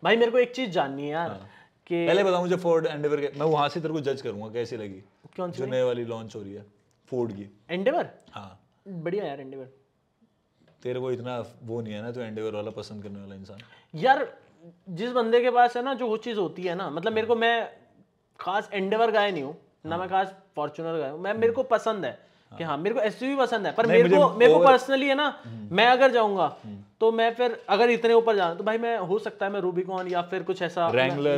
भाई मेरे को एक चीज जाननी है यार कि पहले बता मुझे फोर्ड एंडेवर के मैं वहां से तेरे को जज करूंगा कैसी लगी कौन सी नई वाली लॉन्च हो रही है फोर्ड की एंडेवर हां बढ़िया यार एंडेवर तेरे को इतना वो नहीं है ना तो एंडेवर वाला पसंद करने वाला इंसान यार जिस बंदे के पास है ना जो वो चीज़ होती है ना मतलब मेरे को मैं खास एंडेवर गाय नहीं हूँ ना मैं खास फॉर्चुनर गाय मैं मेरे को पसंद है कि हाँ मेरे को एस पसंद है पर मेरे को मेरे को पर्सनली है ना हम्म। मैं अगर जाऊंगा हम्म। तो मैं फिर अगर इतने ऊपर जाऊँ तो भाई मैं हो सकता है मैं रूबिकॉन या फिर कुछ ऐसा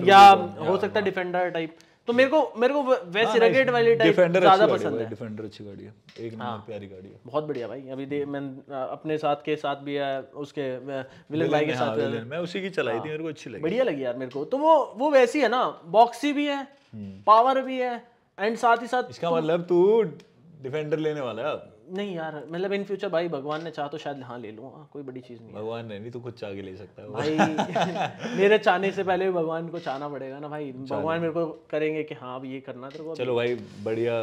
या हो सकता है डिफेंडर हाँ। टाइप तो मेरे को मेरे को वैसे रगेट हाँ, वाली टाइप ज्यादा पसंद है डिफेंडर अच्छी गाड़ी है एक हाँ। नंबर प्यारी गाड़ी है बहुत बढ़िया भाई अभी मैं अपने साथ के साथ भी है उसके विलन भाई के हाँ, साथ मैं उसी की चलाई थी मेरे को अच्छी लगी बढ़िया लगी यार मेरे को तो वो वो वैसी है ना बॉक्सी भी है पावर हम्म। भी है एंड साथ ही साथ इसका मतलब तू डिफेंडर लेने वाला है नहीं यार मतलब इन फ्यूचर भाई भगवान ने चाह तो शायद हाँ ले लूँ हाँ, कोई बड़ी चीज़ नहीं भगवान ने नहीं तो खुद चाह के ले सकता है भाई मेरे चाहने से पहले भी भगवान को चाहना पड़ेगा ना भाई भगवान मेरे को करेंगे कि हाँ अब ये करना तेरे को चलो भाई बढ़िया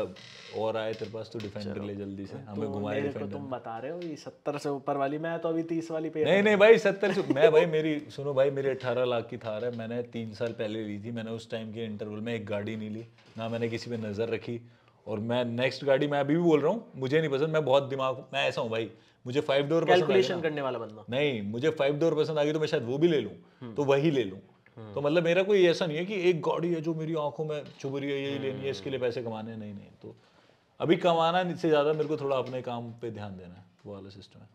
और आए तेरे पास तो डिफेंडर ले जल्दी से हमें घुमा डिफेंडर तुम बता रहे हो ये सत्तर से ऊपर वाली मैं तो अभी तीस वाली पे नहीं नहीं भाई सत्तर से मैं भाई मेरी सुनो भाई मेरी अठारह लाख की थार है मैंने तीन साल पहले ली थी मैंने उस टाइम के इंटरवल में एक गाड़ी नहीं ली ना मैंने किसी पर नज़र रखी और मैं नेक्स्ट गाड़ी मैं अभी भी बोल रहा हूँ मुझे नहीं पसंद मैं बहुत दिमाग मैं ऐसा हूँ भाई मुझे फाइव डोर कैलकुलेशन करने वाला बंदा नहीं मुझे फाइव डोर पसंद आ गई तो मैं शायद वो भी ले लूँ हम्म। तो वही ले लूँ हम्म। तो मतलब मेरा कोई ऐसा नहीं है कि एक गाड़ी है जो मेरी आंखों में चुभ रही है यही लेनी है इसके लिए पैसे कमाने नहीं नहीं तो अभी कमाना से ज़्यादा मेरे को थोड़ा अपने काम पे ध्यान देना है वो वाला सिस्टम है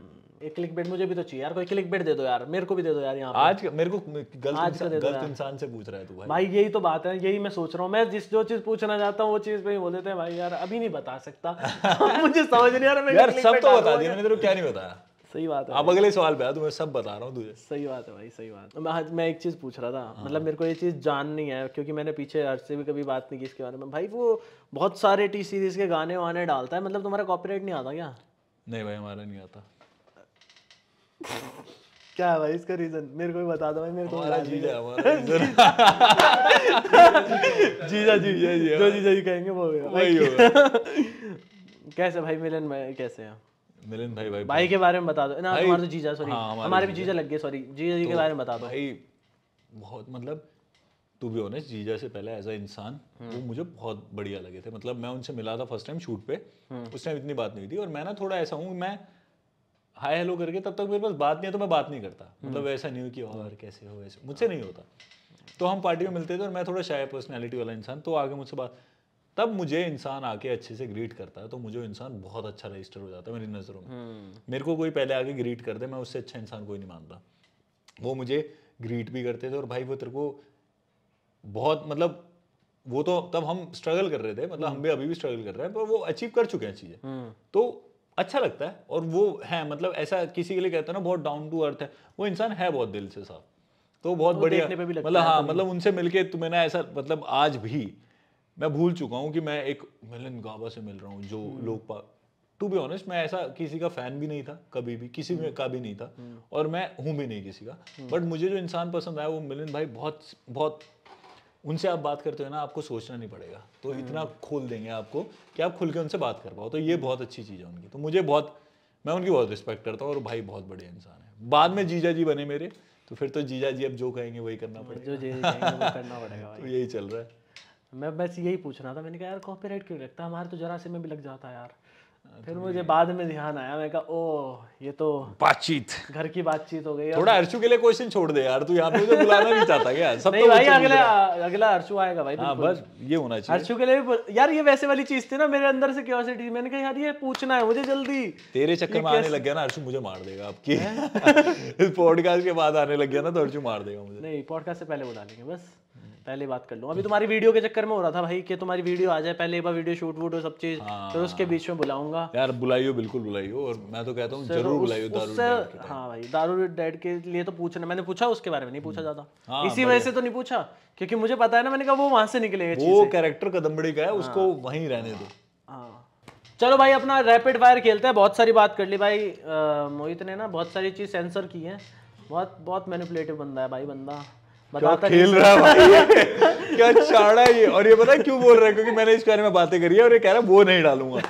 हम्म। एक क्लिक बेट मुझे भी तो चाहिए यार कोई क्लिक बेट दे दो यार मेरे को भी दे दो यार यहाँ आज मेरे को गलत आज इंसान से पूछ रहा है तू भाई भाई यही तो बात है यही मैं सोच रहा हूँ मैं जिस जो चीज पूछना चाहता हूँ वो चीज पे ही बोल देते हैं भाई यार अभी नहीं बता सकता मुझे समझ नहीं आ रहा यार सब तो बता दिया मैंने तेरे क्या नहीं बताया सही बात है अब अगले सवाल पे तुम्हें सब बता रहा हूँ तुझे सही बात है भाई सही बात मैं मैं एक चीज़ पूछ रहा था हाँ। मतलब मेरे को ये चीज़ जाननी है क्योंकि मैंने पीछे हर से भी कभी बात नहीं की इसके बारे में भाई वो बहुत सारे टी सीरीज़ के गाने वाने डालता है मतलब तुम्हारा कॉपीराइट नहीं आता क्या नहीं भाई हमारा नहीं आता क्या है भाई इसका रीजन मेरे को भी बता दो भाई मेरे को हमारा जीजा हमारा जीजा जीजा जी जो जीजा जी कहेंगे वो वही होगा कैसे भाई मिलन भाई कैसे हैं मिलन भाई भाई भाई के बारे में बता दो ना हमारे तो जीजा सॉरी हाँ, हमारे भी जीजा लग गए सॉरी जीजा जी के तो बारे में बता दो भाई बहुत मतलब टू बी ऑनेस्ट जीजा से पहले एज अ इंसान हम्म। वो मुझे बहुत बढ़िया लगे थे मतलब मैं उनसे मिला था फर्स्ट टाइम शूट पे हम्म। उस टाइम इतनी बात नहीं थी और मैं ना थोड़ा ऐसा हूँ मैं हाय हेलो करके तब तक मेरे पास बात नहीं है तो मैं बात नहीं करता मतलब हम्म। वैसा नहीं हो कि और कैसे हो वैसे मुझसे नहीं होता तो हम पार्टी में मिलते थे और मैं थोड़ा शायद पर्सनैलिटी वाला इंसान तो आगे मुझसे बात तब मुझे इंसान आके अच्छे से ग्रीट करता है तो मुझे इंसान बहुत अच्छा रजिस्टर हो जाता है मेरी नज़रों में हम्म। मेरे को कोई पहले आके ग्रीट कर दे मैं उससे अच्छा इंसान कोई नहीं मानता वो मुझे ग्रीट भी करते थे और भाई वो तेरे को बहुत मतलब वो तो तब हम स्ट्रगल कर रहे थे मतलब हम हम्म। भी अभी भी स्ट्रगल कर रहे हैं पर वो अचीव कर चुके हैं चीज़ें तो अच्छा लगता है और वो है मतलब ऐसा किसी के लिए कहते हैं ना बहुत डाउन टू अर्थ है वो इंसान है बहुत दिल से साफ तो बहुत बढ़िया मतलब हाँ मतलब उनसे मिलके तुम्हें ना ऐसा मतलब आज भी मैं भूल चुका हूँ कि मैं एक मिलन गाबा से मिल रहा हूँ जो हम्म। लोग टू बी ऑनेस्ट मैं ऐसा किसी का फैन भी नहीं था कभी भी किसी में हम्म। का भी नहीं था हम्म। और मैं हूँ भी नहीं किसी का बट मुझे जो इंसान पसंद आया वो मिलन भाई बहुत बहुत उनसे आप बात करते हो ना आपको सोचना नहीं पड़ेगा तो हम्म। इतना खोल देंगे आपको कि आप खुल के उनसे बात कर पाओ तो ये बहुत अच्छी चीज़ है उनकी तो मुझे बहुत मैं उनकी बहुत रिस्पेक्ट करता हूँ और भाई बहुत बड़े इंसान है बाद में जीजा जी बने मेरे तो फिर तो जीजा जी अब जो कहेंगे वही करना पड़ेगा जो जी करना पड़ेगा तो यही चल रहा है मैं बस यही पूछ रहा था मैंने कहा यार कॉपी क्यों लगता है हमारे तो जरा से में भी लग जाता है यार हाँ, फिर मुझे बाद में ध्यान आया मैं कहा ओ ये तो बातचीत घर की बातचीत हो गई थोड़ा अर्शु के लिए क्वेश्चन छोड़ दे यार तू यहाँ पे बुलाना नहीं चाहता क्या सब नहीं तो भाई अगला अगला अर्शु आएगा भाई हाँ बस ये होना चाहिए अर्शु के लिए यार ये वैसे वाली चीज थी ना मेरे अंदर से क्यूरसिटी मैंने कहा यार ये पूछना है मुझे जल्दी तेरे चक्कर में आने लग गया ना अर्शु मुझे मार देगा आपकी पॉडकास्ट के बाद आने लग गया ना तो अर्शु मार देगा मुझे नहीं पॉडकास्ट से पहले बुला लेंगे बस पहले बात कर लो अभी तुम्हारी वीडियो के चक्कर में हो रहा था भाई कि तुम्हारी वीडियो आ जाए पहले एक बार वीडियो शूट वूट हो सब चीज तो हाँ। उसके बीच में बुलाऊंगा यार बुलाइयो बिल्कुल बुलाइयो और मैं तो कहता हूँ जरूर बुलाइयो दारू हाँ भाई दारू डैड के लिए तो पूछना मैंने पूछा उसके बारे में नहीं पूछा हम्म। ज्यादा हाँ, इसी वजह से तो नहीं पूछा क्योंकि मुझे पता है ना मैंने कहा वो वहां से निकलेगा वो कैरेक्टर कदम्बड़ी का है हाँ। उसको वहीं रहने दो चलो भाई अपना रैपिड फायर खेलते हैं बहुत सारी बात कर ली भाई मोहित ने ना बहुत सारी चीज़ सेंसर की है बहुत बहुत मैनिपुलेटिव बंदा है भाई बंदा खेल रहा है भाई क्या चाड़ा ये और ये पता है क्यों बोल रहा है क्योंकि मैंने इस बारे में बातें करी है और ये कह रहा है वो नहीं डालूंगा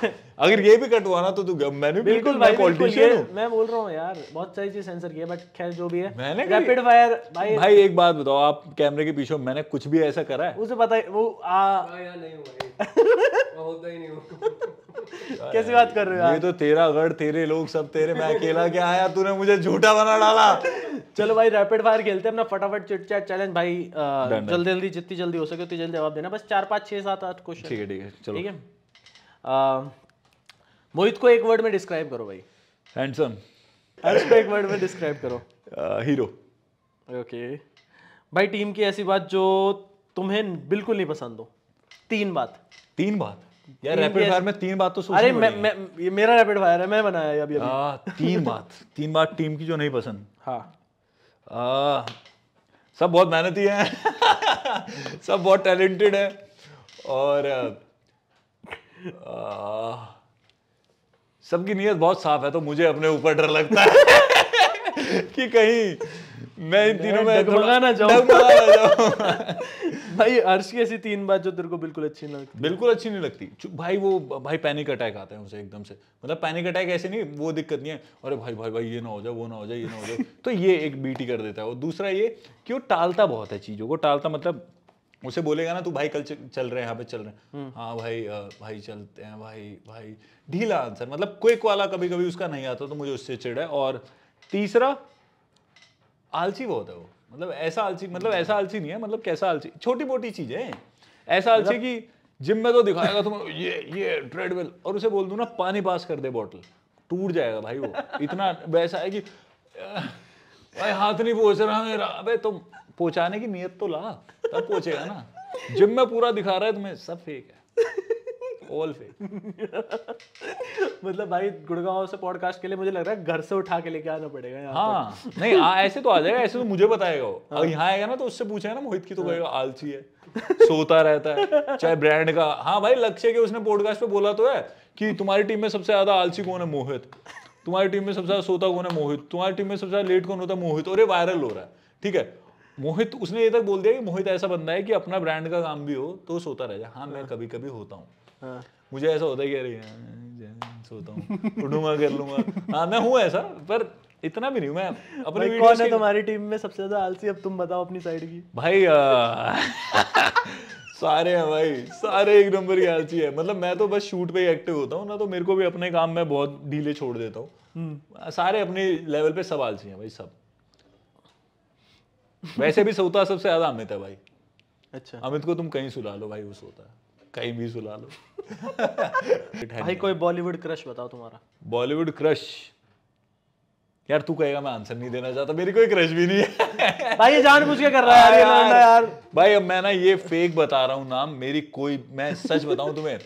अगर ये भी कटवाना तो तू मैंने बिल्कुल मैं पॉलिटिशियन हूं मैं बोल रहा हूं यार बहुत सारी चीज सेंसर किया बट खैर जो भी है मैंने रैपिड फायर भाई भाई एक बात बताओ आप कैमरे के पीछे मैंने कुछ भी ऐसा करा है उसे पता है वो आ हाँ नहीं हुआ होता ही नहीं कैसी बात कर रहे हो ये तो तेरा गढ़ तेरे लोग सब तेरे मैं अकेला क्या आया तूने मुझे झूठा बना डाला चलो भाई रैपिड फायर खेलते हैं अपना फटाफट चिट चैट चैलेंज भाई जल्दी जल्दी जितनी जल्दी हो सके उतनी जल्दी जवाब देना बस चार पाँच छह सात आठ क्वेश्चन ठीक है ठीक है चलो ठीक है मोहित को एक वर्ड में डिस्क्राइब करो भाई हैंडसम हर्ष को एक वर्ड में डिस्क्राइब करो हीरो ओके uh, okay. भाई टीम की ऐसी बात जो तुम्हें बिल्कुल नहीं पसंद हो तीन बात तीन बात यार रैपिड फायर में तीन बात तो सोच अरे मैं, मैं, ये मेरा रैपिड फायर है मैं बनाया है अभी अभी आ, हाँ, तीन बात तीन बात टीम की जो नहीं पसंद हाँ आ, uh, सब बहुत मेहनती है सब बहुत टैलेंटेड है और आ, uh, आ, सबकी नीयत बहुत साफ है तो मुझे अपने ऊपर डर लगता है कि कहीं मैं इन तीनों में डगमगा ना भाई अर्श की ऐसी तीन बात जो तेरे को बिल्कुल अच्छी नहीं लगती बिल्कुल अच्छी नहीं लगती भाई वो भाई पैनिक अटैक आते हैं उसे एकदम से मतलब पैनिक अटैक ऐसे नहीं वो दिक्कत नहीं है अरे भाई भाई भाई ये ना हो जाए वो ना हो जाए ये ना हो जाए तो ये एक बीटी कर देता है और दूसरा ये कि वो टालता बहुत है चीज़ों को टालता मतलब उसे बोलेगा ना तू भाई कल चल रहे हैं यहाँ पे चल रहे हैं हाँ भाई आ, भाई चलते हैं भाई भाई ढीला आंसर मतलब क्विक वाला कभी कभी उसका नहीं आता तो मुझे उससे चिड़ है और तीसरा आलसी बहुत है वो मतलब ऐसा आलसी मतलब ऐसा आलसी नहीं है मतलब कैसा आलसी छोटी मोटी चीजें ऐसा आलसी मतलब की जिम में तो दिखाएगा तुम तो ये ये ट्रेडमिल और उसे बोल दू ना पानी पास कर दे बॉटल टूट जाएगा भाई वो इतना वैसा है कि भाई हाथ नहीं पहुंच रहा मेरा अबे तुम पहुंचाने की नीयत तो ला तब पहुंचेगा ना जिम में पूरा दिखा रहा है तुम्हें तो सब फेक है ऑल फेक मतलब भाई गुड़गांव से पॉडकास्ट के लिए मुझे लग रहा है घर से उठा के लेके आना पड़ेगा यहाँ हाँ नहीं आ, ऐसे तो आ जाएगा ऐसे तो मुझे बताएगा वो हाँ। अगर यहाँ आएगा ना तो उससे पूछेगा ना मोहित की तो हाँ। कहेगा हाँ। आलसी है सोता रहता है चाहे ब्रांड का हाँ भाई लक्ष्य के उसने पॉडकास्ट पे बोला तो है कि तुम्हारी टीम में सबसे ज्यादा आलसी कौन है मोहित तुम्हारी टीम में सबसे ज्यादा सोता कौन है मोहित तुम्हारी टीम में सबसे ज्यादा लेट कौन होता है मोहित और ये वायरल हो रहा है ठीक है मोहित उसने ये तक बोल दिया कि मोहित ऐसा बंदा है कि अपना ब्रांड का काम भी हो तो सोता रह जाए हाँ मैं हाँ। कभी कभी होता हूँ हाँ। मुझे ऐसा होता है कि अरे हाँ, सोता हूँ उठूंगा कर लूंगा हाँ मैं हूँ ऐसा पर इतना भी नहीं मैं अपने कौन है तुम्हारी टीम में सबसे ज्यादा आलसी अब तुम बताओ अपनी साइड की भाई सारे हैं भाई सारे एक नंबर की आलसी है मतलब मैं तो बस शूट पे ही एक्टिव होता हूँ ना तो मेरे को भी अपने काम में बहुत ढीले छोड़ देता हूँ हम्म। सारे अपने लेवल पे सब आलसी हैं भाई सब वैसे भी सोता सबसे ज्यादा अमित है भाई अच्छा अमित को तुम कहीं सुला लो भाई वो सोता है कहीं भी सुला लो भाई कोई बॉलीवुड क्रश बताओ तुम्हारा बॉलीवुड क्रश यार तू कहेगा मैं आंसर नहीं देना चाहता मेरी कोई क्रश भी नहीं है भाई जान बुझ के कर रहा है यार, यार भाई अब मैं ना ये फेक बता रहा हूँ नाम मेरी कोई मैं सच बताऊ तुम्हें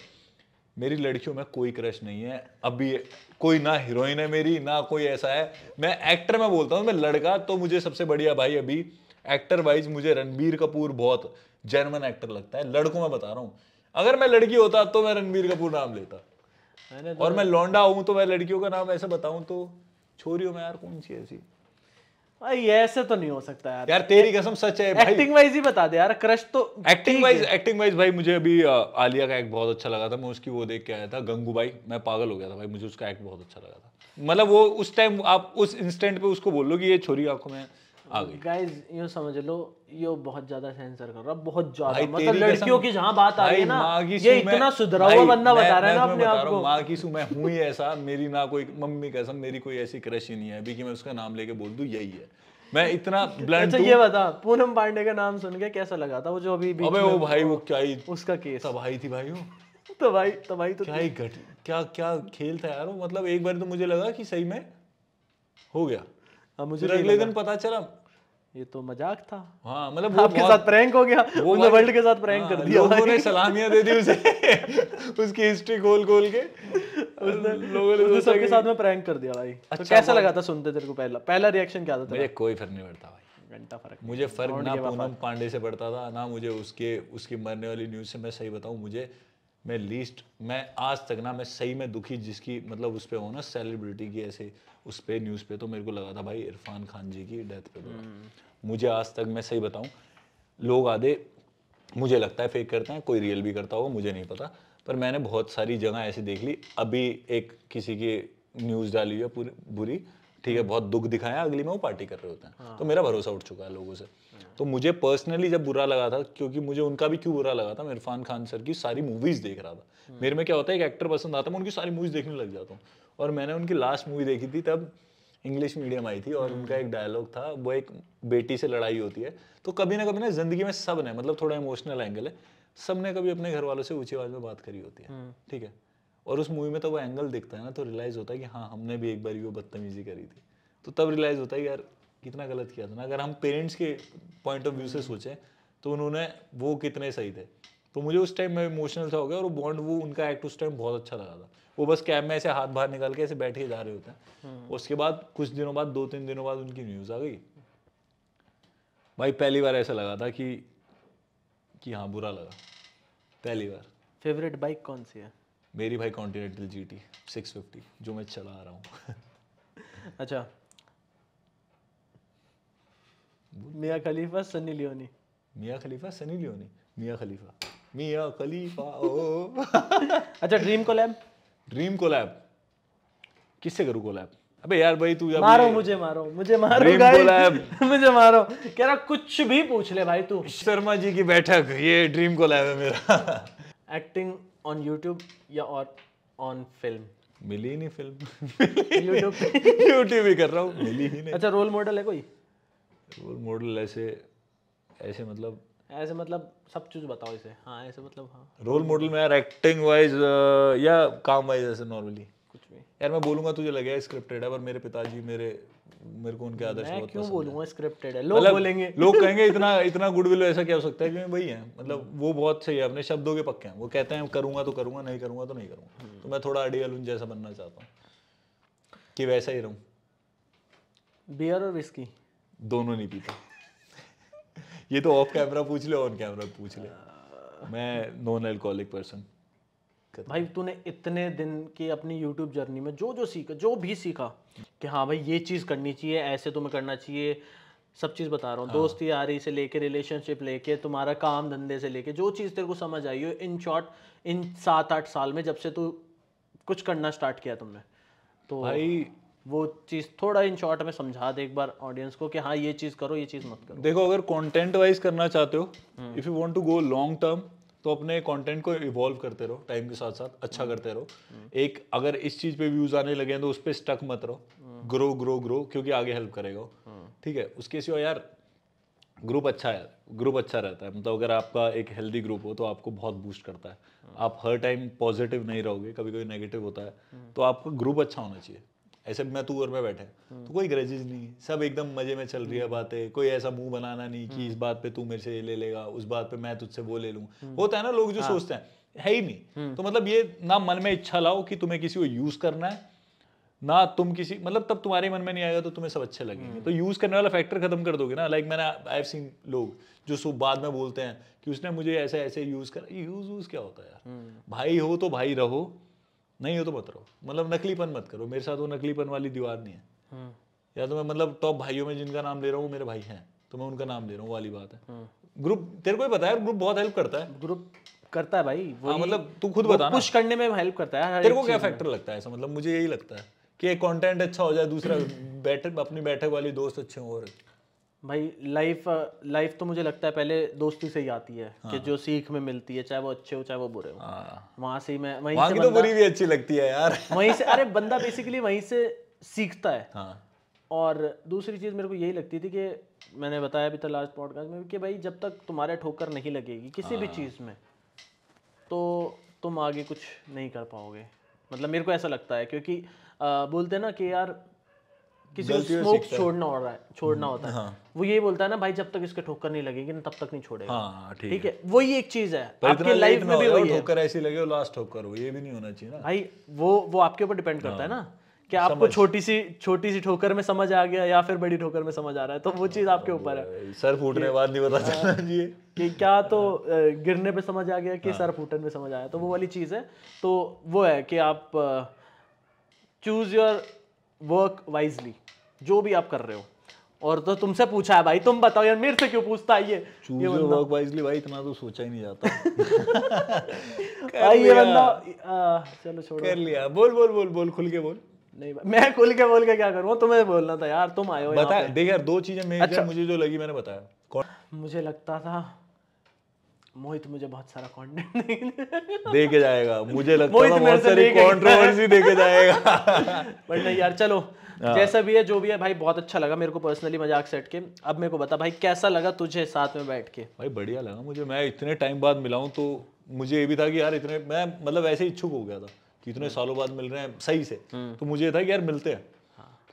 मेरी लड़कियों में कोई क्रश नहीं है अभी कोई ना हीरोइन है मेरी ना कोई ऐसा है मैं एक्टर में बोलता हूँ मैं लड़का तो मुझे सबसे बढ़िया भाई अभी एक्टर वाइज मुझे रणबीर कपूर बहुत जर्मन एक्टर लगता है लड़कों में बता रहा हूँ अगर मैं लड़की होता तो मैं रणबीर कपूर नाम लेता मैंने तो और मैं लौंडा हूँ तो मैं लड़कियों का नाम ऐसे बताऊँ तो छोरियों में यार कौन सी ऐसी भाई ऐसे तो नहीं हो सकता यार यार तेरी कसम सच है भाई एक्टिंग वाइज ही बता दे यार क्रश तो एक्टिंग वाइज एक्टिंग वाइज भाई मुझे अभी आलिया का एक्ट बहुत अच्छा लगा था मैं उसकी वो देख के आया था गंगू भाई मैं पागल हो गया था भाई मुझे उसका एक्ट बहुत अच्छा लगा था मतलब वो उस टाइम आप उस इंस्टेंट पे उसको लो कि ये छोरी आंखों में आ गई गाइस यू समझ लो यो बहुत ज्यादा सेंसर कर रहा बहुत ज्यादा मतलब लड़कियों की जहां बात आ रही है ना ये इतना सुधरा हुआ बंदा बता रहा है ना अपने आप को मां की मैं हूं ही ऐसा मेरी ना कोई मम्मी कसम मेरी कोई ऐसी क्रश ही नहीं है अभी कि मैं उसका नाम लेके बोल दूं यही है मैं इतना ब्लंट अच्छा ये बता पूनम पांडे का नाम सुन के कैसा लगा था वो जो अभी अबे वो भाई वो क्या ही उसका केस तबाही थी भाई वो तबाही तबाही तो क्या ही घट क्या क्या खेल था यार वो मतलब एक बार तो मुझे लगा कि सही में हो गया हाँ, मुझे अगले दिन पता चला ये तो मजाक था हाँ मतलब आपके साथ प्रैंक हो गया वो वर्ल्ड के साथ प्रैंक कर हाँ, दिया लोगों ने सलामियां दे दी उसे उसकी हिस्ट्री खोल खोल के उसने लोगों ने सबके साथ में प्रैंक कर दिया भाई तो अच्छा तो कैसा लगा था सुनते तेरे को पहला पहला रिएक्शन क्या था तेरा कोई फर्क नहीं पड़ता भाई घंटा फर्क मुझे फर्क ना पूनम पांडे से पड़ता था ना मुझे उसके उसकी मरने वाली न्यूज़ से मैं सही बताऊं मुझे मैं लीस्ट मैं आज तक ना मैं सही में दुखी जिसकी मतलब उस पर हो ना सेलिब्रिटी की ऐसे उस पर न्यूज़ पे तो मेरे को लगा था भाई इरफान खान जी की डेथ पे बुरा हम्म। मुझे आज तक मैं सही बताऊँ लोग आधे मुझे लगता है फेक करते हैं कोई रियल भी करता होगा मुझे नहीं पता पर मैंने बहुत सारी जगह ऐसी देख ली अभी एक किसी की न्यूज़ डाली हुई है पूरी बुरी ठीक है हम्म। बहुत दुख दिखाया अगली में वो पार्टी कर रहे होते हैं हाँ। तो मेरा भरोसा उठ चुका है लोगों से हाँ। तो मुझे पर्सनली जब बुरा लगा था क्योंकि मुझे उनका भी क्यों बुरा लगा था मैं इरफान खान सर की सारी मूवीज देख रहा था हम्म। मेरे में क्या होता है एक एक्टर पसंद आता है मैं उनकी सारी मूवीज देखने लग जाता हूँ और मैंने उनकी लास्ट मूवी देखी थी तब इंग्लिश मीडियम आई थी और हम्म। उनका एक डायलॉग था वो एक बेटी से लड़ाई होती है तो कभी ना कभी ना जिंदगी में सब ने मतलब थोड़ा इमोशनल एंगल है सब ने कभी अपने घर वालों से ऊंची आवाज में बात करी होती है हम्म। ठीक है और उस मूवी में तो वो एंगल दिखता है ना तो रियलाइज होता है कि हाँ हमने भी एक बार वो बदतमीजी करी थी तो तब रियलाइज होता है यार कितना गलत किया था ना अगर हम पेरेंट्स के पॉइंट ऑफ व्यू से हम्म। सोचें तो उन्होंने वो कितने सही थे तो मुझे उस टाइम में इमोशनल था हो गया और बॉन्ड वो उनका एक्ट उस टाइम बहुत अच्छा लगा था वो बस कैब में ऐसे हाथ बाहर निकाल के ऐसे बैठ के जा रहे होते हैं हम्म। उसके बाद कुछ दिनों बाद दो तीन दिनों बाद उनकी न्यूज़ आ गई भाई पहली बार ऐसा लगा था कि कि हाँ बुरा लगा पहली बार फेवरेट बाइक कौन सी है मेरी भाई continental G T six fifty जो मैं चला आ रहा हूँ अच्छा Mia Khalifa Sunny Leone Mia Khalifa Sunny Leone Mia Khalifa Mia Khalifa ओ अच्छा dream collab dream collab किससे करूँ लैब अबे यार भाई तू मारो मुझे मारो मुझे मारो मुझे मारो कह रहा कुछ भी पूछ ले भाई तू शर्मा जी की बैठक ये ड्रीम को लैब है मेरा एक्टिंग ऑन यूट्यूब या और ऑन फिल्म मिली नहीं फिल्म यूट्यूब ही कर रहा हूँ मिली ही नहीं अच्छा रोल मॉडल है कोई रोल मॉडल ऐसे ऐसे मतलब ऐसे मतलब सब चीज बताओ इसे हाँ ऐसे मतलब हाँ रोल मॉडल में यार एक्टिंग वाइज या काम वाइज ऐसे नॉर्मली कुछ भी यार मैं बोलूंगा तुझे लगे स्क्रिप्टेड है पर मेरे पिताजी मेरे मेरे को उनके आदर्श मैं क्यों बोलूंगा स्क्रिप्टेड है लोग मतलब बोलेंगे लोग कहेंगे इतना इतना गुडविल ऐसा क्या हो सकता है क्योंकि भाई है मतलब वो बहुत सही है अपने शब्दों के पक्के हैं वो कहते हैं करूंगा तो करूंगा नहीं करूंगा तो नहीं करूंगा हम्म। तो मैं थोड़ा अडियल जैसा बनना चाहता हूँ कि वैसा ही रहूं बियर और विस्की दोनों नहीं पीता ये तो ऑफ कैमरा पूछ ले ऑन कैमरा पूछ ले मैं नॉन अल्कोहलिक पर्सन भाई तूने इतने दिन की अपनी YouTube जर्नी में जो जो सीखा जो भी सीखा कि हाँ भाई ये चीज़ करनी चाहिए ऐसे तुम्हें करना चाहिए सब चीज़ बता रहा हूँ हाँ। दोस्ती यारी से लेके रिलेशनशिप लेके तुम्हारा काम धंधे से लेके जो चीज़ तेरे को समझ आई हो इन शॉर्ट इन सात आठ साल में जब से तू कुछ करना स्टार्ट किया तुमने तो भाई वो चीज़ थोड़ा इन शॉर्ट में समझा दे एक बार ऑडियंस को कि हाँ ये चीज़ करो ये चीज़ मत करो देखो अगर कंटेंट वाइज करना चाहते हो if you want to go long term तो अपने कंटेंट को इवॉल्व करते रहो टाइम के साथ साथ अच्छा हम्म। करते रहो हम्म। एक अगर इस चीज़ पे व्यूज़ आने लगे तो उस पर स्टक मत रहो ग्रो ग्रो ग्रो क्योंकि आगे हेल्प करेगा हम्म। ठीक है उसके से यार ग्रुप अच्छा है ग्रुप अच्छा रहता है मतलब अगर आपका एक हेल्दी ग्रुप हो तो आपको बहुत बूस्ट करता है आप हर टाइम पॉजिटिव नहीं रहोगे कभी कभी नेगेटिव होता है तो आपका ग्रुप अच्छा होना चाहिए ऐसे मैं तू और मैं बैठे तो कोई ग्रेजेज नहीं सब एकदम मजे में चल रही है बातें कोई ऐसा मुंह बनाना नहीं कि इस बात पे तू मेरे से ले लेगा उस बात पे मैं तुझसे वो ले लूँ होता है ना लोग जो हाँ। सोचते हैं है ही नहीं तो मतलब ये ना मन में इच्छा लाओ कि तुम्हें किसी को यूज करना है ना तुम किसी मतलब तब तुम्हारे मन में नहीं आएगा तो तुम्हें सब अच्छे लगेंगे हम्म। तो यूज करने वाला फैक्टर खत्म कर दोगे ना लाइक मैंने आई सीन लोग जो सो बाद में बोलते हैं कि उसने मुझे ऐसे ऐसे यूज कर यूज यूज क्या होता है यार हम्म। भाई हो तो भाई रहो नहीं हो तो मत रहो मतलब नकलीपन मत करो मेरे साथ वो नकलीपन वाली दीवार नहीं है हाँ। या तो मैं मतलब टॉप भाइयों में जिनका नाम ले रहा हूँ मेरे भाई हैं तो मैं उनका नाम ले रहा हूँ वाली बात है ग्रुप हाँ। तेरे को ही पता है ग्रुप बहुत हेल्प करता है ग्रुप करता है भाई हाँ मतलब तू खुद बता कुछ करने में हेल्प करता है तेरे को क्या फैक्टर लगता है ऐसा मतलब मुझे यही लगता है कि एक कंटेंट अच्छा हो जाए दूसरा बैठक अपनी बैठक वाली दोस्त अच्छे हो और भाई लाइफ लाइफ तो मुझे लगता है पहले दोस्ती से ही आती है हाँ। कि जो सीख में मिलती है चाहे वो अच्छे हो चाहे वो बुरे हो हाँ। वहां से मैं वहीं से तो बुरी भी अच्छी लगती है यार वहीं से अरे बंदा बेसिकली वहीं से सीखता है हाँ। और दूसरी चीज़ मेरे को यही लगती थी कि मैंने बताया अभी था लास्ट पॉडकास्ट में कि भाई जब तक तुम्हारे ठोकर नहीं लगेगी किसी भी हाँ। चीज़ में तो तुम आगे कुछ नहीं कर पाओगे मतलब मेरे को ऐसा लगता है क्योंकि बोलते ना कि यार किसी को स्मोक छोड़ना हो रहा है छोड़ना हम्म, होता है हाँ। वो ये बोलता है ना भाई जब तक इसके ठोकर नहीं लगेगी ना तब तक नहीं छोड़ेगा हाँ, ठीक है वही एक चीज है आपके लाइफ में भी वही ठोकर ऐसी लगे लास्ट ठोकर हो ये भी नहीं होना चाहिए ना भाई वो वो आपके ऊपर डिपेंड करता है हाँ। ना कि आपको छोटी सी छोटी सी ठोकर में समझ आ गया या फिर बड़ी ठोकर में समझ आ रहा है तो वो चीज हाँ, आपके ऊपर है सर फूटने बाद नहीं पता चलना चाहिए हाँ, कि क्या तो गिरने पे समझ आ गया कि सर फूटने में समझ आया तो वो वाली चीज है तो वो है कि आप चूज योर वर्क वाइजली जो भी आप कर रहे हो और तो तुमसे पूछा है भाई तुम बताओ यार मेरे से क्यों पूछता है ये वर्क वाइजली भाई इतना तो सोचा ही नहीं जाता भाई ये बंदा चलो छोड़ो कर लिया बोल बोल बोल बोल खुल के बोल नहीं मैं खुल के बोल के क्या करूँ तुम्हें बोलना था यार तुम आए हो बता देख यार दो चीजें अच्छा। मुझे जो लगी मैंने बताया मुझे लगता था मोहित मुझे बहुत सारा कंटेंट देके जाएगा मुझे लगता है बहुत सारी कंट्रोवर्सी देके जाएगा बट नहीं यार चलो हाँ। जैसा भी है जो भी है भाई बहुत अच्छा लगा मेरे को पर्सनली मजाक सेट के अब मेरे को बता भाई कैसा लगा तुझे साथ में बैठ के भाई बढ़िया लगा मुझे मैं इतने टाइम बाद मिला हूँ तो मुझे ये भी था कि यार इतने मैं मतलब ऐसे इच्छुक हो गया था कि इतने हम्म। सालों बाद मिल रहे हैं सही से हम्म। तो मुझे था कि यार मिलते हैं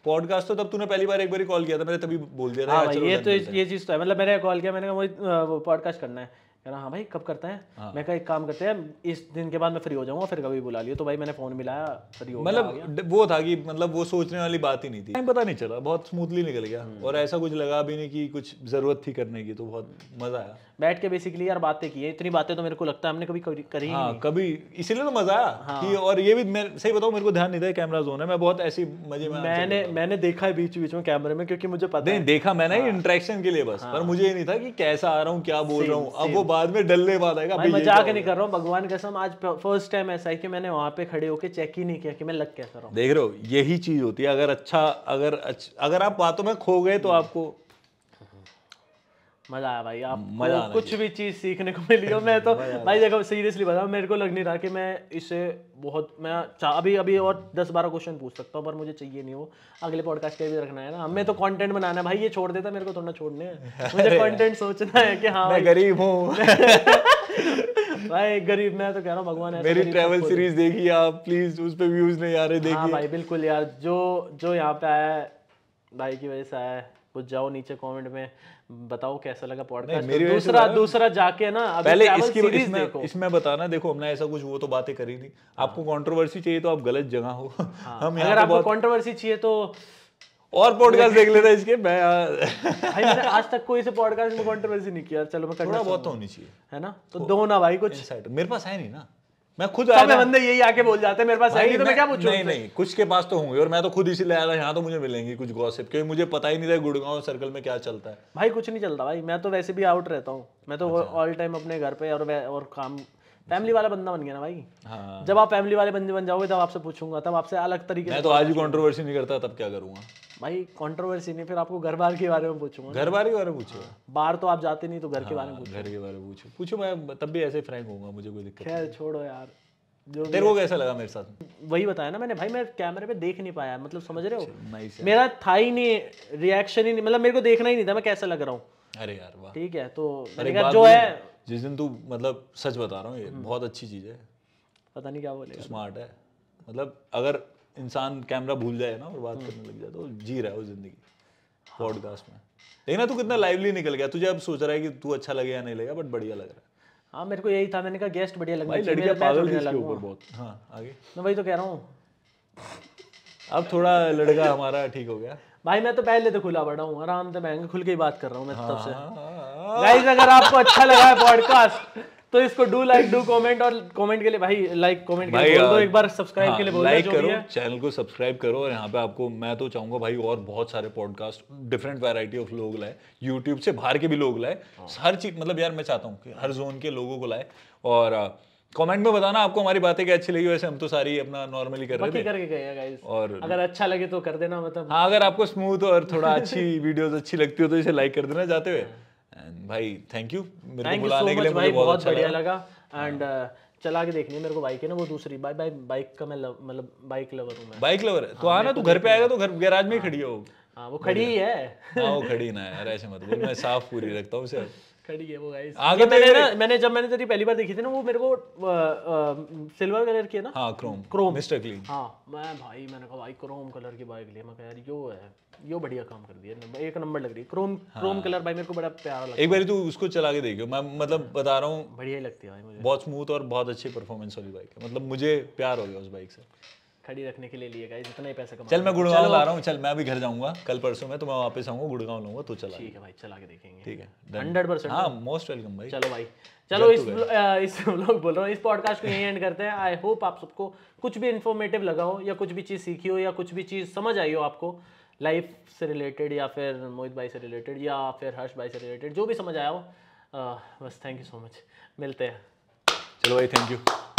पॉडकास्ट हाँ। तो तब तूने पहली बार एक बार कॉल किया था मैंने तभी बोल दिया था हाँ, ये तो ये चीज़ तो है मतलब मैंने कॉल किया मैंने कहा पॉडकास्ट करना है कहना हाँ भाई कब करते हैं हाँ। मैं कहा एक काम करते हैं इस दिन के बाद मैं फ्री हो जाऊंगा फिर कभी बुला लियो तो भाई मैंने फोन मिलाया फ्री हो मतलब वो था कि मतलब वो सोचने वाली बात ही नहीं थी टाइम पता नहीं चला बहुत स्मूथली निकल गया हम्म। और ऐसा कुछ लगा भी नहीं कि कुछ जरूरत थी करने की तो बहुत मजा आया बैठ के बेसिकली यार बातें की है इतनी बातें तो मेरे को लगता है हमने कभी करी हाँ नहीं। कभी इसीलिए तो मजा आया हाँ। कि और ये भी मैं सही बताऊँ मेरे को ध्यान नहीं था कैमरा जोन है मैं बहुत ऐसी मजे में मैंने मैंने देखा है बीच बीच में कैमरे में क्योंकि मुझे पता नहीं देखा मैंने हाँ। इंट्रैक्शन के लिए बस पर हाँ। मुझे ये नहीं था कि कैसा आ रहा हूँ क्या बोल रहा हूँ अब वो बाद में डलने बाद आएगा मजाक नहीं कर रहा हूँ भगवान कसम आज फर्स्ट टाइम ऐसा है कि मैंने वहाँ पे खड़े होकर चेक ही नहीं किया कि मैं लग कैसा रहा हूँ देख रहे हो यही चीज होती है अगर अच्छा अगर अगर आप बातों में खो गए तो हम्म। आपको मजा आया भाई आप मजा कुछ भी चीज सीखने को मिली हो मैं तो भाई देखो सीरियसली बताओ मेरे को लग नहीं रहा कि मैं इसे बहुत मैं अभी अभी और दस बारह क्वेश्चन पूछ सकता हूँ पर मुझे चाहिए नहीं वो अगले पॉडकास्ट के भी रखना है ना हमें तो कंटेंट बनाना है भाई ये छोड़ देता मेरे को थोड़ा छोड़ने मुझे कंटेंट सोचना है कि हाँ मैं गरीब हूँ भाई गरीब मैं तो कह रहा हूँ भगवान है मेरी ट्रैवल सीरीज देखी आप प्लीज उस पर व्यूज नहीं आ रहे हाँ देखिए भाई बिल्कुल यार जो जो यहाँ पे आया है भाई की वजह से आया है कुछ जाओ नीचे कमेंट में बताओ कैसा लगा पॉडकास्ट दूसरा दूसरा जाके ना पहले इसकी इसमें देखो इसमें बताना देखो हमने ऐसा कुछ वो तो बातें करी नहीं हाँ। आपको कंट्रोवर्सी चाहिए तो आप गलत जगह हो हाँ। हम अगर आपको कंट्रोवर्सी चाहिए तो और पॉडकास्ट देख लेना इसके मैं भाई मैंने आज तक कोई से पॉडकास्ट में कंट्रोवर्सी नहीं किया चलो मैं करना बहुत तो होनी चाहिए है ना तो दो ना भाई कुछ मेरे पास है नहीं ना मैं खुद आया बंदे यही आके बोल जाते हैं मेरे पास आएंगे तो मैं क्या पूछूं नहीं नहीं कुछ के पास तो होंगे और मैं तो खुद इसी आया था यहाँ तो मुझे मिलेंगे कुछ गॉसिप क्योंकि मुझे पता ही नहीं था गुड़गांव सर्कल में क्या चलता है भाई कुछ नहीं चलता भाई मैं तो वैसे भी आउट रहता हूँ मैं तो ऑल अच्छा। टाइम अपने घर पे और और काम फैमिली वाला बंदा बन गया ना भाई हाँ। जब आप फैमिली वाले बंदे बन जाओगे तब आपसे पूछूंगा तब आपसे अलग तरीके मैं तो आज कंट्रोवर्सी नहीं करता तब क्या करूंगा भाई कंट्रोवर्सी नहीं फिर आपको घर बार के बारे में पूछूंगा घर बार के बारे में पूछो बाहर तो आप जाते नहीं तो घर के बारे में हाँ, घर के बारे में पूछो पूछो मैं तब भी ऐसे फ्रैंक होऊंगा मुझे कोई दिक्कत खैर छोड़ो यार जो तेरे को कैसा लगा मेरे साथ वही बताया ना मैंने भाई मैं कैमरे पे देख नहीं पाया मतलब समझ रहे हो अच्छा, मेरा था ही नहीं रिएक्शन ही नहीं मतलब मेरे को देखना ही नहीं था मैं कैसा लग रहा हूँ अरे यार वाह ठीक है तो मैंने कहा जो है जिस दिन तू मतलब सच बता रहा हूँ ये हम्म। बहुत अच्छी चीज़ है पता नहीं क्या बोले स्मार्ट है मतलब अगर इंसान कैमरा भूल जाए ना और बात हम्म। करने लग जाए तो जी रहा है वो जिंदगी पॉडकास्ट में देखना तू कितना लाइवली निकल गया तुझे अब सोच रहा है कि तू अच्छा लगे या नहीं लगे बट बढ़िया लग रहा है हाँ मेरे को यही था मैंने कहा गेस्ट बढ़िया लग लड़कियाँ पागल इसके ऊपर बहुत हाँ आगे मैं वही तो कह रहा हूँ अब थोड़ा लड़का हमारा ठीक हो गया भाई मैं तो पहले तो खुला बड़ा हूँ आराम से मैं खुल के ही बात कर रहा हूँ मैं हाँ, तब से गाइस हाँ, हाँ। अगर आपको अच्छा लगा है पॉडकास्ट तो इसको डू लाइक डू कमेंट और कमेंट के लिए भाई लाइक कमेंट हाँ, के लिए बोल दो एक बार सब्सक्राइब हाँ, के लिए बोल लाइक करो चैनल को सब्सक्राइब करो और यहाँ पे आपको मैं तो चाहूंगा भाई और बहुत सारे पॉडकास्ट डिफरेंट वैरायटी ऑफ लोग लाए यूट्यूब से बाहर के भी लोग लाए हाँ। हर चीज मतलब यार मैं चाहता हूँ कि हर जोन के लोगों को लाए और कमेंट में बताना आपको हमारी बातें क्या अच्छी लगी वैसे हम तो सारी अपना नॉर्मली कर रहे थे करके और अगर अच्छा लगे तो कर देना मतलब हाँ अगर आपको स्मूथ और थोड़ा अच्छी वीडियोस अच्छी लगती हो तो इसे लाइक कर देना जाते हुए हाँ। एंड भाई थैंक यू मेरे को बुलाने के लिए मुझे बहुत अच्छा बढ़िया लगा एंड हाँ। uh, चला के देखनी मेरे को बाइक है ना वो दूसरी बाइक बाइक बाइक का मैं मतलब बाइक लवर हूँ मैं बाइक लवर तो हाँ, आना तू तो घर पे आएगा तो घर गैराज में ही खड़ी हो हाँ वो खड़ी ही है हाँ वो खड़ी ना यार ऐसे मत बोल मैं साफ पूरी रखता हूँ उसे खड़ी है वो गाइस आगे मैंने ना मैंने जब मैंने तेरी पहली बार देखी थी ना वो मेरे को सिल्वर कलर की है ना हाँ क्रोम क्रोम मिस्टर क्लीन हाँ मैं भाई मैंने कहा भाई क्रोम कलर की बाइक ली मैं यार यो है यो बढ़िया काम कर दिया एक नंबर लग रही है क्रोम हाँ। क्रोम कलर भाई मेरे को बड़ा प्यारा लगा एक बार तू उसको चला के देखियो मैं मतलब बता रहा हूँ बढ़िया लगती है भाई मुझे बहुत स्मूथ और बहुत अच्छी परफॉर्मेंस वाली बाइक है मतलब मुझे प्यार हो गया उस बाइक से खड़ी रखने के लिए लिए गाइस इतना ही पैसा कमा चल मैं गुड़गांव ला रहा हूं चल मैं भी घर जाऊंगा कल परसों में तो मैं वापस आऊंगा गुड़गांव लूंगा तो चला ठीक है भाई चला के देखेंगे ठीक है 100% हां मोस्ट वेलकम भाई चलो भाई चलो इस इस व्लॉग बोल रहा हूँ इस पॉडकास्ट को यहीं एंड करते हैं आई होप आप सबको कुछ भी इन्फॉर्मेटिव लगा हो या कुछ भी चीज़ सीखी हो या कुछ भी चीज़ समझ आई हो आपको लाइफ से रिलेटेड या फिर मोहित भाई से रिलेटेड या फिर हर्ष भाई से रिलेटेड जो भी समझ आया हो बस थैंक यू सो मच मिलते हैं चलो भाई थैंक यू